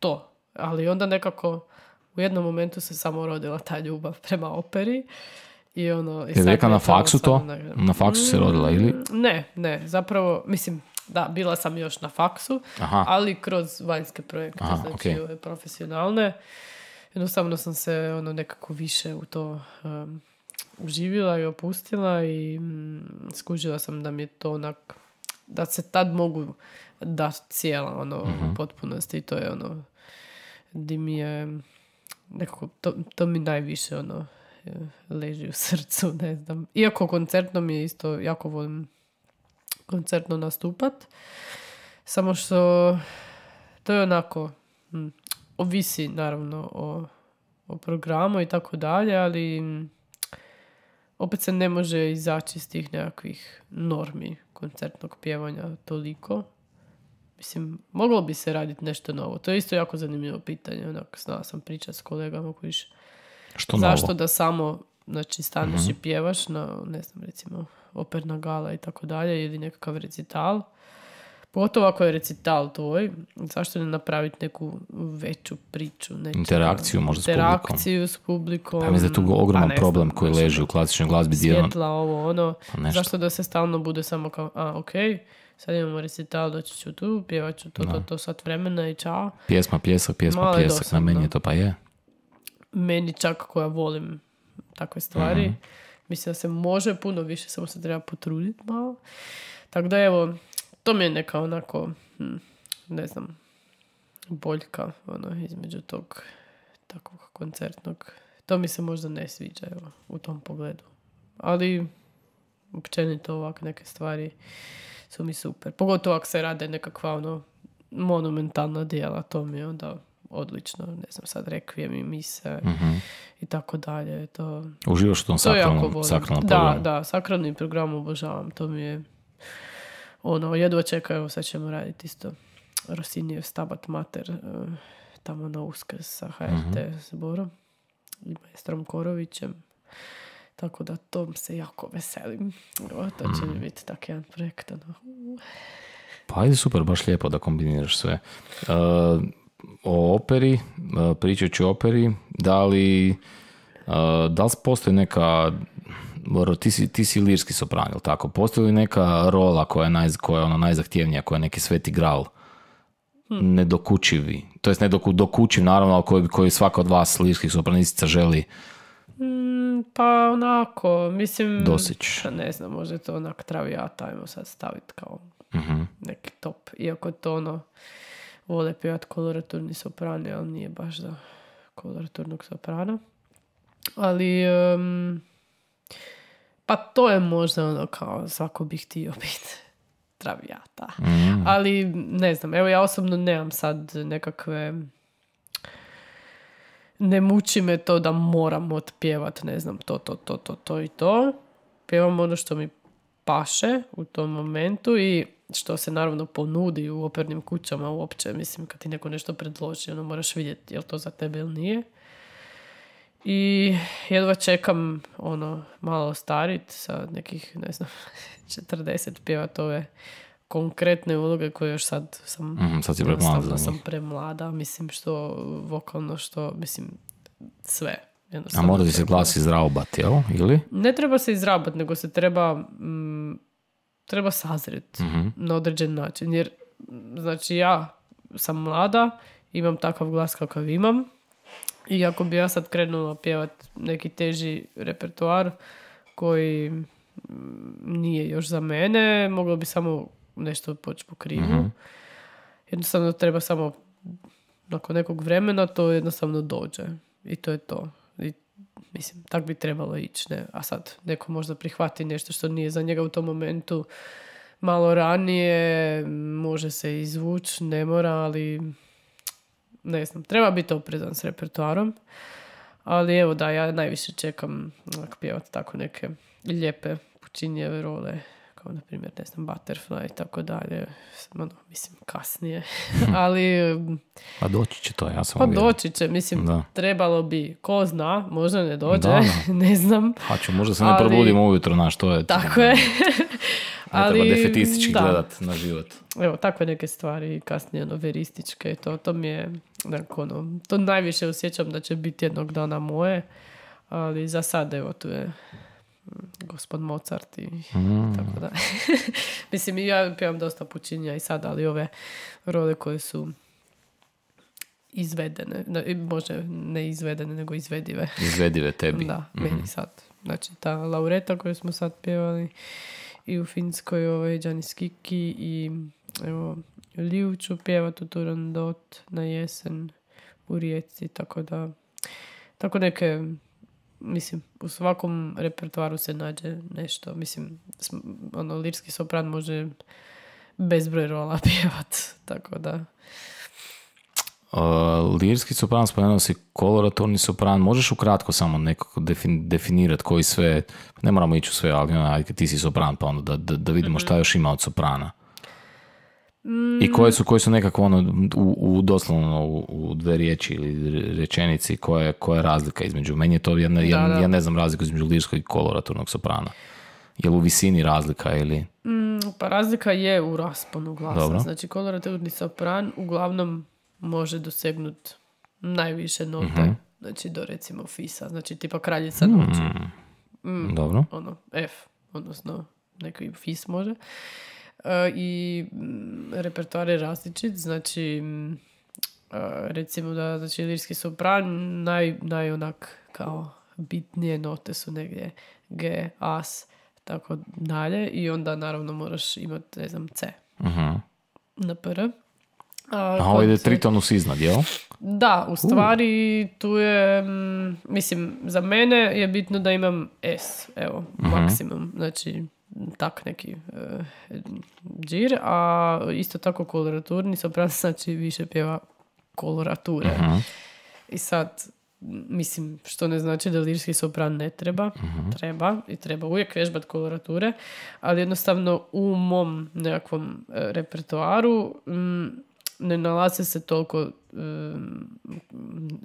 to. Ali onda nekako u jednom momentu se samo rodila ta ljubav prema operi. I ono... I je rekla na faksu to? Na faksu se rodila ili? Mm, ne, ne. Zapravo, mislim, da, bila sam još na faksu, ali kroz vanjske projekte, Aha, znači okay. ove profesionalne. Jednostavno sam se ono nekako više u to um, uživila i opustila i mm, skužila sam da mi je to onak, da se tad mogu da cijela ono mm u mhm. potpunosti i to je ono di mi je nekako, to, to mi najviše ono e, leži u srcu, ne znam. Iako koncertno mi je isto, jako volim koncertno nastupat. Samo što to je onako, hm, ovisi naravno o, o programu i tako dalje, ali opet se ne može izaći iz tih nekakvih normi koncertnog pjevanja toliko. Mislim, moglo bi se raditi nešto novo. To je isto jako zanimljivo pitanje. Onako, znala sam pričati s kolegama koji Što Zašto da samo Znači, staneš mm-hmm. i mhm. pjevaš na, ne znam, recimo, operna gala i tako dalje, ili nekakav recital. Pogotovo ako je recital tvoj, zašto ne napraviti neku veću priču? Neću, interakciju ono, možda s publikom. Interakciju s publikom. Pa mislim da je tu ogroman pa problem koji leži u klasičnoj glazbi. Svjetla, ovo, ono. Pa zašto da se stalno bude samo kao, a, ok, sad imamo recital, doći ću tu, pjevat ću to, to, to, to sat vremena i čao. Pjesma, pjesak, pjesma, pjesak, na meni to pa je. Meni čak koja volim takve stvari. Mhm. Mislim da se može puno više, samo se treba potruditi malo. Tako da evo, to mi je neka onako, hm, ne znam, boljka ono, između tog takvog koncertnog. To mi se možda ne sviđa evo, u tom pogledu. Ali općenito ovak neke stvari su mi super. Pogotovo ako se rade nekakva ono monumentalna dijela, to mi je onda odlično, ne znam sad, rekvijem i misa mm i tako dalje. To, Uživaš u tom sakralnom, Da, da, sakralni program obožavam, to mi je ono, jedva čeka, evo sad ćemo raditi isto Rosinije Stabat Mater e, tamo na Uskrs sa HRT mm-hmm. s i maestrom Korovićem. Tako da tom se jako veselim. O, to će mhm. biti tak jedan projekt. Ono, pa ajde super, baš lijepo da kombiniraš sve. Uh, o operi, e, pričajući o operi, da li, e, da li postoji neka, ti si, ti si lirski sopran, ili tako, postoji li neka rola koja je, koja je ono najzahtjevnija, koja je neki sveti gral, hmm. nedokučivi, to jest nedoku, naravno, ali koji, koji svaka od vas lirskih sopranistica želi mm, pa onako, mislim... Dosić. Pa ne znam, možda je to onak travijata, ajmo sad staviti kao uh neki top. Iako je to ono vole pjevati koloraturni soprani, ali nije baš za koloraturnog soprana. Ali, pa to je možda ono kao svako bi htio biti travijata. Mm. Ali ne znam, evo ja osobno nemam sad nekakve ne muči me to da moram otpjevat, ne znam, to, to, to, to, to i to. Pjevam ono što mi paše u tom momentu i što se naravno ponudi u opernim kućama uopće. Mislim, kad ti neko nešto predloži, ono moraš vidjeti je li to za tebe ili nije. I jedva čekam ono malo starit sa nekih, ne znam, 40 pjevat ove konkretne uloge koje još sad sam... Mm, sad premlada. sam premlada, mislim što vokalno, što mislim sve. A mora se glas izraubati, jel? Ili? Ne treba se izraubati, nego se treba... Mm, treba sazret mm-hmm. na određen način. Jer, znači, ja sam mlada, imam takav glas kakav imam i ako bi ja sad krenula pjevat neki teži repertoar koji mm, nije još za mene, moglo bi samo nešto poći po krivu. Mhm. Jednostavno treba samo nakon nekog vremena to jednostavno dođe. I to je to. I mislim, tak bi trebalo ići, ne? A sad neko možda prihvati nešto što nije za njega u tom momentu malo ranije, može se izvući, ne mora, ali ne znam, treba biti oprezan s repertoarom. Ali evo da, ja najviše čekam ono, pjevati tako neke lijepe počinjeve role kao na primjer, ne znam, Butterfly i tako dalje, ono, mislim, kasnije, hm. ali... Pa doći će to, ja sam Pa doći će, mislim, trebalo bi, ko zna, možda ne dođe, ne znam. Pa ću, možda se ne ali... probudimo ujutro, naš, to je... Tako ono. je. ali, treba defetistički gledat na život. Evo, takve neke stvari, kasnije noverističke i to, to mi je, dakle, to najviše osjećam da će biti jednog dana moje, ali za sad, evo, tu je gospod Mozart i mm. tako da. Mislim, ja pjevam dosta pučinja i sad, ali ove role koje su izvedene, može ne izvedene, nego izvedive. Izvedive tebi. Da, mm meni sad. Znači, ta Laureta koju smo sad pjevali i u Finskoj je Janis Kiki i evo, Liu ću pjevat u Turandot na jesen u Rijeci, tako da tako neke mislim, u svakom repertoaru se nađe nešto. Mislim, ono, lirski sopran može bezbroj rola pjevat, tako da... lirski sopran, spomenuo si koloratorni sopran, možeš ukratko samo nekako definirati koji sve, ne moramo ići u sve, ali ono, ti si sopran, pa onda da, da, vidimo mm šta još ima od soprana. I koje su, koje su nekako ono, u, u doslovno ono, u, u, dve riječi ili rečenici, koja je, koja razlika između, meni je to, ja ne, da. ja ne znam razliku između lirskog i koloraturnog soprana. Je li u visini razlika ili... Mm, pa razlika je u rasponu glasa. Dobro. Znači koloraturni sopran uglavnom može dosegnuti najviše note. mm Znači do recimo fisa, znači tipa kraljica noći. Mm. mm Dobro. Ono, F, odnosno neki fis može. E, i mm, repertoar je različit, znači mm, e, recimo da znači lirski sopran naj, naj kao bitnije note su negdje G, As, tako dalje i onda naravno moraš imati ne znam C uh na PR. A, A pa ovo ide tri iznad, jel? Da, u stvari tu je, mm, mislim, za mene je bitno da imam S, evo, uh maksimum. Znači, tak neki e, džir, a isto tako koloraturni sopran znači više pjeva kolorature. Mhm. I sad, mislim, što ne znači da lirski sopran ne treba, mhm. treba i treba uvijek vježbati kolorature, ali jednostavno u mom nekakvom e, repertoaru mm, ne nalaze se toliko e,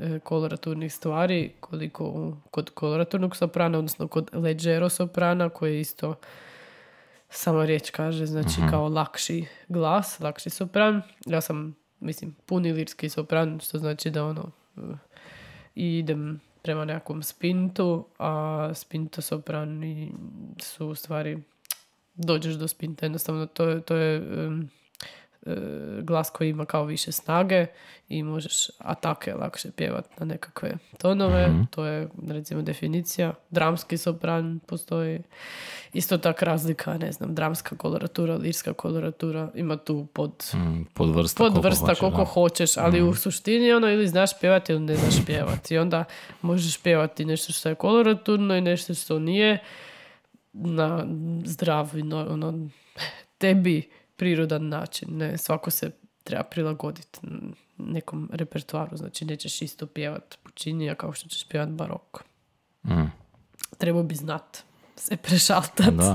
e, koloraturnih stvari koliko kod koloraturnog soprana, odnosno kod leđero soprana koji je isto sama riječ kaže, znači mhm. kao lakši glas, lakši sopran. Ja sam, mislim, puni lirski sopran, što znači da ono, e, idem prema nekom spintu, a spinto soprani su u stvari, dođeš do spinta, jednostavno to, to je E, glas koji ima kao više snage i možeš atake lakše pjevati na nekakve tonove. Mhm. To je recimo definicija. Dramski sopran postoji. Isto tak razlika, ne znam, dramska koloratura, lirska koloratura. Ima tu pod, mm, podvrsta, koliko, hoćeš, ali mm u suštini ono ili znaš pjevati ili ne znaš pjevati. I onda možeš pjevati nešto što je koloraturno i nešto što nije na zdravi, no, ono, tebi prirodan način. Ne, svako se treba prilagoditi nekom repertuaru. Znači, nećeš isto pjevat počinija kao što ćeš pjevat barok. Mm. Treba bi znat se prešaltat.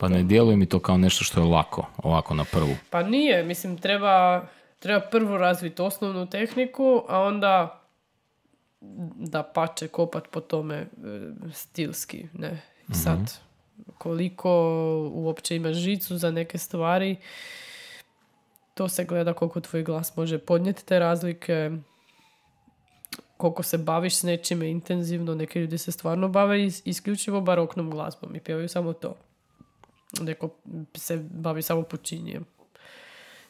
Pa ne djeluje mi to kao nešto što je lako, ovako na prvu. Pa nije, mislim, treba, treba prvo razviti osnovnu tehniku, a onda da pače kopat po tome e, stilski, ne. I sad, mhm koliko uopće imaš žicu za neke stvari. To se gleda koliko tvoj glas može podnijeti te razlike, koliko se baviš s nečime intenzivno. Neki ljudi se stvarno bave isključivo baroknom glazbom i pjevaju samo to. Neko se bavi samo počinjem.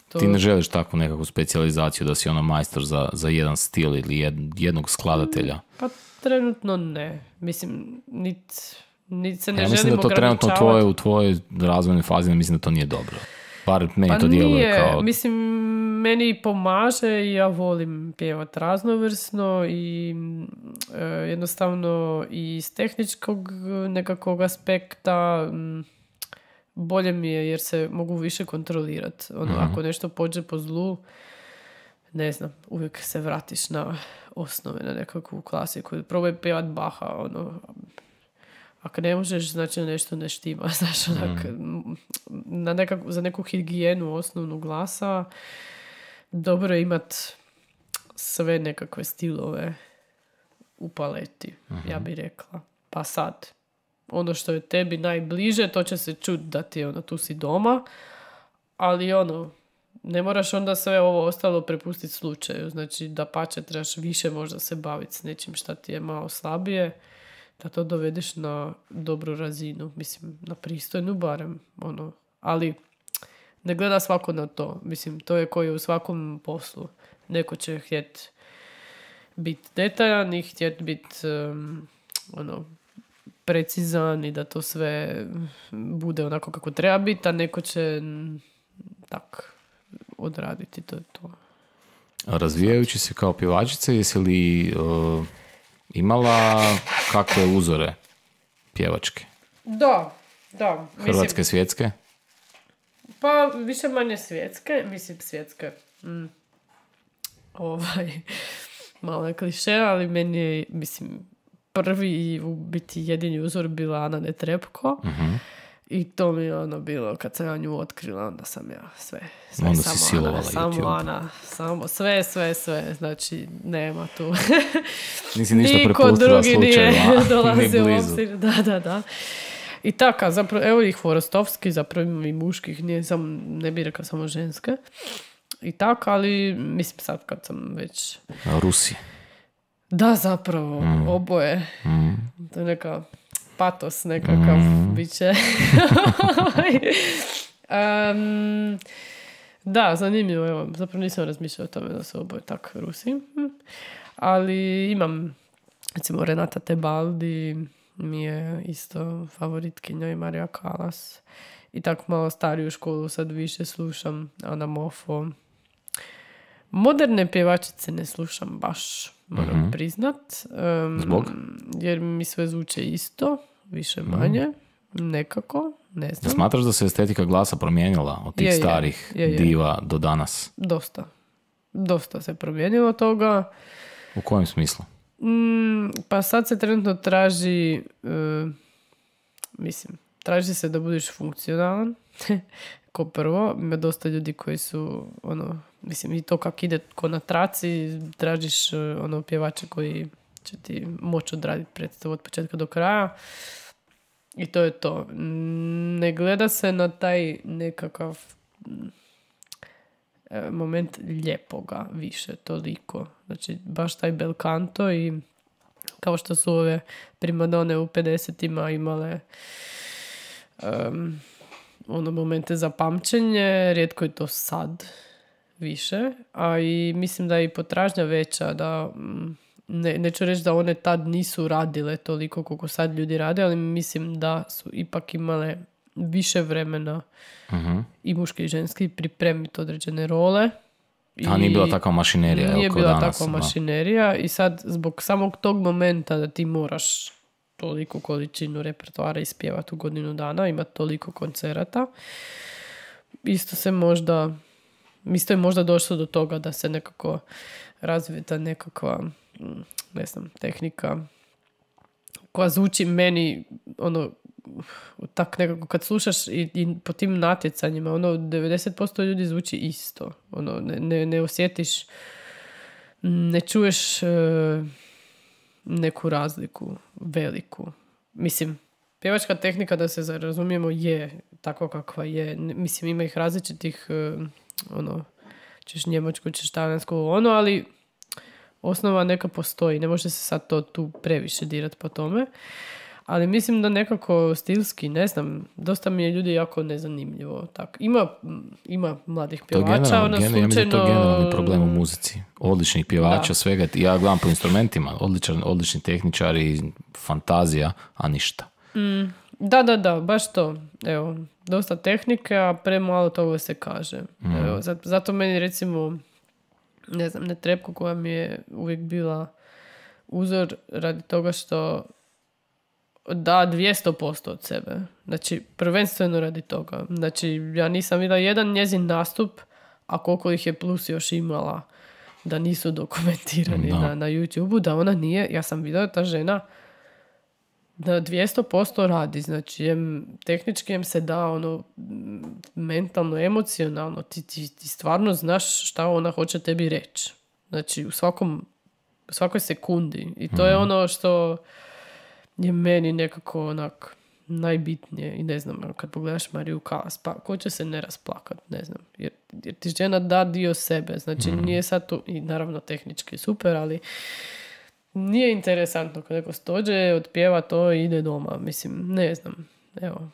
To... Ti ne želiš takvu nekakvu specijalizaciju da si ona majstor za, za jedan stil ili jednog skladatelja? Pa trenutno ne. Mislim, niti ni se pa ne ja mislim da to trenutno tvoje, u tvojoj razvojnoj fazi, mislim da to nije dobro. Bar meni pa to djeluje kao... Mislim, meni pomaže i ja volim pjevat raznovrsno i e, jednostavno i iz tehničkog nekakvog aspekta m, mm, bolje mi je jer se mogu više kontrolirati. Ono, mhm. Ako nešto pođe po zlu, ne znam, uvijek se vratiš na osnove, na nekakvu klasiku. Probaj pjevat Baha, ono, ako ne možeš, znači nešto ne štima. Znaš, onak, mm. za neku higijenu osnovnu glasa dobro je imat sve nekakve stilove u paleti, ja mhm. bi rekla. Pa sad, ono što je tebi najbliže, to će se čut da ti je ono, tu si doma, ali ono, ne moraš onda sve ovo ostalo prepustiti slučaju. Znači, da pače trebaš više možda se baviti s nečim što ti je malo slabije da to dovedeš na dobru razinu, mislim, na pristojnu barem, ono, ali ne gleda svako na to, mislim, to je koji u svakom poslu, neko će htjet biti detaljan i htjet biti ono, precizan i da to sve bude onako kako treba biti, a neko će tak odraditi, to je to. A razvijajući se kao pjevačica, jesi li imala kakve uzore pjevačke? Da, da. Mislim, Hrvatske svjetske? Pa više manje svjetske, mislim svjetske. Mm. Ovaj, malo je kliše, ali meni je, mislim, prvi i u biti jedini uzor bila Ana Netrebko. Mhm. I to mi je ono bilo, kad sam ja nju otkrila, onda sam ja sve, sve onda samo si Ana, samo Ana, samo sve, sve, sve, znači nema tu. Nisi ništa Niko drugi nije dolazio u obzir, da, da, da. I tako, zapravo, evo i Hvorostovski, zapravo imam i muških, nije sam, ne bi rekao samo ženske. I tako, ali mislim sad kad sam već... Rusi. Da, zapravo, mm. oboje. Mm. To je neka patos nekakav mm. bit će. Ovaj, da, zanimljivo, evo, zapravo nisam razmišljala o tome da se oboje tak Rusi. Ali imam, recimo, Renata Tebaldi mi je isto favoritkinja i Marija Kalas. I tako malo stariju školu sad više slušam, Ana Mofo. Moderne pjevačice ne slušam baš, moram mhm. priznat. Um, Zbog? Jer mi sve zvuče isto više manje, mhm. nekako, ne znam. Smatraš da se estetika glasa promijenila od tih je, starih je, diva do danas? Dosta. Dosta se promijenilo toga. U kojem smislu? Mm, pa sad se trenutno traži, e, mislim, traži se da budiš funkcionalan, ko prvo. Ima dosta ljudi koji su, ono, mislim, i to kako ide ko na traci, tražiš, e, ono, pjevače koji će ti moći odraditi predstavu od početka do kraja. I to je to. Ne gleda se na taj nekakav mm, e, moment ljepoga više, toliko. Znači, baš taj belkanto i kao što su ove primadone u 50-ima imale um, ono momente za pamćenje, rijetko je to sad više, a i mislim da je i potražnja veća da mm, ne, neću reći da one tad nisu radile toliko koliko sad ljudi rade, ali mislim da su ipak imale više vremena mhm. i muški i ženski pripremiti određene role. A nije bila takva mašinerija. Nije bila danas, takva mašinerija i sad zbog samog tog momenta da ti moraš toliko količinu repertoara ispjevati u godinu dana, ima toliko koncerata, isto se možda isto je možda došlo do toga da se nekako razvita nekakva, mm, ne znam, tehnika koja zvuči meni, ono, tak nekako kad slušaš i, i, po tim natjecanjima, ono 90% ljudi zvuči isto. Ono, ne, ne, ne osjetiš, ne čuješ e, neku razliku veliku. Mislim, pjevačka tehnika da se razumijemo je takva kakva je. Mislim, ima ih različitih e, ono, ćeš Njemačku, ćeš Talijansku, ono, ali osnova neka postoji. Ne može se sad to tu previše dirati po tome. Ali mislim da nekako stilski, ne znam, dosta mi je ljudi jako nezanimljivo. Tak. Ima, ima mladih pjevača, to ona slučajno... to generalni problem u muzici. Odličnih pjevača, da. svega. Ja gledam po instrumentima, odličan, odlični tehničari, fantazija, a ništa. Mm, da, da, da, baš to. Evo, dosta tehnike, a premalo toga se kaže. Mhm. zato meni recimo, ne znam, ne koja mi je uvijek bila uzor radi toga što da 200% od sebe. Znači, prvenstveno radi toga. Znači, ja nisam vidjela jedan njezin nastup, a koliko ih je plus još imala da nisu dokumentirani na, na youtube da ona nije, ja sam vidjela ta žena na 200% radi, znači tehnički im se da ono mentalno, emocionalno, ti, stvarno znaš šta ona hoće tebi reći. Znači u svakom, u svakoj sekundi i to je mhm. ono što je meni nekako onak najbitnije i ne znam, kad pogledaš Mariju Kalas, pa ko će se ne rasplakat, ne znam, jer, ti žena da dio sebe, znači mhm. nije sad to i naravno tehnički super, ali nije interesantno kad neko stođe, odpjeva to i ide doma. Mislim, ne znam. Evo.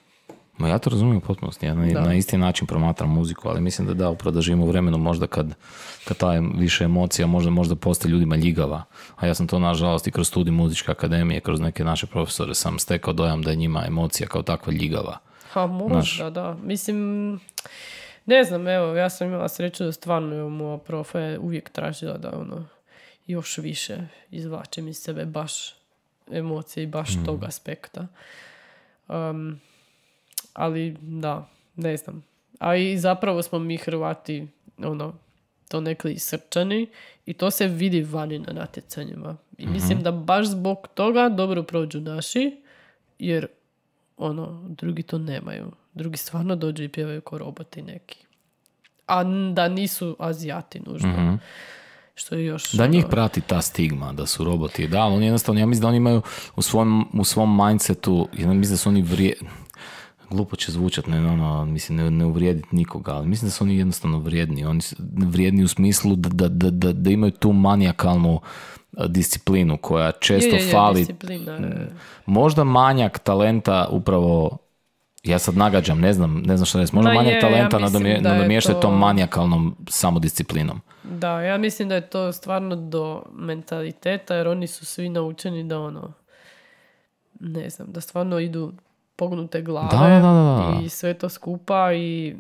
Ma ja to razumijem potpuno, ja na, na, isti način promatram muziku, ali mislim da da, upravo da živimo u vremenu možda kad, kad ta više emocija možda, možda postaje ljudima ljigava, a ja sam to nažalost i kroz studij muzičke akademije, kroz neke naše profesore sam stekao dojam da je njima emocija kao takva ljigava. Ha, možda, Naš... da. Mislim, ne znam, evo, ja sam imala sreću da stvarno je moja profe uvijek tražila da ono, još više izvlačim iz sebe baš emocije i baš mm. tog aspekta. ali da, ne znam. A i zapravo smo mi Hrvati ono, to nekli srčani i to se vidi vani na natjecanjima. I mhm. mislim da baš zbog toga dobro prođu naši, jer ono, drugi to nemaju. Drugi stvarno dođu i pjevaju ko roboti neki. A da nisu azijati nužno. Mhm što još... Da njih prati ta stigma da su roboti, da, ali oni jednostavno, ja mislim da oni imaju u svom, u svom mindsetu, ja mislim da su oni Glupo će zvučati, ne, ono, mislim, ne, ne uvrijediti nikoga, ali mislim da su oni jednostavno vrijedni. Oni su vrijedni u smislu da, da, da, da imaju tu manijakalnu e, disciplinu koja često je, fali. E, možda manjak talenta upravo ja sad nagađam, ne znam, ne znam što je Možda manje talenta ja to... tom manijakalnom samodisciplinom. Da, ja mislim da je to stvarno do mentaliteta, jer oni su svi naučeni da ono, ne znam, da stvarno idu pognute glave i sve to skupa i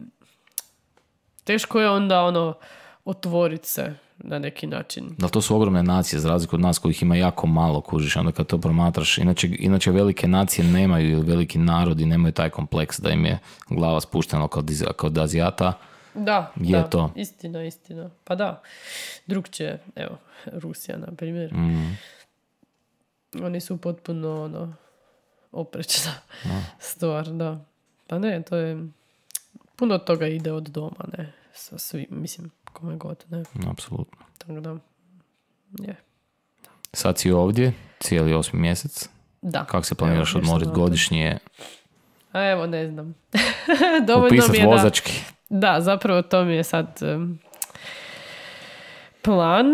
teško je onda ono otvoriti se na neki način. Da, to su ogromne nacije, za razliku od nas kojih ima jako malo, kužiš, onda kad to promatraš. Inače, inače velike nacije nemaju ili veliki narodi nemaju taj kompleks da im je glava spuštena kod, kod Azijata. Da, je da, to. istina, istina. Pa da, drugčije, evo, Rusija, na primjer. Mhm. Oni su potpuno, ono, oprečna da. stvar, da. Pa ne, to je, puno toga ide od doma, ne, sa svim, mislim, kome god, ne? Apsolutno. Tako da, je. Sad si ovdje, cijeli osmi mjesec. Da. Kako se planiraš odmoriti godišnje? A evo, ne znam. Dovoljno mi je da... vozački. Da, zapravo to mi je sad plan.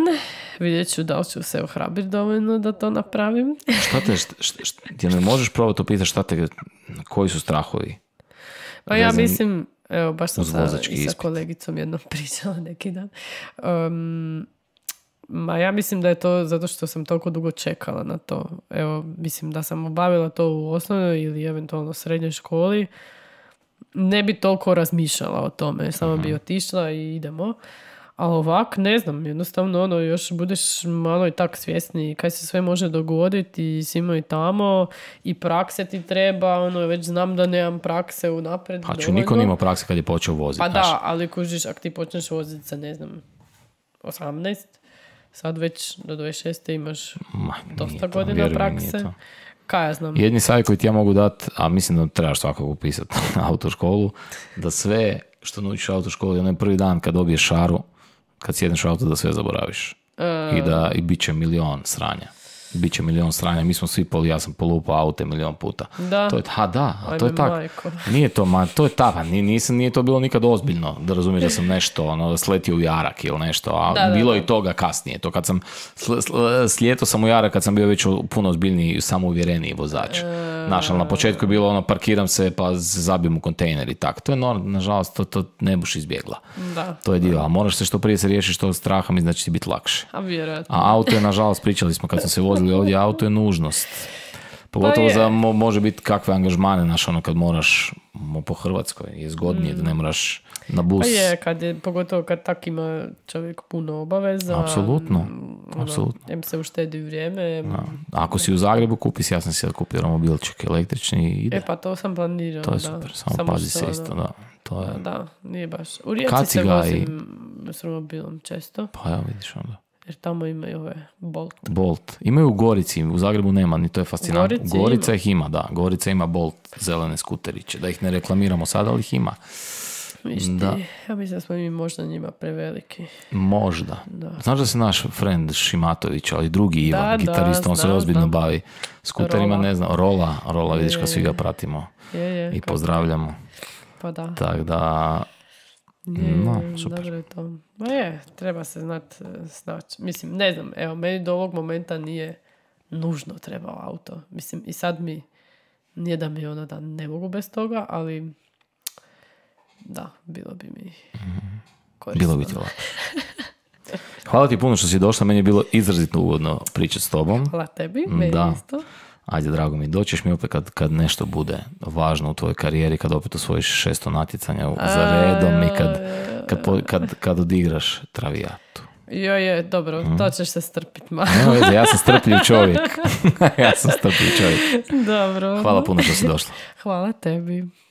Vidjet ću da li ću se ohrabiti dovoljno da to napravim. šta te, šta, šta, ti ne možeš probati opitati šta te, koji su strahovi? Pa ja mislim, Evo, baš sam sa, sa kolegicom jednom pričala neki dan. ma ja mislim da je to zato što sam toliko dugo čekala na to. Evo, mislim da sam obavila to u osnovnoj ili eventualno srednjoj školi. Ne bi toliko razmišljala o tome. Samo bi mhm. otišla i idemo. Ali ovak, ne znam, jednostavno ono, još budeš malo i tak svjesni kaj se sve može dogoditi i simo i tamo i prakse ti treba, ono, već znam da nemam prakse u napred. Pa ću, niko nima prakse kad je počeo voziti. Pa da, ali kužiš, ako ti počneš voziti sa, ne znam, 18, sad već do 26. imaš dosta to, godina prakse. Kaj ja znam. Jedni savjet koji ti ja mogu dati, a mislim da trebaš svakako upisati na autoškolu, da sve što naučiš autoškoli, onaj prvi dan kad dobiješ šaru, kad sjedneš auto da sve zaboraviš. E, I da i bit će milion sranja bit će milion stranja, mi smo svi poli, ja sam polupao aute milion puta. Da. To je, ha da, to je tako. Nije to, ma, to je tako, pa nije, nije to bilo nikad ozbiljno, da razumiješ da sam nešto, ono, sletio u jarak ili nešto, a bilo da, i toga kasnije. To kad sam, sl, sl, slijeto sam u jarak kad sam bio već puno ozbiljniji, samouvjereniji vozač. E... na početku je bilo ono, parkiram se pa zabijem u kontejner i tako. To je normalno, nažalost, to, to ne buš izbjegla. Da. To je dio, a moraš se što prije se što to strahom i znači ti biti lakše. A A auto je, nažalost, pričali smo kad sam se ali ovdje auto je nužnost. Pogotovo pa za može biti kakve angažmane, znaš, ono kad moraš po Hrvatskoj je zgodnije mm. da ne moraš na pa bus. Pa je, kad je, pogotovo kad tak ima čovjek puno obaveza. Apsolutno, mm, ono, apsolutno. Em se uštedi vrijeme. Da. Ako si u Zagrebu kupi ja sam si da kupio romobilčak električni i ide. E pa to sam planirao, To je super, samo, samo pazi se isto, da. To je... Da, nije baš. U Rijeci se vozim i... s romobilom često. Pa ja vidiš onda jer tamo imaju ove Bolt. Bolt. Imaju u Gorici, u Zagrebu nema, ni to je fascinantno. Gorica ima. ih ima, da. Gorica ima Bolt zelene skuteriće. Da ih ne reklamiramo sada, ali ih ima. da. ja mislim da smo mi možda njima preveliki. Možda. Da. Znaš da se naš friend Šimatović, ali drugi Ivan, da, on se ozbiljno bavi skuterima, ne znam, Rola, Rola, vidiš svi ga pratimo je, i pozdravljamo. Pa da. Tako da, no, super. to. Ma je, treba se znat e, snaći. Mislim, ne znam, evo, meni do ovog momenta nije nužno trebao auto. Mislim, i sad mi nije da mi ono da ne mogu bez toga, ali da, bilo bi mi Bilo bi ti Hvala ti puno što si došla, meni je bilo izrazitno ugodno pričati s tobom. Hvala tebi, mm, meni da. isto ajde drago mi, doćeš mi opet kad, kad nešto bude važno u tvojoj karijeri, kad opet osvojiš šesto natjecanja za redom i kad, kad, kad, kad odigraš travijatu. Jo, je, dobro, mhm. to ćeš se strpit malo. Ne, ja sam strpljiv čovjek. ja sam strpljiv čovjek. Dobro. Hvala puno što si došla. Hvala tebi.